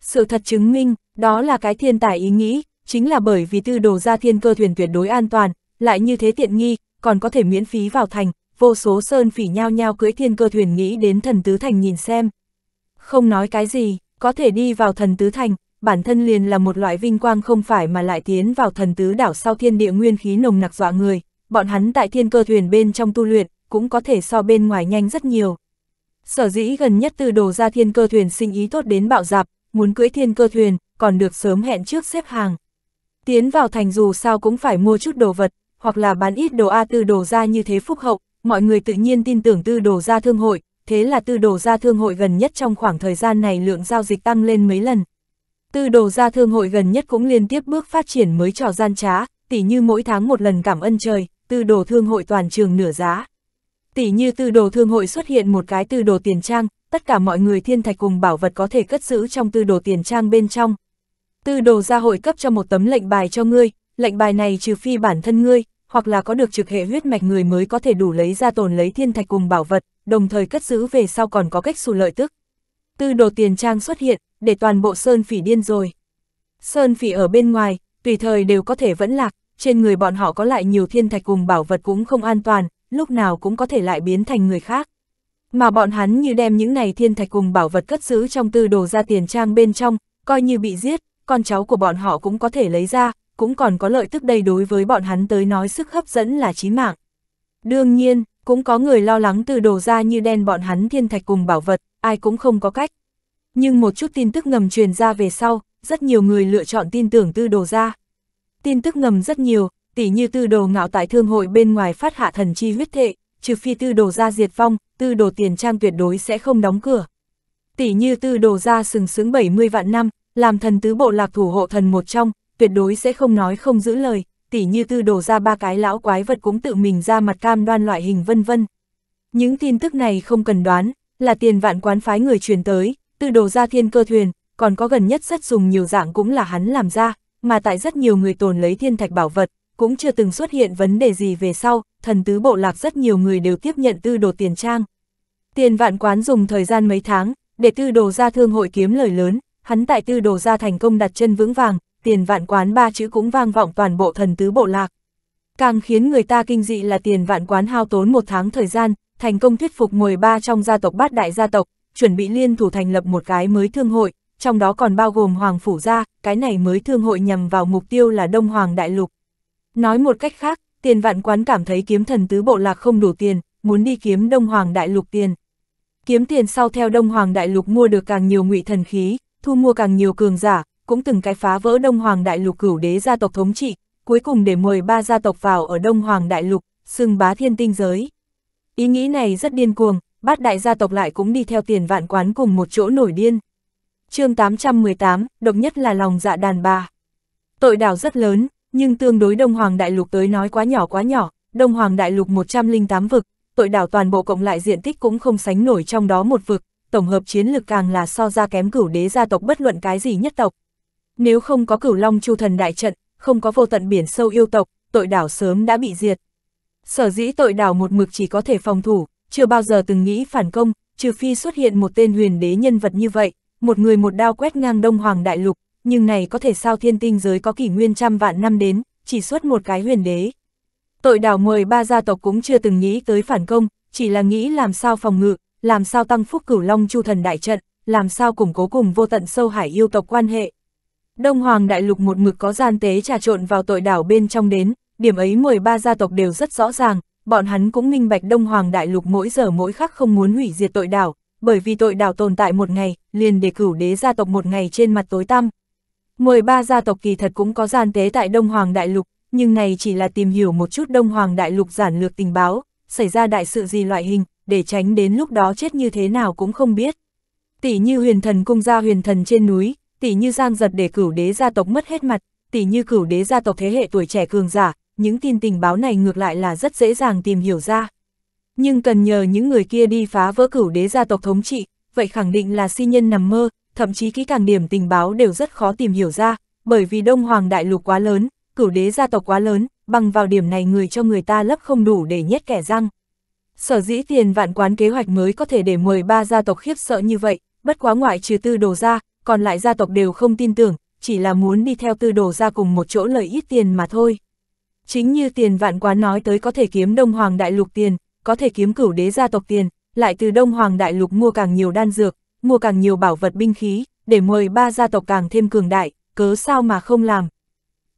Speaker 1: Sự thật chứng minh, đó là cái thiên tài ý nghĩ, chính là bởi vì tư đồ ra thiên cơ thuyền tuyệt đối an toàn, lại như thế tiện nghi, còn có thể miễn phí vào thành, vô số sơn phỉ nhao nhao cưỡi thiên cơ thuyền nghĩ đến thần tứ thành nhìn xem. Không nói cái gì, có thể đi vào thần tứ thành, bản thân liền là một loại vinh quang không phải mà lại tiến vào thần tứ đảo sau thiên địa nguyên khí nồng nặc dọa người, bọn hắn tại thiên cơ thuyền bên trong tu luyện, cũng có thể so bên ngoài nhanh rất nhiều. Sở dĩ gần nhất từ đồ ra thiên cơ thuyền sinh ý tốt đến bạo dạp, muốn cưỡi thiên cơ thuyền, còn được sớm hẹn trước xếp hàng. Tiến vào thành dù sao cũng phải mua chút đồ vật, hoặc là bán ít đồ A tư đồ ra như thế phúc hậu, mọi người tự nhiên tin tưởng tư đồ ra thương hội, thế là tư đồ ra thương hội gần nhất trong khoảng thời gian này lượng giao dịch tăng lên mấy lần. Tư đồ ra thương hội gần nhất cũng liên tiếp bước phát triển mới trò gian trá, tỉ như mỗi tháng một lần cảm ơn trời, tư đồ thương hội toàn trường nửa giá. Tỉ như tư đồ thương hội xuất hiện một cái tư đồ tiền trang, tất cả mọi người thiên thạch cùng bảo vật có thể cất giữ trong tư đồ tiền trang bên trong. Tư đồ gia hội cấp cho một tấm lệnh bài cho ngươi, lệnh bài này trừ phi bản thân ngươi, hoặc là có được trực hệ huyết mạch người mới có thể đủ lấy ra tồn lấy thiên thạch cùng bảo vật, đồng thời cất giữ về sau còn có cách xù lợi tức. Tư đồ tiền trang xuất hiện, để toàn bộ sơn phỉ điên rồi. Sơn phỉ ở bên ngoài, tùy thời đều có thể vẫn lạc, trên người bọn họ có lại nhiều thiên thạch cùng bảo vật cũng không an toàn, lúc nào cũng có thể lại biến thành người khác. Mà bọn hắn như đem những này thiên thạch cùng bảo vật cất giữ trong tư đồ ra tiền trang bên trong, coi như bị giết, con cháu của bọn họ cũng có thể lấy ra, cũng còn có lợi tức đây đối với bọn hắn tới nói sức hấp dẫn là chí mạng. Đương nhiên, cũng có người lo lắng từ đồ ra như đen bọn hắn thiên thạch cùng bảo vật, ai cũng không có cách. Nhưng một chút tin tức ngầm truyền ra về sau, rất nhiều người lựa chọn tin tưởng tư đồ ra. Tin tức ngầm rất nhiều, tỉ như tư đồ ngạo tại thương hội bên ngoài phát hạ thần chi huyết thệ, trừ phi tư đồ ra diệt vong, tư đồ tiền trang tuyệt đối sẽ không đóng cửa. Tỉ như tư đồ ra sừng sướng 70 vạn năm, làm thần tứ bộ lạc thủ hộ thần một trong, tuyệt đối sẽ không nói không giữ lời tỉ như tư đổ ra ba cái lão quái vật cũng tự mình ra mặt cam đoan loại hình vân vân. Những tin tức này không cần đoán, là tiền vạn quán phái người truyền tới, tư đồ ra thiên cơ thuyền, còn có gần nhất rất dùng nhiều dạng cũng là hắn làm ra, mà tại rất nhiều người tồn lấy thiên thạch bảo vật, cũng chưa từng xuất hiện vấn đề gì về sau, thần tứ bộ lạc rất nhiều người đều tiếp nhận tư đồ tiền trang. Tiền vạn quán dùng thời gian mấy tháng, để tư đồ ra thương hội kiếm lời lớn, hắn tại tư đồ ra thành công đặt chân vững vàng, tiền vạn quán ba chữ cũng vang vọng toàn bộ thần tứ bộ lạc. Càng khiến người ta kinh dị là tiền vạn quán hao tốn một tháng thời gian, thành công thuyết phục 13 trong gia tộc bát đại gia tộc, chuẩn bị liên thủ thành lập một cái mới thương hội, trong đó còn bao gồm Hoàng Phủ Gia, cái này mới thương hội nhằm vào mục tiêu là Đông Hoàng Đại Lục. Nói một cách khác, tiền vạn quán cảm thấy kiếm thần tứ bộ lạc không đủ tiền, muốn đi kiếm Đông Hoàng Đại Lục tiền. Kiếm tiền sau theo Đông Hoàng Đại Lục mua được càng nhiều ngụy thần khí, thu mua càng nhiều cường giả, cũng từng cái phá vỡ Đông Hoàng Đại Lục cửu đế gia tộc thống trị, cuối cùng để 13 gia tộc vào ở Đông Hoàng Đại Lục, xưng bá thiên tinh giới. Ý nghĩ này rất điên cuồng, bát đại gia tộc lại cũng đi theo tiền vạn quán cùng một chỗ nổi điên. chương 818, độc nhất là lòng dạ đàn bà. Tội đảo rất lớn, nhưng tương đối Đông Hoàng Đại Lục tới nói quá nhỏ quá nhỏ, Đông Hoàng Đại Lục 108 vực, tội đảo toàn bộ cộng lại diện tích cũng không sánh nổi trong đó một vực, tổng hợp chiến lực càng là so ra kém cửu đế gia tộc bất luận cái gì nhất tộc nếu không có cửu long chu thần đại trận, không có vô tận biển sâu yêu tộc, tội đảo sớm đã bị diệt. Sở dĩ tội đảo một mực chỉ có thể phòng thủ, chưa bao giờ từng nghĩ phản công, trừ phi xuất hiện một tên huyền đế nhân vật như vậy, một người một đao quét ngang đông hoàng đại lục, nhưng này có thể sao thiên tinh giới có kỷ nguyên trăm vạn năm đến, chỉ xuất một cái huyền đế. Tội đảo mời ba gia tộc cũng chưa từng nghĩ tới phản công, chỉ là nghĩ làm sao phòng ngự, làm sao tăng phúc cửu long chu thần đại trận, làm sao củng cố cùng vô tận sâu hải yêu tộc quan hệ, Đông Hoàng Đại Lục một mực có gian tế trà trộn vào tội đảo bên trong đến, điểm ấy 13 gia tộc đều rất rõ ràng, bọn hắn cũng minh bạch Đông Hoàng Đại Lục mỗi giờ mỗi khắc không muốn hủy diệt tội đảo, bởi vì tội đảo tồn tại một ngày, liền để cửu đế gia tộc một ngày trên mặt tối tăm. 13 gia tộc kỳ thật cũng có gian tế tại Đông Hoàng Đại Lục, nhưng này chỉ là tìm hiểu một chút Đông Hoàng Đại Lục giản lược tình báo, xảy ra đại sự gì loại hình, để tránh đến lúc đó chết như thế nào cũng không biết. Tỷ như huyền thần cung gia huyền thần trên núi, tỷ như Giang Giật để cửu đế gia tộc mất hết mặt, tỷ như cửu đế gia tộc thế hệ tuổi trẻ cường giả, những tin tình báo này ngược lại là rất dễ dàng tìm hiểu ra. Nhưng cần nhờ những người kia đi phá vỡ cửu đế gia tộc thống trị, vậy khẳng định là si nhân nằm mơ, thậm chí kỹ càng điểm tình báo đều rất khó tìm hiểu ra, bởi vì Đông Hoàng Đại Lục quá lớn, cửu đế gia tộc quá lớn, bằng vào điểm này người cho người ta lấp không đủ để nhét kẻ răng. Sở dĩ tiền vạn quán kế hoạch mới có thể để 13 gia tộc khiếp sợ như vậy, bất quá ngoại trừ tư đồ ra, còn lại gia tộc đều không tin tưởng, chỉ là muốn đi theo tư đồ ra cùng một chỗ lợi ít tiền mà thôi. Chính như tiền vạn quá nói tới có thể kiếm Đông Hoàng Đại Lục tiền, có thể kiếm cửu đế gia tộc tiền, lại từ Đông Hoàng Đại Lục mua càng nhiều đan dược, mua càng nhiều bảo vật binh khí, để mời ba gia tộc càng thêm cường đại, cớ sao mà không làm.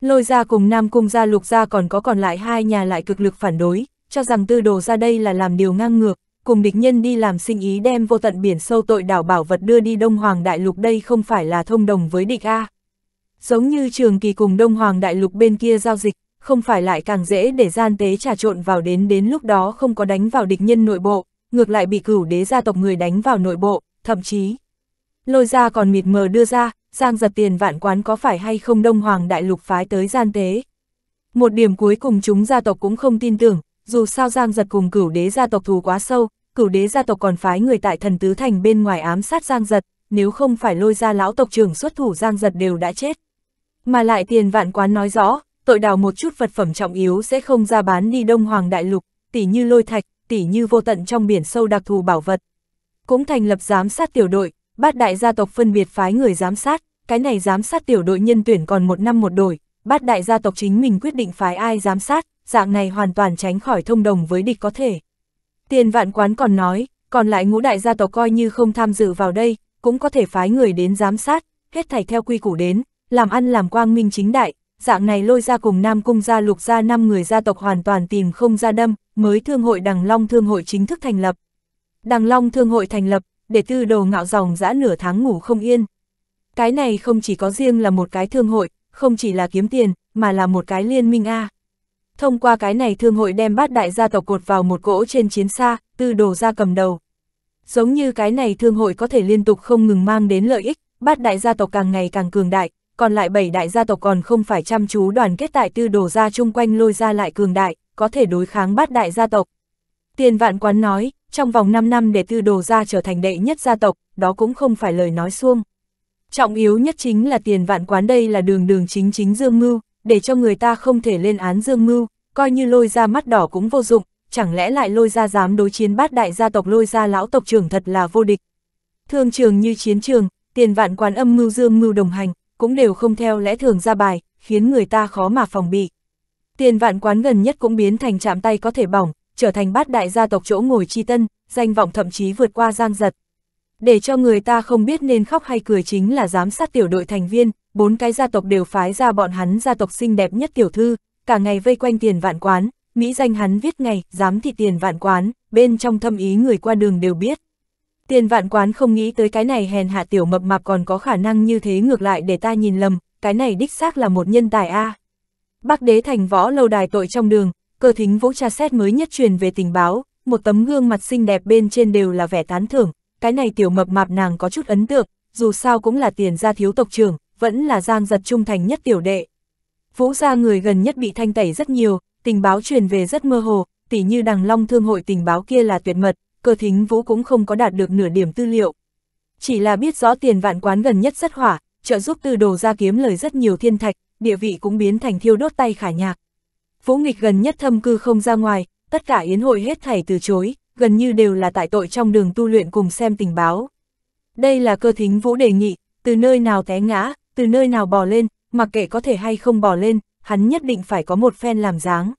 Speaker 1: Lôi ra cùng Nam Cung gia lục gia còn có còn lại hai nhà lại cực lực phản đối, cho rằng tư đồ ra đây là làm điều ngang ngược, cùng địch nhân đi làm sinh ý đem vô tận biển sâu tội đảo bảo vật đưa đi Đông Hoàng Đại Lục đây không phải là thông đồng với địch A. Giống như trường kỳ cùng Đông Hoàng Đại Lục bên kia giao dịch, không phải lại càng dễ để gian tế trà trộn vào đến đến lúc đó không có đánh vào địch nhân nội bộ, ngược lại bị cửu đế gia tộc người đánh vào nội bộ, thậm chí. Lôi ra còn mịt mờ đưa ra, giang giật tiền vạn quán có phải hay không Đông Hoàng Đại Lục phái tới gian tế. Một điểm cuối cùng chúng gia tộc cũng không tin tưởng, dù sao giang giật cùng cửu đế gia tộc thù quá sâu, cửu đế gia tộc còn phái người tại thần tứ thành bên ngoài ám sát Giang Giật, nếu không phải lôi ra lão tộc trưởng xuất thủ Giang Giật đều đã chết. Mà lại tiền vạn quán nói rõ, tội đào một chút vật phẩm trọng yếu sẽ không ra bán đi Đông Hoàng Đại Lục, tỉ như lôi thạch, tỉ như vô tận trong biển sâu đặc thù bảo vật. Cũng thành lập giám sát tiểu đội, bát đại gia tộc phân biệt phái người giám sát, cái này giám sát tiểu đội nhân tuyển còn một năm một đổi, bát đại gia tộc chính mình quyết định phái ai giám sát, dạng này hoàn toàn tránh khỏi thông đồng với địch có thể. Tiền vạn quán còn nói, còn lại ngũ đại gia tộc coi như không tham dự vào đây, cũng có thể phái người đến giám sát, hết thảy theo quy củ đến, làm ăn làm quang minh chính đại, dạng này lôi ra cùng Nam Cung gia lục gia năm người gia tộc hoàn toàn tìm không ra đâm, mới thương hội Đằng Long thương hội chính thức thành lập. Đằng Long thương hội thành lập, để tư đồ ngạo dòng dã nửa tháng ngủ không yên. Cái này không chỉ có riêng là một cái thương hội, không chỉ là kiếm tiền, mà là một cái liên minh A. À thông qua cái này thương hội đem bát đại gia tộc cột vào một gỗ trên chiến xa, tư đồ ra cầm đầu. Giống như cái này thương hội có thể liên tục không ngừng mang đến lợi ích, bát đại gia tộc càng ngày càng cường đại, còn lại bảy đại gia tộc còn không phải chăm chú đoàn kết tại tư đồ ra chung quanh lôi ra lại cường đại, có thể đối kháng bát đại gia tộc. Tiền vạn quán nói, trong vòng 5 năm để tư đồ ra trở thành đệ nhất gia tộc, đó cũng không phải lời nói xuông. Trọng yếu nhất chính là tiền vạn quán đây là đường đường chính chính dương ngưu, để cho người ta không thể lên án Dương Mưu, coi như lôi ra mắt đỏ cũng vô dụng, chẳng lẽ lại lôi ra dám đối chiến bát đại gia tộc lôi ra lão tộc trưởng thật là vô địch. Thương trường như chiến trường, tiền vạn quán âm mưu dương mưu đồng hành, cũng đều không theo lẽ thường ra bài, khiến người ta khó mà phòng bị. Tiền vạn quán gần nhất cũng biến thành chạm tay có thể bỏng, trở thành bát đại gia tộc chỗ ngồi chi tân, danh vọng thậm chí vượt qua giang giật. Để cho người ta không biết nên khóc hay cười chính là giám sát tiểu đội thành viên, bốn cái gia tộc đều phái ra bọn hắn gia tộc xinh đẹp nhất tiểu thư, cả ngày vây quanh tiền vạn quán, Mỹ danh hắn viết ngày, dám thì tiền vạn quán, bên trong thâm ý người qua đường đều biết. Tiền vạn quán không nghĩ tới cái này hèn hạ tiểu mập mạp còn có khả năng như thế ngược lại để ta nhìn lầm, cái này đích xác là một nhân tài a. À. Bắc đế thành võ lâu đài tội trong đường, cơ thính vũ tra xét mới nhất truyền về tình báo, một tấm gương mặt xinh đẹp bên trên đều là vẻ tán thưởng, cái này tiểu mập mạp nàng có chút ấn tượng, dù sao cũng là tiền gia thiếu tộc trưởng, vẫn là giang giật trung thành nhất tiểu đệ. Vũ gia người gần nhất bị thanh tẩy rất nhiều, tình báo truyền về rất mơ hồ, tỉ như đằng long thương hội tình báo kia là tuyệt mật, cơ thính vũ cũng không có đạt được nửa điểm tư liệu. Chỉ là biết rõ tiền vạn quán gần nhất rất hỏa, trợ giúp từ đồ ra kiếm lời rất nhiều thiên thạch, địa vị cũng biến thành thiêu đốt tay khả nhạc. Vũ nghịch gần nhất thâm cư không ra ngoài, tất cả yến hội hết thảy từ chối, gần như đều là tại tội trong đường tu luyện cùng xem tình báo. Đây là cơ thính vũ đề nghị, từ nơi nào té ngã, từ nơi nào bò lên, mặc kệ có thể hay không bò lên, hắn nhất định phải có một phen làm dáng.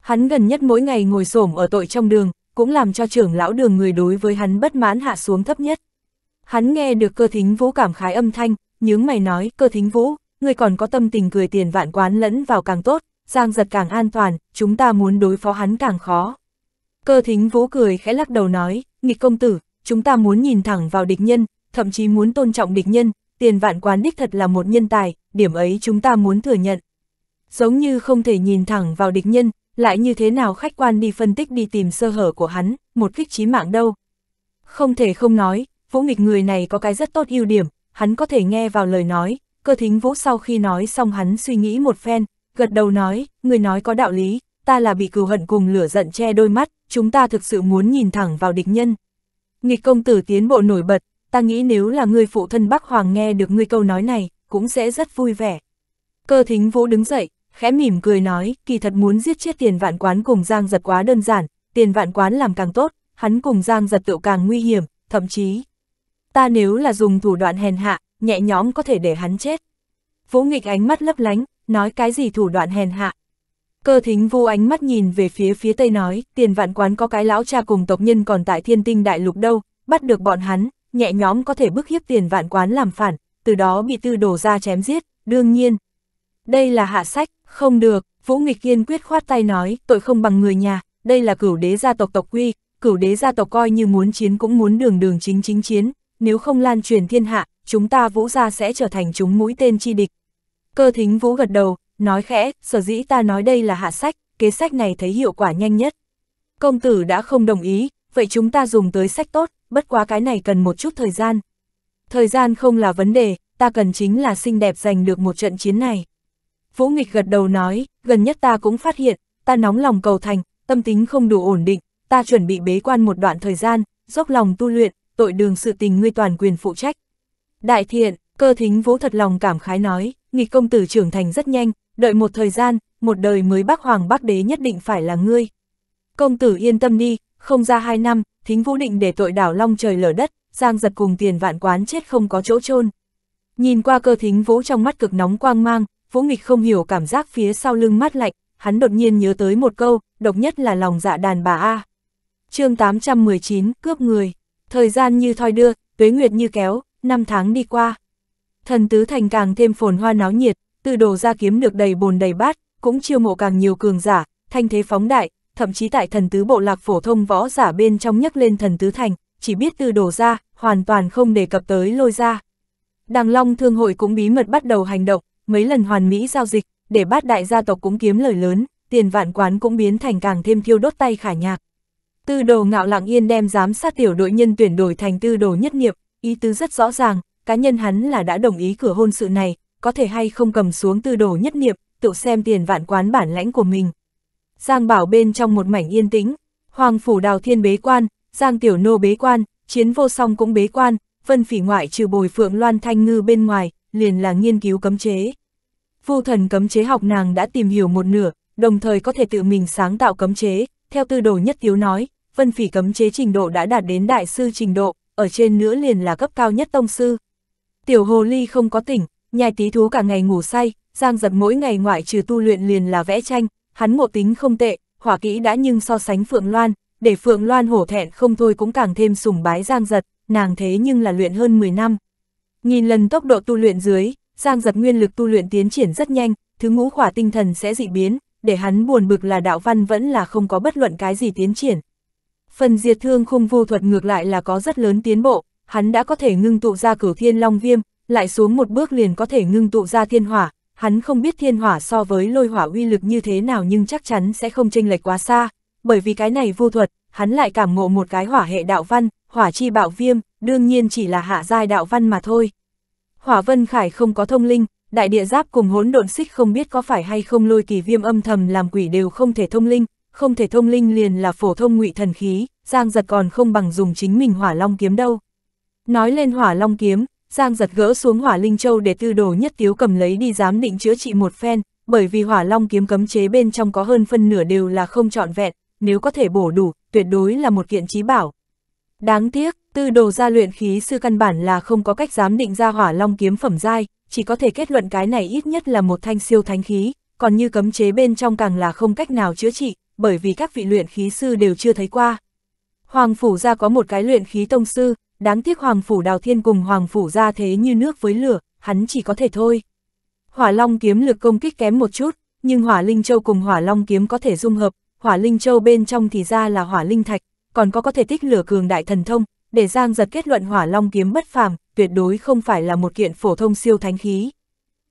Speaker 1: Hắn gần nhất mỗi ngày ngồi xổm ở tội trong đường, cũng làm cho trưởng lão đường người đối với hắn bất mãn hạ xuống thấp nhất. Hắn nghe được cơ thính vũ cảm khái âm thanh, nhướng mày nói, cơ thính vũ, người còn có tâm tình cười tiền vạn quán lẫn vào càng tốt, giang giật càng an toàn, chúng ta muốn đối phó hắn càng khó. Cơ thính vũ cười khẽ lắc đầu nói, nghịch công tử, chúng ta muốn nhìn thẳng vào địch nhân, thậm chí muốn tôn trọng địch nhân, tiền vạn quán đích thật là một nhân tài, điểm ấy chúng ta muốn thừa nhận. Giống như không thể nhìn thẳng vào địch nhân, lại như thế nào khách quan đi phân tích đi tìm sơ hở của hắn, một kích trí mạng đâu. Không thể không nói, vũ nghịch người này có cái rất tốt ưu điểm, hắn có thể nghe vào lời nói, cơ thính vũ sau khi nói xong hắn suy nghĩ một phen, gật đầu nói, người nói có đạo lý, ta là bị cừu hận cùng lửa giận che đôi mắt, chúng ta thực sự muốn nhìn thẳng vào địch nhân. Nghịch công tử tiến bộ nổi bật, ta nghĩ nếu là người phụ thân Bắc Hoàng nghe được ngươi câu nói này, cũng sẽ rất vui vẻ. Cơ thính vũ đứng dậy, khẽ mỉm cười nói, kỳ thật muốn giết chết tiền vạn quán cùng Giang giật quá đơn giản, tiền vạn quán làm càng tốt, hắn cùng Giang giật tự càng nguy hiểm, thậm chí. Ta nếu là dùng thủ đoạn hèn hạ, nhẹ nhõm có thể để hắn chết. Vũ nghịch ánh mắt lấp lánh, nói cái gì thủ đoạn hèn hạ, Cơ thính Vu ánh mắt nhìn về phía phía tây nói, tiền vạn quán có cái lão cha cùng tộc nhân còn tại thiên tinh đại lục đâu, bắt được bọn hắn, nhẹ nhóm có thể bức hiếp tiền vạn quán làm phản, từ đó bị tư đổ ra chém giết, đương nhiên. Đây là hạ sách, không được, Vũ Nghịch kiên quyết khoát tay nói, tội không bằng người nhà, đây là cửu đế gia tộc tộc quy, cửu đế gia tộc coi như muốn chiến cũng muốn đường đường chính chính chiến, nếu không lan truyền thiên hạ, chúng ta Vũ gia sẽ trở thành chúng mũi tên chi địch. Cơ thính Vũ gật đầu, nói khẽ, sở dĩ ta nói đây là hạ sách, kế sách này thấy hiệu quả nhanh nhất. Công tử đã không đồng ý, vậy chúng ta dùng tới sách tốt, bất quá cái này cần một chút thời gian. Thời gian không là vấn đề, ta cần chính là xinh đẹp giành được một trận chiến này. Vũ nghịch gật đầu nói, gần nhất ta cũng phát hiện, ta nóng lòng cầu thành, tâm tính không đủ ổn định, ta chuẩn bị bế quan một đoạn thời gian, dốc lòng tu luyện, tội đường sự tình ngươi toàn quyền phụ trách. Đại thiện, cơ thính vũ thật lòng cảm khái nói, nghịch công tử trưởng thành rất nhanh, đợi một thời gian, một đời mới bác hoàng bác đế nhất định phải là ngươi. Công tử yên tâm đi, không ra hai năm, thính vũ định để tội đảo long trời lở đất, giang giật cùng tiền vạn quán chết không có chỗ chôn Nhìn qua cơ thính vũ trong mắt cực nóng quang mang, vũ nghịch không hiểu cảm giác phía sau lưng mát lạnh, hắn đột nhiên nhớ tới một câu, độc nhất là lòng dạ đàn bà A. chương 819, cướp người. Thời gian như thoi đưa, tuế nguyệt như kéo, năm tháng đi qua. Thần tứ thành càng thêm phồn hoa náo nhiệt, từ đồ ra kiếm được đầy bồn đầy bát, cũng chiêu mộ càng nhiều cường giả, thanh thế phóng đại, thậm chí tại thần tứ bộ lạc phổ thông võ giả bên trong nhắc lên thần tứ thành, chỉ biết từ đồ ra, hoàn toàn không đề cập tới lôi ra. Đàng Long Thương hội cũng bí mật bắt đầu hành động, mấy lần hoàn mỹ giao dịch, để bát đại gia tộc cũng kiếm lời lớn, tiền vạn quán cũng biến thành càng thêm thiêu đốt tay khả nhạc. Tư đồ ngạo lặng yên đem giám sát tiểu đội nhân tuyển đổi thành tư đồ nhất nghiệp, ý tứ rất rõ ràng, cá nhân hắn là đã đồng ý cửa hôn sự này, có thể hay không cầm xuống tư đồ nhất niệm, tự xem tiền vạn quán bản lãnh của mình. Giang bảo bên trong một mảnh yên tĩnh, Hoàng phủ đào thiên bế quan, Giang tiểu nô bế quan, chiến vô song cũng bế quan, vân phỉ ngoại trừ bồi phượng loan thanh ngư bên ngoài, liền là nghiên cứu cấm chế. Vu thần cấm chế học nàng đã tìm hiểu một nửa, đồng thời có thể tự mình sáng tạo cấm chế, theo tư đồ nhất thiếu nói, vân phỉ cấm chế trình độ đã đạt đến đại sư trình độ, ở trên nữa liền là cấp cao nhất tông sư. Tiểu hồ ly không có tỉnh, Nhai tí thú cả ngày ngủ say, Giang giật mỗi ngày ngoại trừ tu luyện liền là vẽ tranh, hắn ngộ tính không tệ, hỏa kỹ đã nhưng so sánh Phượng Loan, để Phượng Loan hổ thẹn không thôi cũng càng thêm sùng bái Giang giật, nàng thế nhưng là luyện hơn 10 năm. Nhìn lần tốc độ tu luyện dưới, Giang giật nguyên lực tu luyện tiến triển rất nhanh, thứ ngũ khỏa tinh thần sẽ dị biến, để hắn buồn bực là đạo văn vẫn là không có bất luận cái gì tiến triển. Phần diệt thương khung vu thuật ngược lại là có rất lớn tiến bộ, hắn đã có thể ngưng tụ ra cửu thiên long viêm, lại xuống một bước liền có thể ngưng tụ ra thiên hỏa, hắn không biết thiên hỏa so với lôi hỏa uy lực như thế nào nhưng chắc chắn sẽ không chênh lệch quá xa, bởi vì cái này vô thuật, hắn lại cảm ngộ một cái hỏa hệ đạo văn, hỏa chi bạo viêm, đương nhiên chỉ là hạ giai đạo văn mà thôi. Hỏa Vân Khải không có thông linh, đại địa giáp cùng hỗn độn xích không biết có phải hay không lôi kỳ viêm âm thầm làm quỷ đều không thể thông linh, không thể thông linh liền là phổ thông ngụy thần khí, Giang Giật còn không bằng dùng chính mình Hỏa Long kiếm đâu. Nói lên Hỏa Long kiếm, Giang giật gỡ xuống hỏa linh châu để tư đồ nhất tiếu cầm lấy đi giám định chữa trị một phen, bởi vì hỏa long kiếm cấm chế bên trong có hơn phân nửa đều là không trọn vẹn, nếu có thể bổ đủ, tuyệt đối là một kiện trí bảo. Đáng tiếc, tư đồ gia luyện khí sư căn bản là không có cách giám định ra hỏa long kiếm phẩm giai, chỉ có thể kết luận cái này ít nhất là một thanh siêu thánh khí, còn như cấm chế bên trong càng là không cách nào chữa trị, bởi vì các vị luyện khí sư đều chưa thấy qua. Hoàng phủ gia có một cái luyện khí tông sư, Đáng tiếc Hoàng Phủ Đào Thiên cùng Hoàng Phủ ra thế như nước với lửa, hắn chỉ có thể thôi. Hỏa Long kiếm lực công kích kém một chút, nhưng Hỏa Linh Châu cùng Hỏa Long kiếm có thể dung hợp, Hỏa Linh Châu bên trong thì ra là Hỏa Linh Thạch, còn có có thể tích lửa cường đại thần thông, để Giang giật kết luận Hỏa Long kiếm bất phàm, tuyệt đối không phải là một kiện phổ thông siêu thánh khí.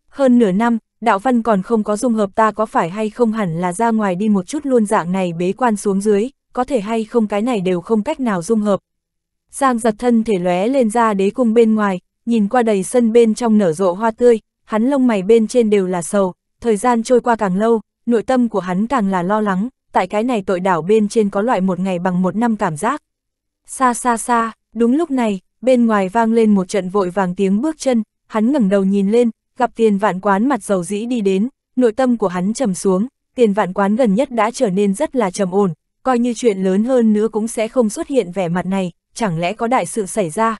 Speaker 1: Hơn nửa năm, đạo văn còn không có dung hợp ta có phải hay không hẳn là ra ngoài đi một chút luôn dạng này bế quan xuống dưới, có thể hay không cái này đều không cách nào dung hợp, Giang giật thân thể lóe lên ra đế cung bên ngoài, nhìn qua đầy sân bên trong nở rộ hoa tươi, hắn lông mày bên trên đều là sầu, thời gian trôi qua càng lâu, nội tâm của hắn càng là lo lắng, tại cái này tội đảo bên trên có loại một ngày bằng một năm cảm giác. Xa xa xa, đúng lúc này, bên ngoài vang lên một trận vội vàng tiếng bước chân, hắn ngẩng đầu nhìn lên, gặp tiền vạn quán mặt dầu dĩ đi đến, nội tâm của hắn trầm xuống, tiền vạn quán gần nhất đã trở nên rất là trầm ổn, coi như chuyện lớn hơn nữa cũng sẽ không xuất hiện vẻ mặt này, chẳng lẽ có đại sự xảy ra?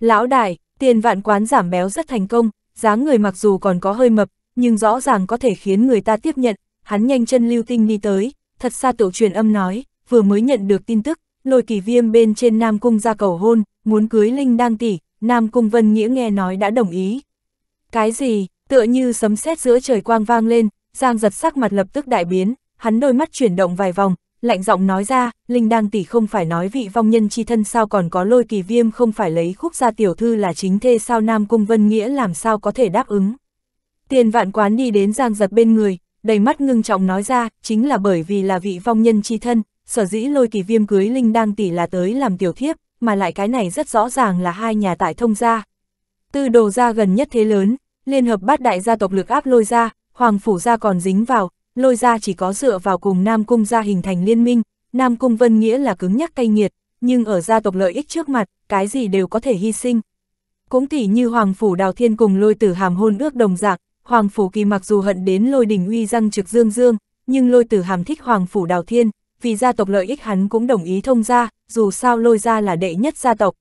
Speaker 1: Lão đại, tiền vạn quán giảm béo rất thành công, dáng người mặc dù còn có hơi mập, nhưng rõ ràng có thể khiến người ta tiếp nhận, hắn nhanh chân lưu tinh đi tới, thật xa tổ truyền âm nói, vừa mới nhận được tin tức, lôi kỳ viêm bên trên Nam Cung ra cầu hôn, muốn cưới Linh Đăng Tỷ, Nam Cung Vân Nghĩa nghe nói đã đồng ý. Cái gì, tựa như sấm sét giữa trời quang vang lên, Giang giật sắc mặt lập tức đại biến, hắn đôi mắt chuyển động vài vòng, lạnh giọng nói ra, Linh đăng tỷ không phải nói vị vong nhân chi thân sao còn có lôi kỳ viêm không phải lấy khúc gia tiểu thư là chính thê sao Nam Cung Vân Nghĩa làm sao có thể đáp ứng. Tiền vạn quán đi đến giang giật bên người, đầy mắt ngưng trọng nói ra, chính là bởi vì là vị vong nhân chi thân, sở dĩ lôi kỳ viêm cưới Linh đăng tỷ là tới làm tiểu thiếp, mà lại cái này rất rõ ràng là hai nhà tại thông gia. Tư đồ gia gần nhất thế lớn, liên hợp bát đại gia tộc lực áp lôi gia, hoàng phủ gia còn dính vào, lôi ra chỉ có dựa vào cùng Nam Cung gia hình thành liên minh, Nam Cung Vân nghĩa là cứng nhắc cay nghiệt, nhưng ở gia tộc lợi ích trước mặt, cái gì đều có thể hy sinh. Cũng tỉ như Hoàng Phủ Đào Thiên cùng lôi tử hàm hôn ước đồng dạng, Hoàng Phủ Kỳ mặc dù hận đến lôi đỉnh uy răng trực dương dương, nhưng lôi tử hàm thích Hoàng Phủ Đào Thiên, vì gia tộc lợi ích hắn cũng đồng ý thông gia, dù sao lôi gia là đệ nhất gia tộc.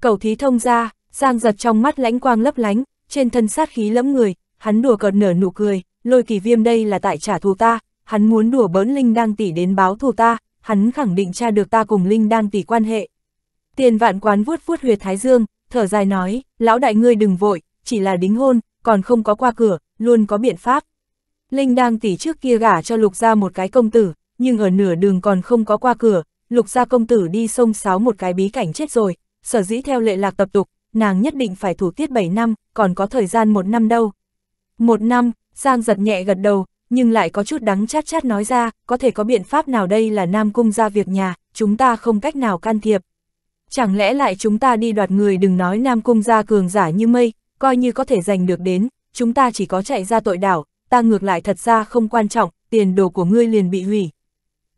Speaker 1: Cầu thí thông gia, Giang giật trong mắt lãnh quang lấp lánh, trên thân sát khí lẫm người, hắn đùa cợt nở nụ cười, lôi kỳ viêm đây là tại trả thù ta, hắn muốn đùa bỡn Linh đăng tỷ đến báo thù ta, hắn khẳng định tra được ta cùng Linh đăng tỷ quan hệ. Tiền vạn quán vuốt vuốt huyệt thái dương, thở dài nói, lão đại ngươi đừng vội, chỉ là đính hôn, còn không có qua cửa, luôn có biện pháp. Linh đăng tỷ trước kia gả cho lục ra một cái công tử, nhưng ở nửa đường còn không có qua cửa, lục gia công tử đi sông sáo một cái bí cảnh chết rồi, sở dĩ theo lệ lạc tập tục, nàng nhất định phải thủ tiết 7 năm, còn có thời gian một năm đâu. Một năm, Giang giật nhẹ gật đầu, nhưng lại có chút đắng chát chát nói ra, có thể có biện pháp nào đây là Nam Cung ra việc nhà, chúng ta không cách nào can thiệp. Chẳng lẽ lại chúng ta đi đoạt người đừng nói Nam Cung ra cường giả như mây, coi như có thể giành được đến, chúng ta chỉ có chạy ra tội đảo, ta ngược lại thật ra không quan trọng, tiền đồ của ngươi liền bị hủy.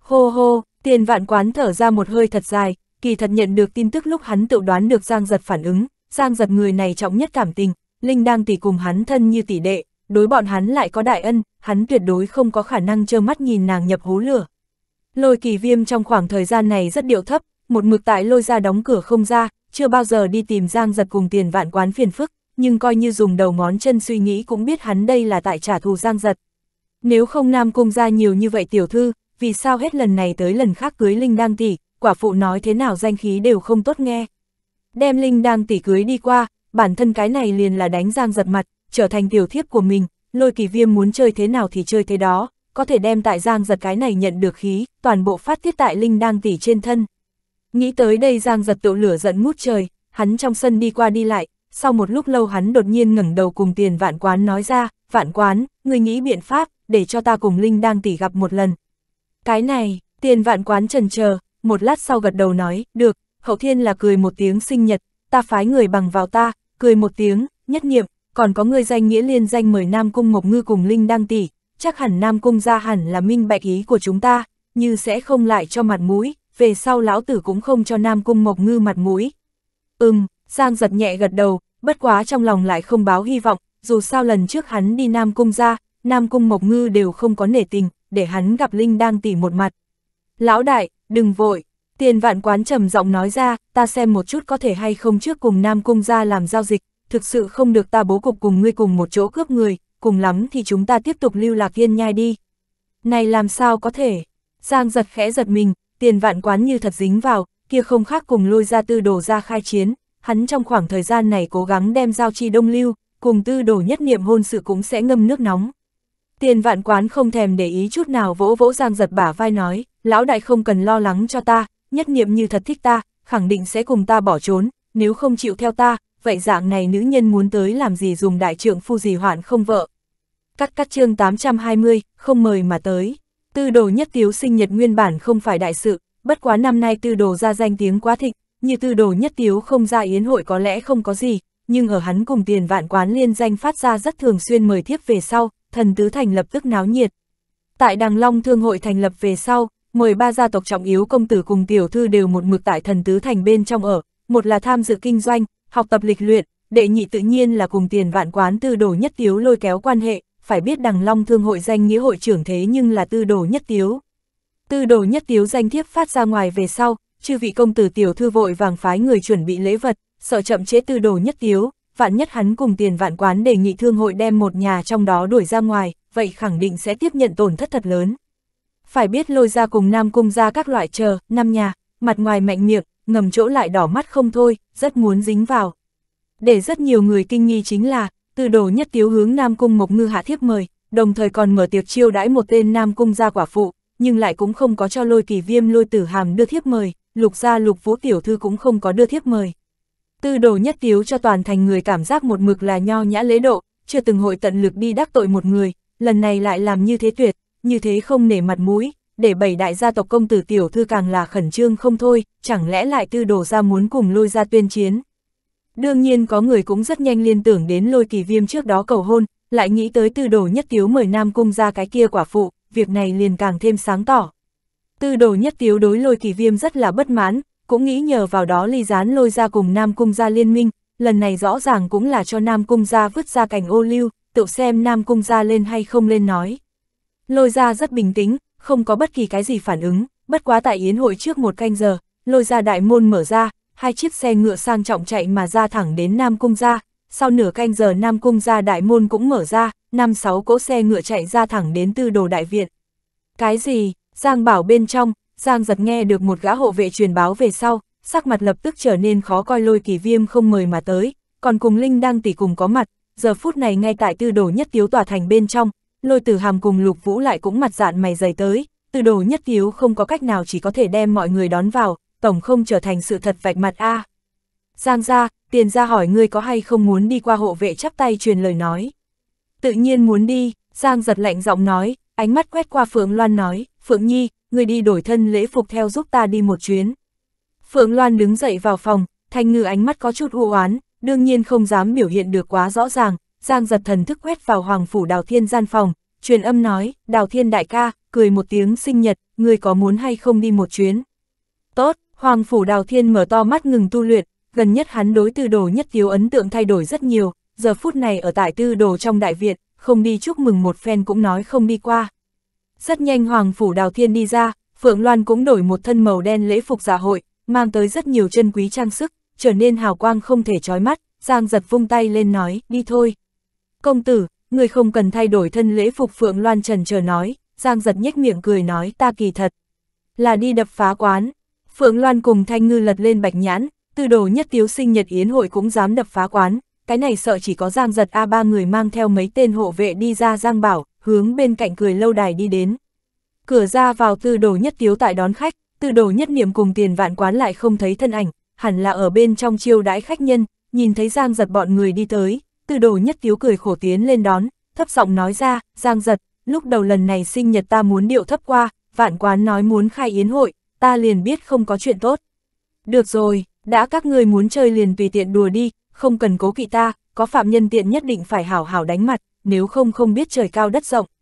Speaker 1: Hô hô, tiền vạn quán thở ra một hơi thật dài, kỳ thật nhận được tin tức lúc hắn tự đoán được Giang giật phản ứng, Giang giật người này trọng nhất cảm tình, Linh đang tỷ cùng hắn thân như tỷ đệ, đối bọn hắn lại có đại ân, hắn tuyệt đối không có khả năng trơ mắt nhìn nàng nhập hố lửa. Lôi kỳ viêm trong khoảng thời gian này rất điệu thấp, một mực tại lôi ra đóng cửa không ra, chưa bao giờ đi tìm giang giật cùng tiền vạn quán phiền phức, nhưng coi như dùng đầu ngón chân suy nghĩ cũng biết hắn đây là tại trả thù giang giật. Nếu không nam cung ra nhiều như vậy tiểu thư, vì sao hết lần này tới lần khác cưới Linh Đang Tỷ, quả phụ nói thế nào danh khí đều không tốt nghe. Đem Linh Đang Tỷ cưới đi qua, bản thân cái này liền là đánh giang giật mặt, trở thành tiểu thiếp của mình, lôi kỳ viêm muốn chơi thế nào thì chơi thế đó, có thể đem tại Giang giật cái này nhận được khí, toàn bộ phát tiết tại Linh đang tỉ trên thân. Nghĩ tới đây Giang giật tụ lửa giận ngút trời, hắn trong sân đi qua đi lại, sau một lúc lâu hắn đột nhiên ngẩng đầu cùng tiền vạn quán nói ra, vạn quán, người nghĩ biện pháp, để cho ta cùng Linh đang tỉ gặp một lần. Cái này, tiền vạn quán trần chờ một lát sau gật đầu nói, được, hậu thiên là cười một tiếng sinh nhật, ta phái người bằng vào ta, cười một tiếng, nhất nghiệm, còn có người danh nghĩa liên danh mời Nam Cung Mộc Ngư cùng Linh Đăng Tỷ, chắc hẳn Nam Cung ra hẳn là minh bạch ý của chúng ta, như sẽ không lại cho mặt mũi, về sau lão tử cũng không cho Nam Cung Mộc Ngư mặt mũi. Ừm, Giang giật nhẹ gật đầu, bất quá trong lòng lại không báo hy vọng, dù sao lần trước hắn đi Nam Cung ra, Nam Cung Mộc Ngư đều không có nể tình, để hắn gặp Linh Đăng Tỷ một mặt. Lão đại, đừng vội, tiền vạn quán trầm giọng nói ra, ta xem một chút có thể hay không trước cùng Nam Cung ra làm giao dịch, thực sự không được ta bố cục cùng ngươi cùng một chỗ cướp người, cùng lắm thì chúng ta tiếp tục lưu lạc viên nhai đi. Này làm sao có thể? Giang giật khẽ giật mình, tiền vạn quán như thật dính vào, kia không khác cùng lôi ra tư đồ ra khai chiến, hắn trong khoảng thời gian này cố gắng đem giao chi đông lưu, cùng tư đồ nhất niệm hôn sự cũng sẽ ngâm nước nóng. Tiền vạn quán không thèm để ý chút nào vỗ vỗ giang giật bả vai nói, lão đại không cần lo lắng cho ta, nhất niệm như thật thích ta, khẳng định sẽ cùng ta bỏ trốn, nếu không chịu theo ta, vậy dạng này nữ nhân muốn tới làm gì dùng đại trưởng phu gì hoạn không vợ. Cắt cắt chương 820, không mời mà tới. Tư đồ nhất tiếu sinh nhật nguyên bản không phải đại sự, bất quá năm nay tư đồ ra danh tiếng quá thịnh, như tư đồ nhất tiếu không ra yến hội có lẽ không có gì, nhưng ở hắn cùng tiền vạn quán liên danh phát ra rất thường xuyên mời thiếp về sau, thần tứ thành lập tức náo nhiệt. Tại Đằng Long Thương hội thành lập về sau, mời ba gia tộc trọng yếu công tử cùng tiểu thư đều một mực tại thần tứ thành bên trong ở, một là tham dự kinh doanh, học tập lịch luyện, đệ nhị tự nhiên là cùng tiền vạn quán tư đồ nhất tiếu lôi kéo quan hệ, phải biết đằng long thương hội danh nghĩa hội trưởng thế nhưng là tư đồ nhất tiếu. Tư đồ nhất tiếu danh thiếp phát ra ngoài về sau, chư vị công tử tiểu thư vội vàng phái người chuẩn bị lễ vật, sợ chậm chế tư đồ nhất tiếu, vạn nhất hắn cùng tiền vạn quán đề nghị thương hội đem một nhà trong đó đuổi ra ngoài, vậy khẳng định sẽ tiếp nhận tổn thất thật lớn. Phải biết lôi ra cùng Nam Cung ra các loại chờ, năm nhà, mặt ngoài mạnh miệng, ngầm chỗ lại đỏ mắt không thôi, rất muốn dính vào. Để rất nhiều người kinh nghi chính là, từ đồ nhất tiếu hướng Nam Cung Mộc Ngư hạ thiếp mời, đồng thời còn mở tiệc chiêu đãi một tên Nam Cung gia quả phụ, nhưng lại cũng không có cho lôi kỳ viêm lôi tử hàm đưa thiếp mời, lục gia lục vũ tiểu thư cũng không có đưa thiếp mời. Tư đồ nhất tiếu cho toàn thành người cảm giác một mực là nho nhã lễ độ, chưa từng hội tận lực đi đắc tội một người, lần này lại làm như thế tuyệt, như thế không nể mặt mũi, để bảy đại gia tộc công tử tiểu thư càng là khẩn trương không thôi, chẳng lẽ lại tư đổ ra muốn cùng lôi ra tuyên chiến. Đương nhiên có người cũng rất nhanh liên tưởng đến lôi kỳ viêm trước đó cầu hôn, lại nghĩ tới tư đồ nhất tiếu mời nam cung ra cái kia quả phụ, việc này liền càng thêm sáng tỏ. Tư đồ nhất tiếu đối lôi kỳ viêm rất là bất mãn, cũng nghĩ nhờ vào đó ly gián lôi ra cùng nam cung ra liên minh, lần này rõ ràng cũng là cho nam cung ra vứt ra cảnh ô lưu, tự xem nam cung ra lên hay không lên nói. Lôi ra rất bình tĩnh, không có bất kỳ cái gì phản ứng, bất quá tại yến hội trước một canh giờ, lôi ra đại môn mở ra, hai chiếc xe ngựa sang trọng chạy mà ra thẳng đến Nam Cung ra, sau nửa canh giờ Nam Cung ra đại môn cũng mở ra, năm sáu cỗ xe ngựa chạy ra thẳng đến tư đồ đại viện. Cái gì, Giang bảo bên trong, Giang giật nghe được một gã hộ vệ truyền báo về sau, sắc mặt lập tức trở nên khó coi lôi kỳ viêm không mời mà tới, còn cùng Linh đang tỷ cùng có mặt, giờ phút này ngay tại tư đồ nhất tiếu tỏa thành bên trong, lôi từ hàm cùng lục vũ lại cũng mặt dạn mày dày tới, từ đồ nhất yếu không có cách nào chỉ có thể đem mọi người đón vào, tổng không trở thành sự thật vạch mặt a Giang ra, tiền ra hỏi ngươi có hay không muốn đi qua hộ vệ chắp tay truyền lời nói. Tự nhiên muốn đi, Giang giật lạnh giọng nói, ánh mắt quét qua Phượng Loan nói, Phượng Nhi, người đi đổi thân lễ phục theo giúp ta đi một chuyến. Phượng Loan đứng dậy vào phòng, thanh ngư ánh mắt có chút u oán đương nhiên không dám biểu hiện được quá rõ ràng, Giang giật thần thức quét vào Hoàng Phủ Đào Thiên gian phòng, truyền âm nói, Đào Thiên đại ca, cười một tiếng sinh nhật, người có muốn hay không đi một chuyến. Tốt, Hoàng Phủ Đào Thiên mở to mắt ngừng tu luyện, gần nhất hắn đối Tư đồ nhất thiếu ấn tượng thay đổi rất nhiều, giờ phút này ở tại tư đồ trong đại viện, không đi chúc mừng một phen cũng nói không đi qua. Rất nhanh Hoàng Phủ Đào Thiên đi ra, Phượng Loan cũng đổi một thân màu đen lễ phục giả dạ hội, mang tới rất nhiều chân quý trang sức, trở nên hào quang không thể trói mắt, Giang giật vung tay lên nói, đi thôi. Công tử, người không cần thay đổi thân lễ phục Phượng Loan trần chờ nói, Giang giật nhếch miệng cười nói ta kỳ thật. Là đi đập phá quán. Phượng Loan cùng Thanh Ngư lật lên bạch nhãn, tư đồ nhất tiếu sinh nhật yến hội cũng dám đập phá quán. Cái này sợ chỉ có Giang giật A3 người mang theo mấy tên hộ vệ đi ra Giang Bảo, hướng bên cạnh cười lâu đài đi đến. Cửa ra vào tư đồ nhất tiếu tại đón khách, tư đồ nhất niệm cùng tiền vạn quán lại không thấy thân ảnh, hẳn là ở bên trong chiêu đãi khách nhân, nhìn thấy Giang giật bọn người đi tới, từ đồ nhất cứu cười khổ tiến lên đón, thấp giọng nói ra, giang giật, lúc đầu lần này sinh nhật ta muốn điệu thấp qua, vạn quán nói muốn khai yến hội, ta liền biết không có chuyện tốt. Được rồi, đã các người muốn chơi liền tùy tiện đùa đi, không cần cố kỵ ta, có phạm nhân tiện nhất định phải hảo hảo đánh mặt, nếu không không biết trời cao đất rộng.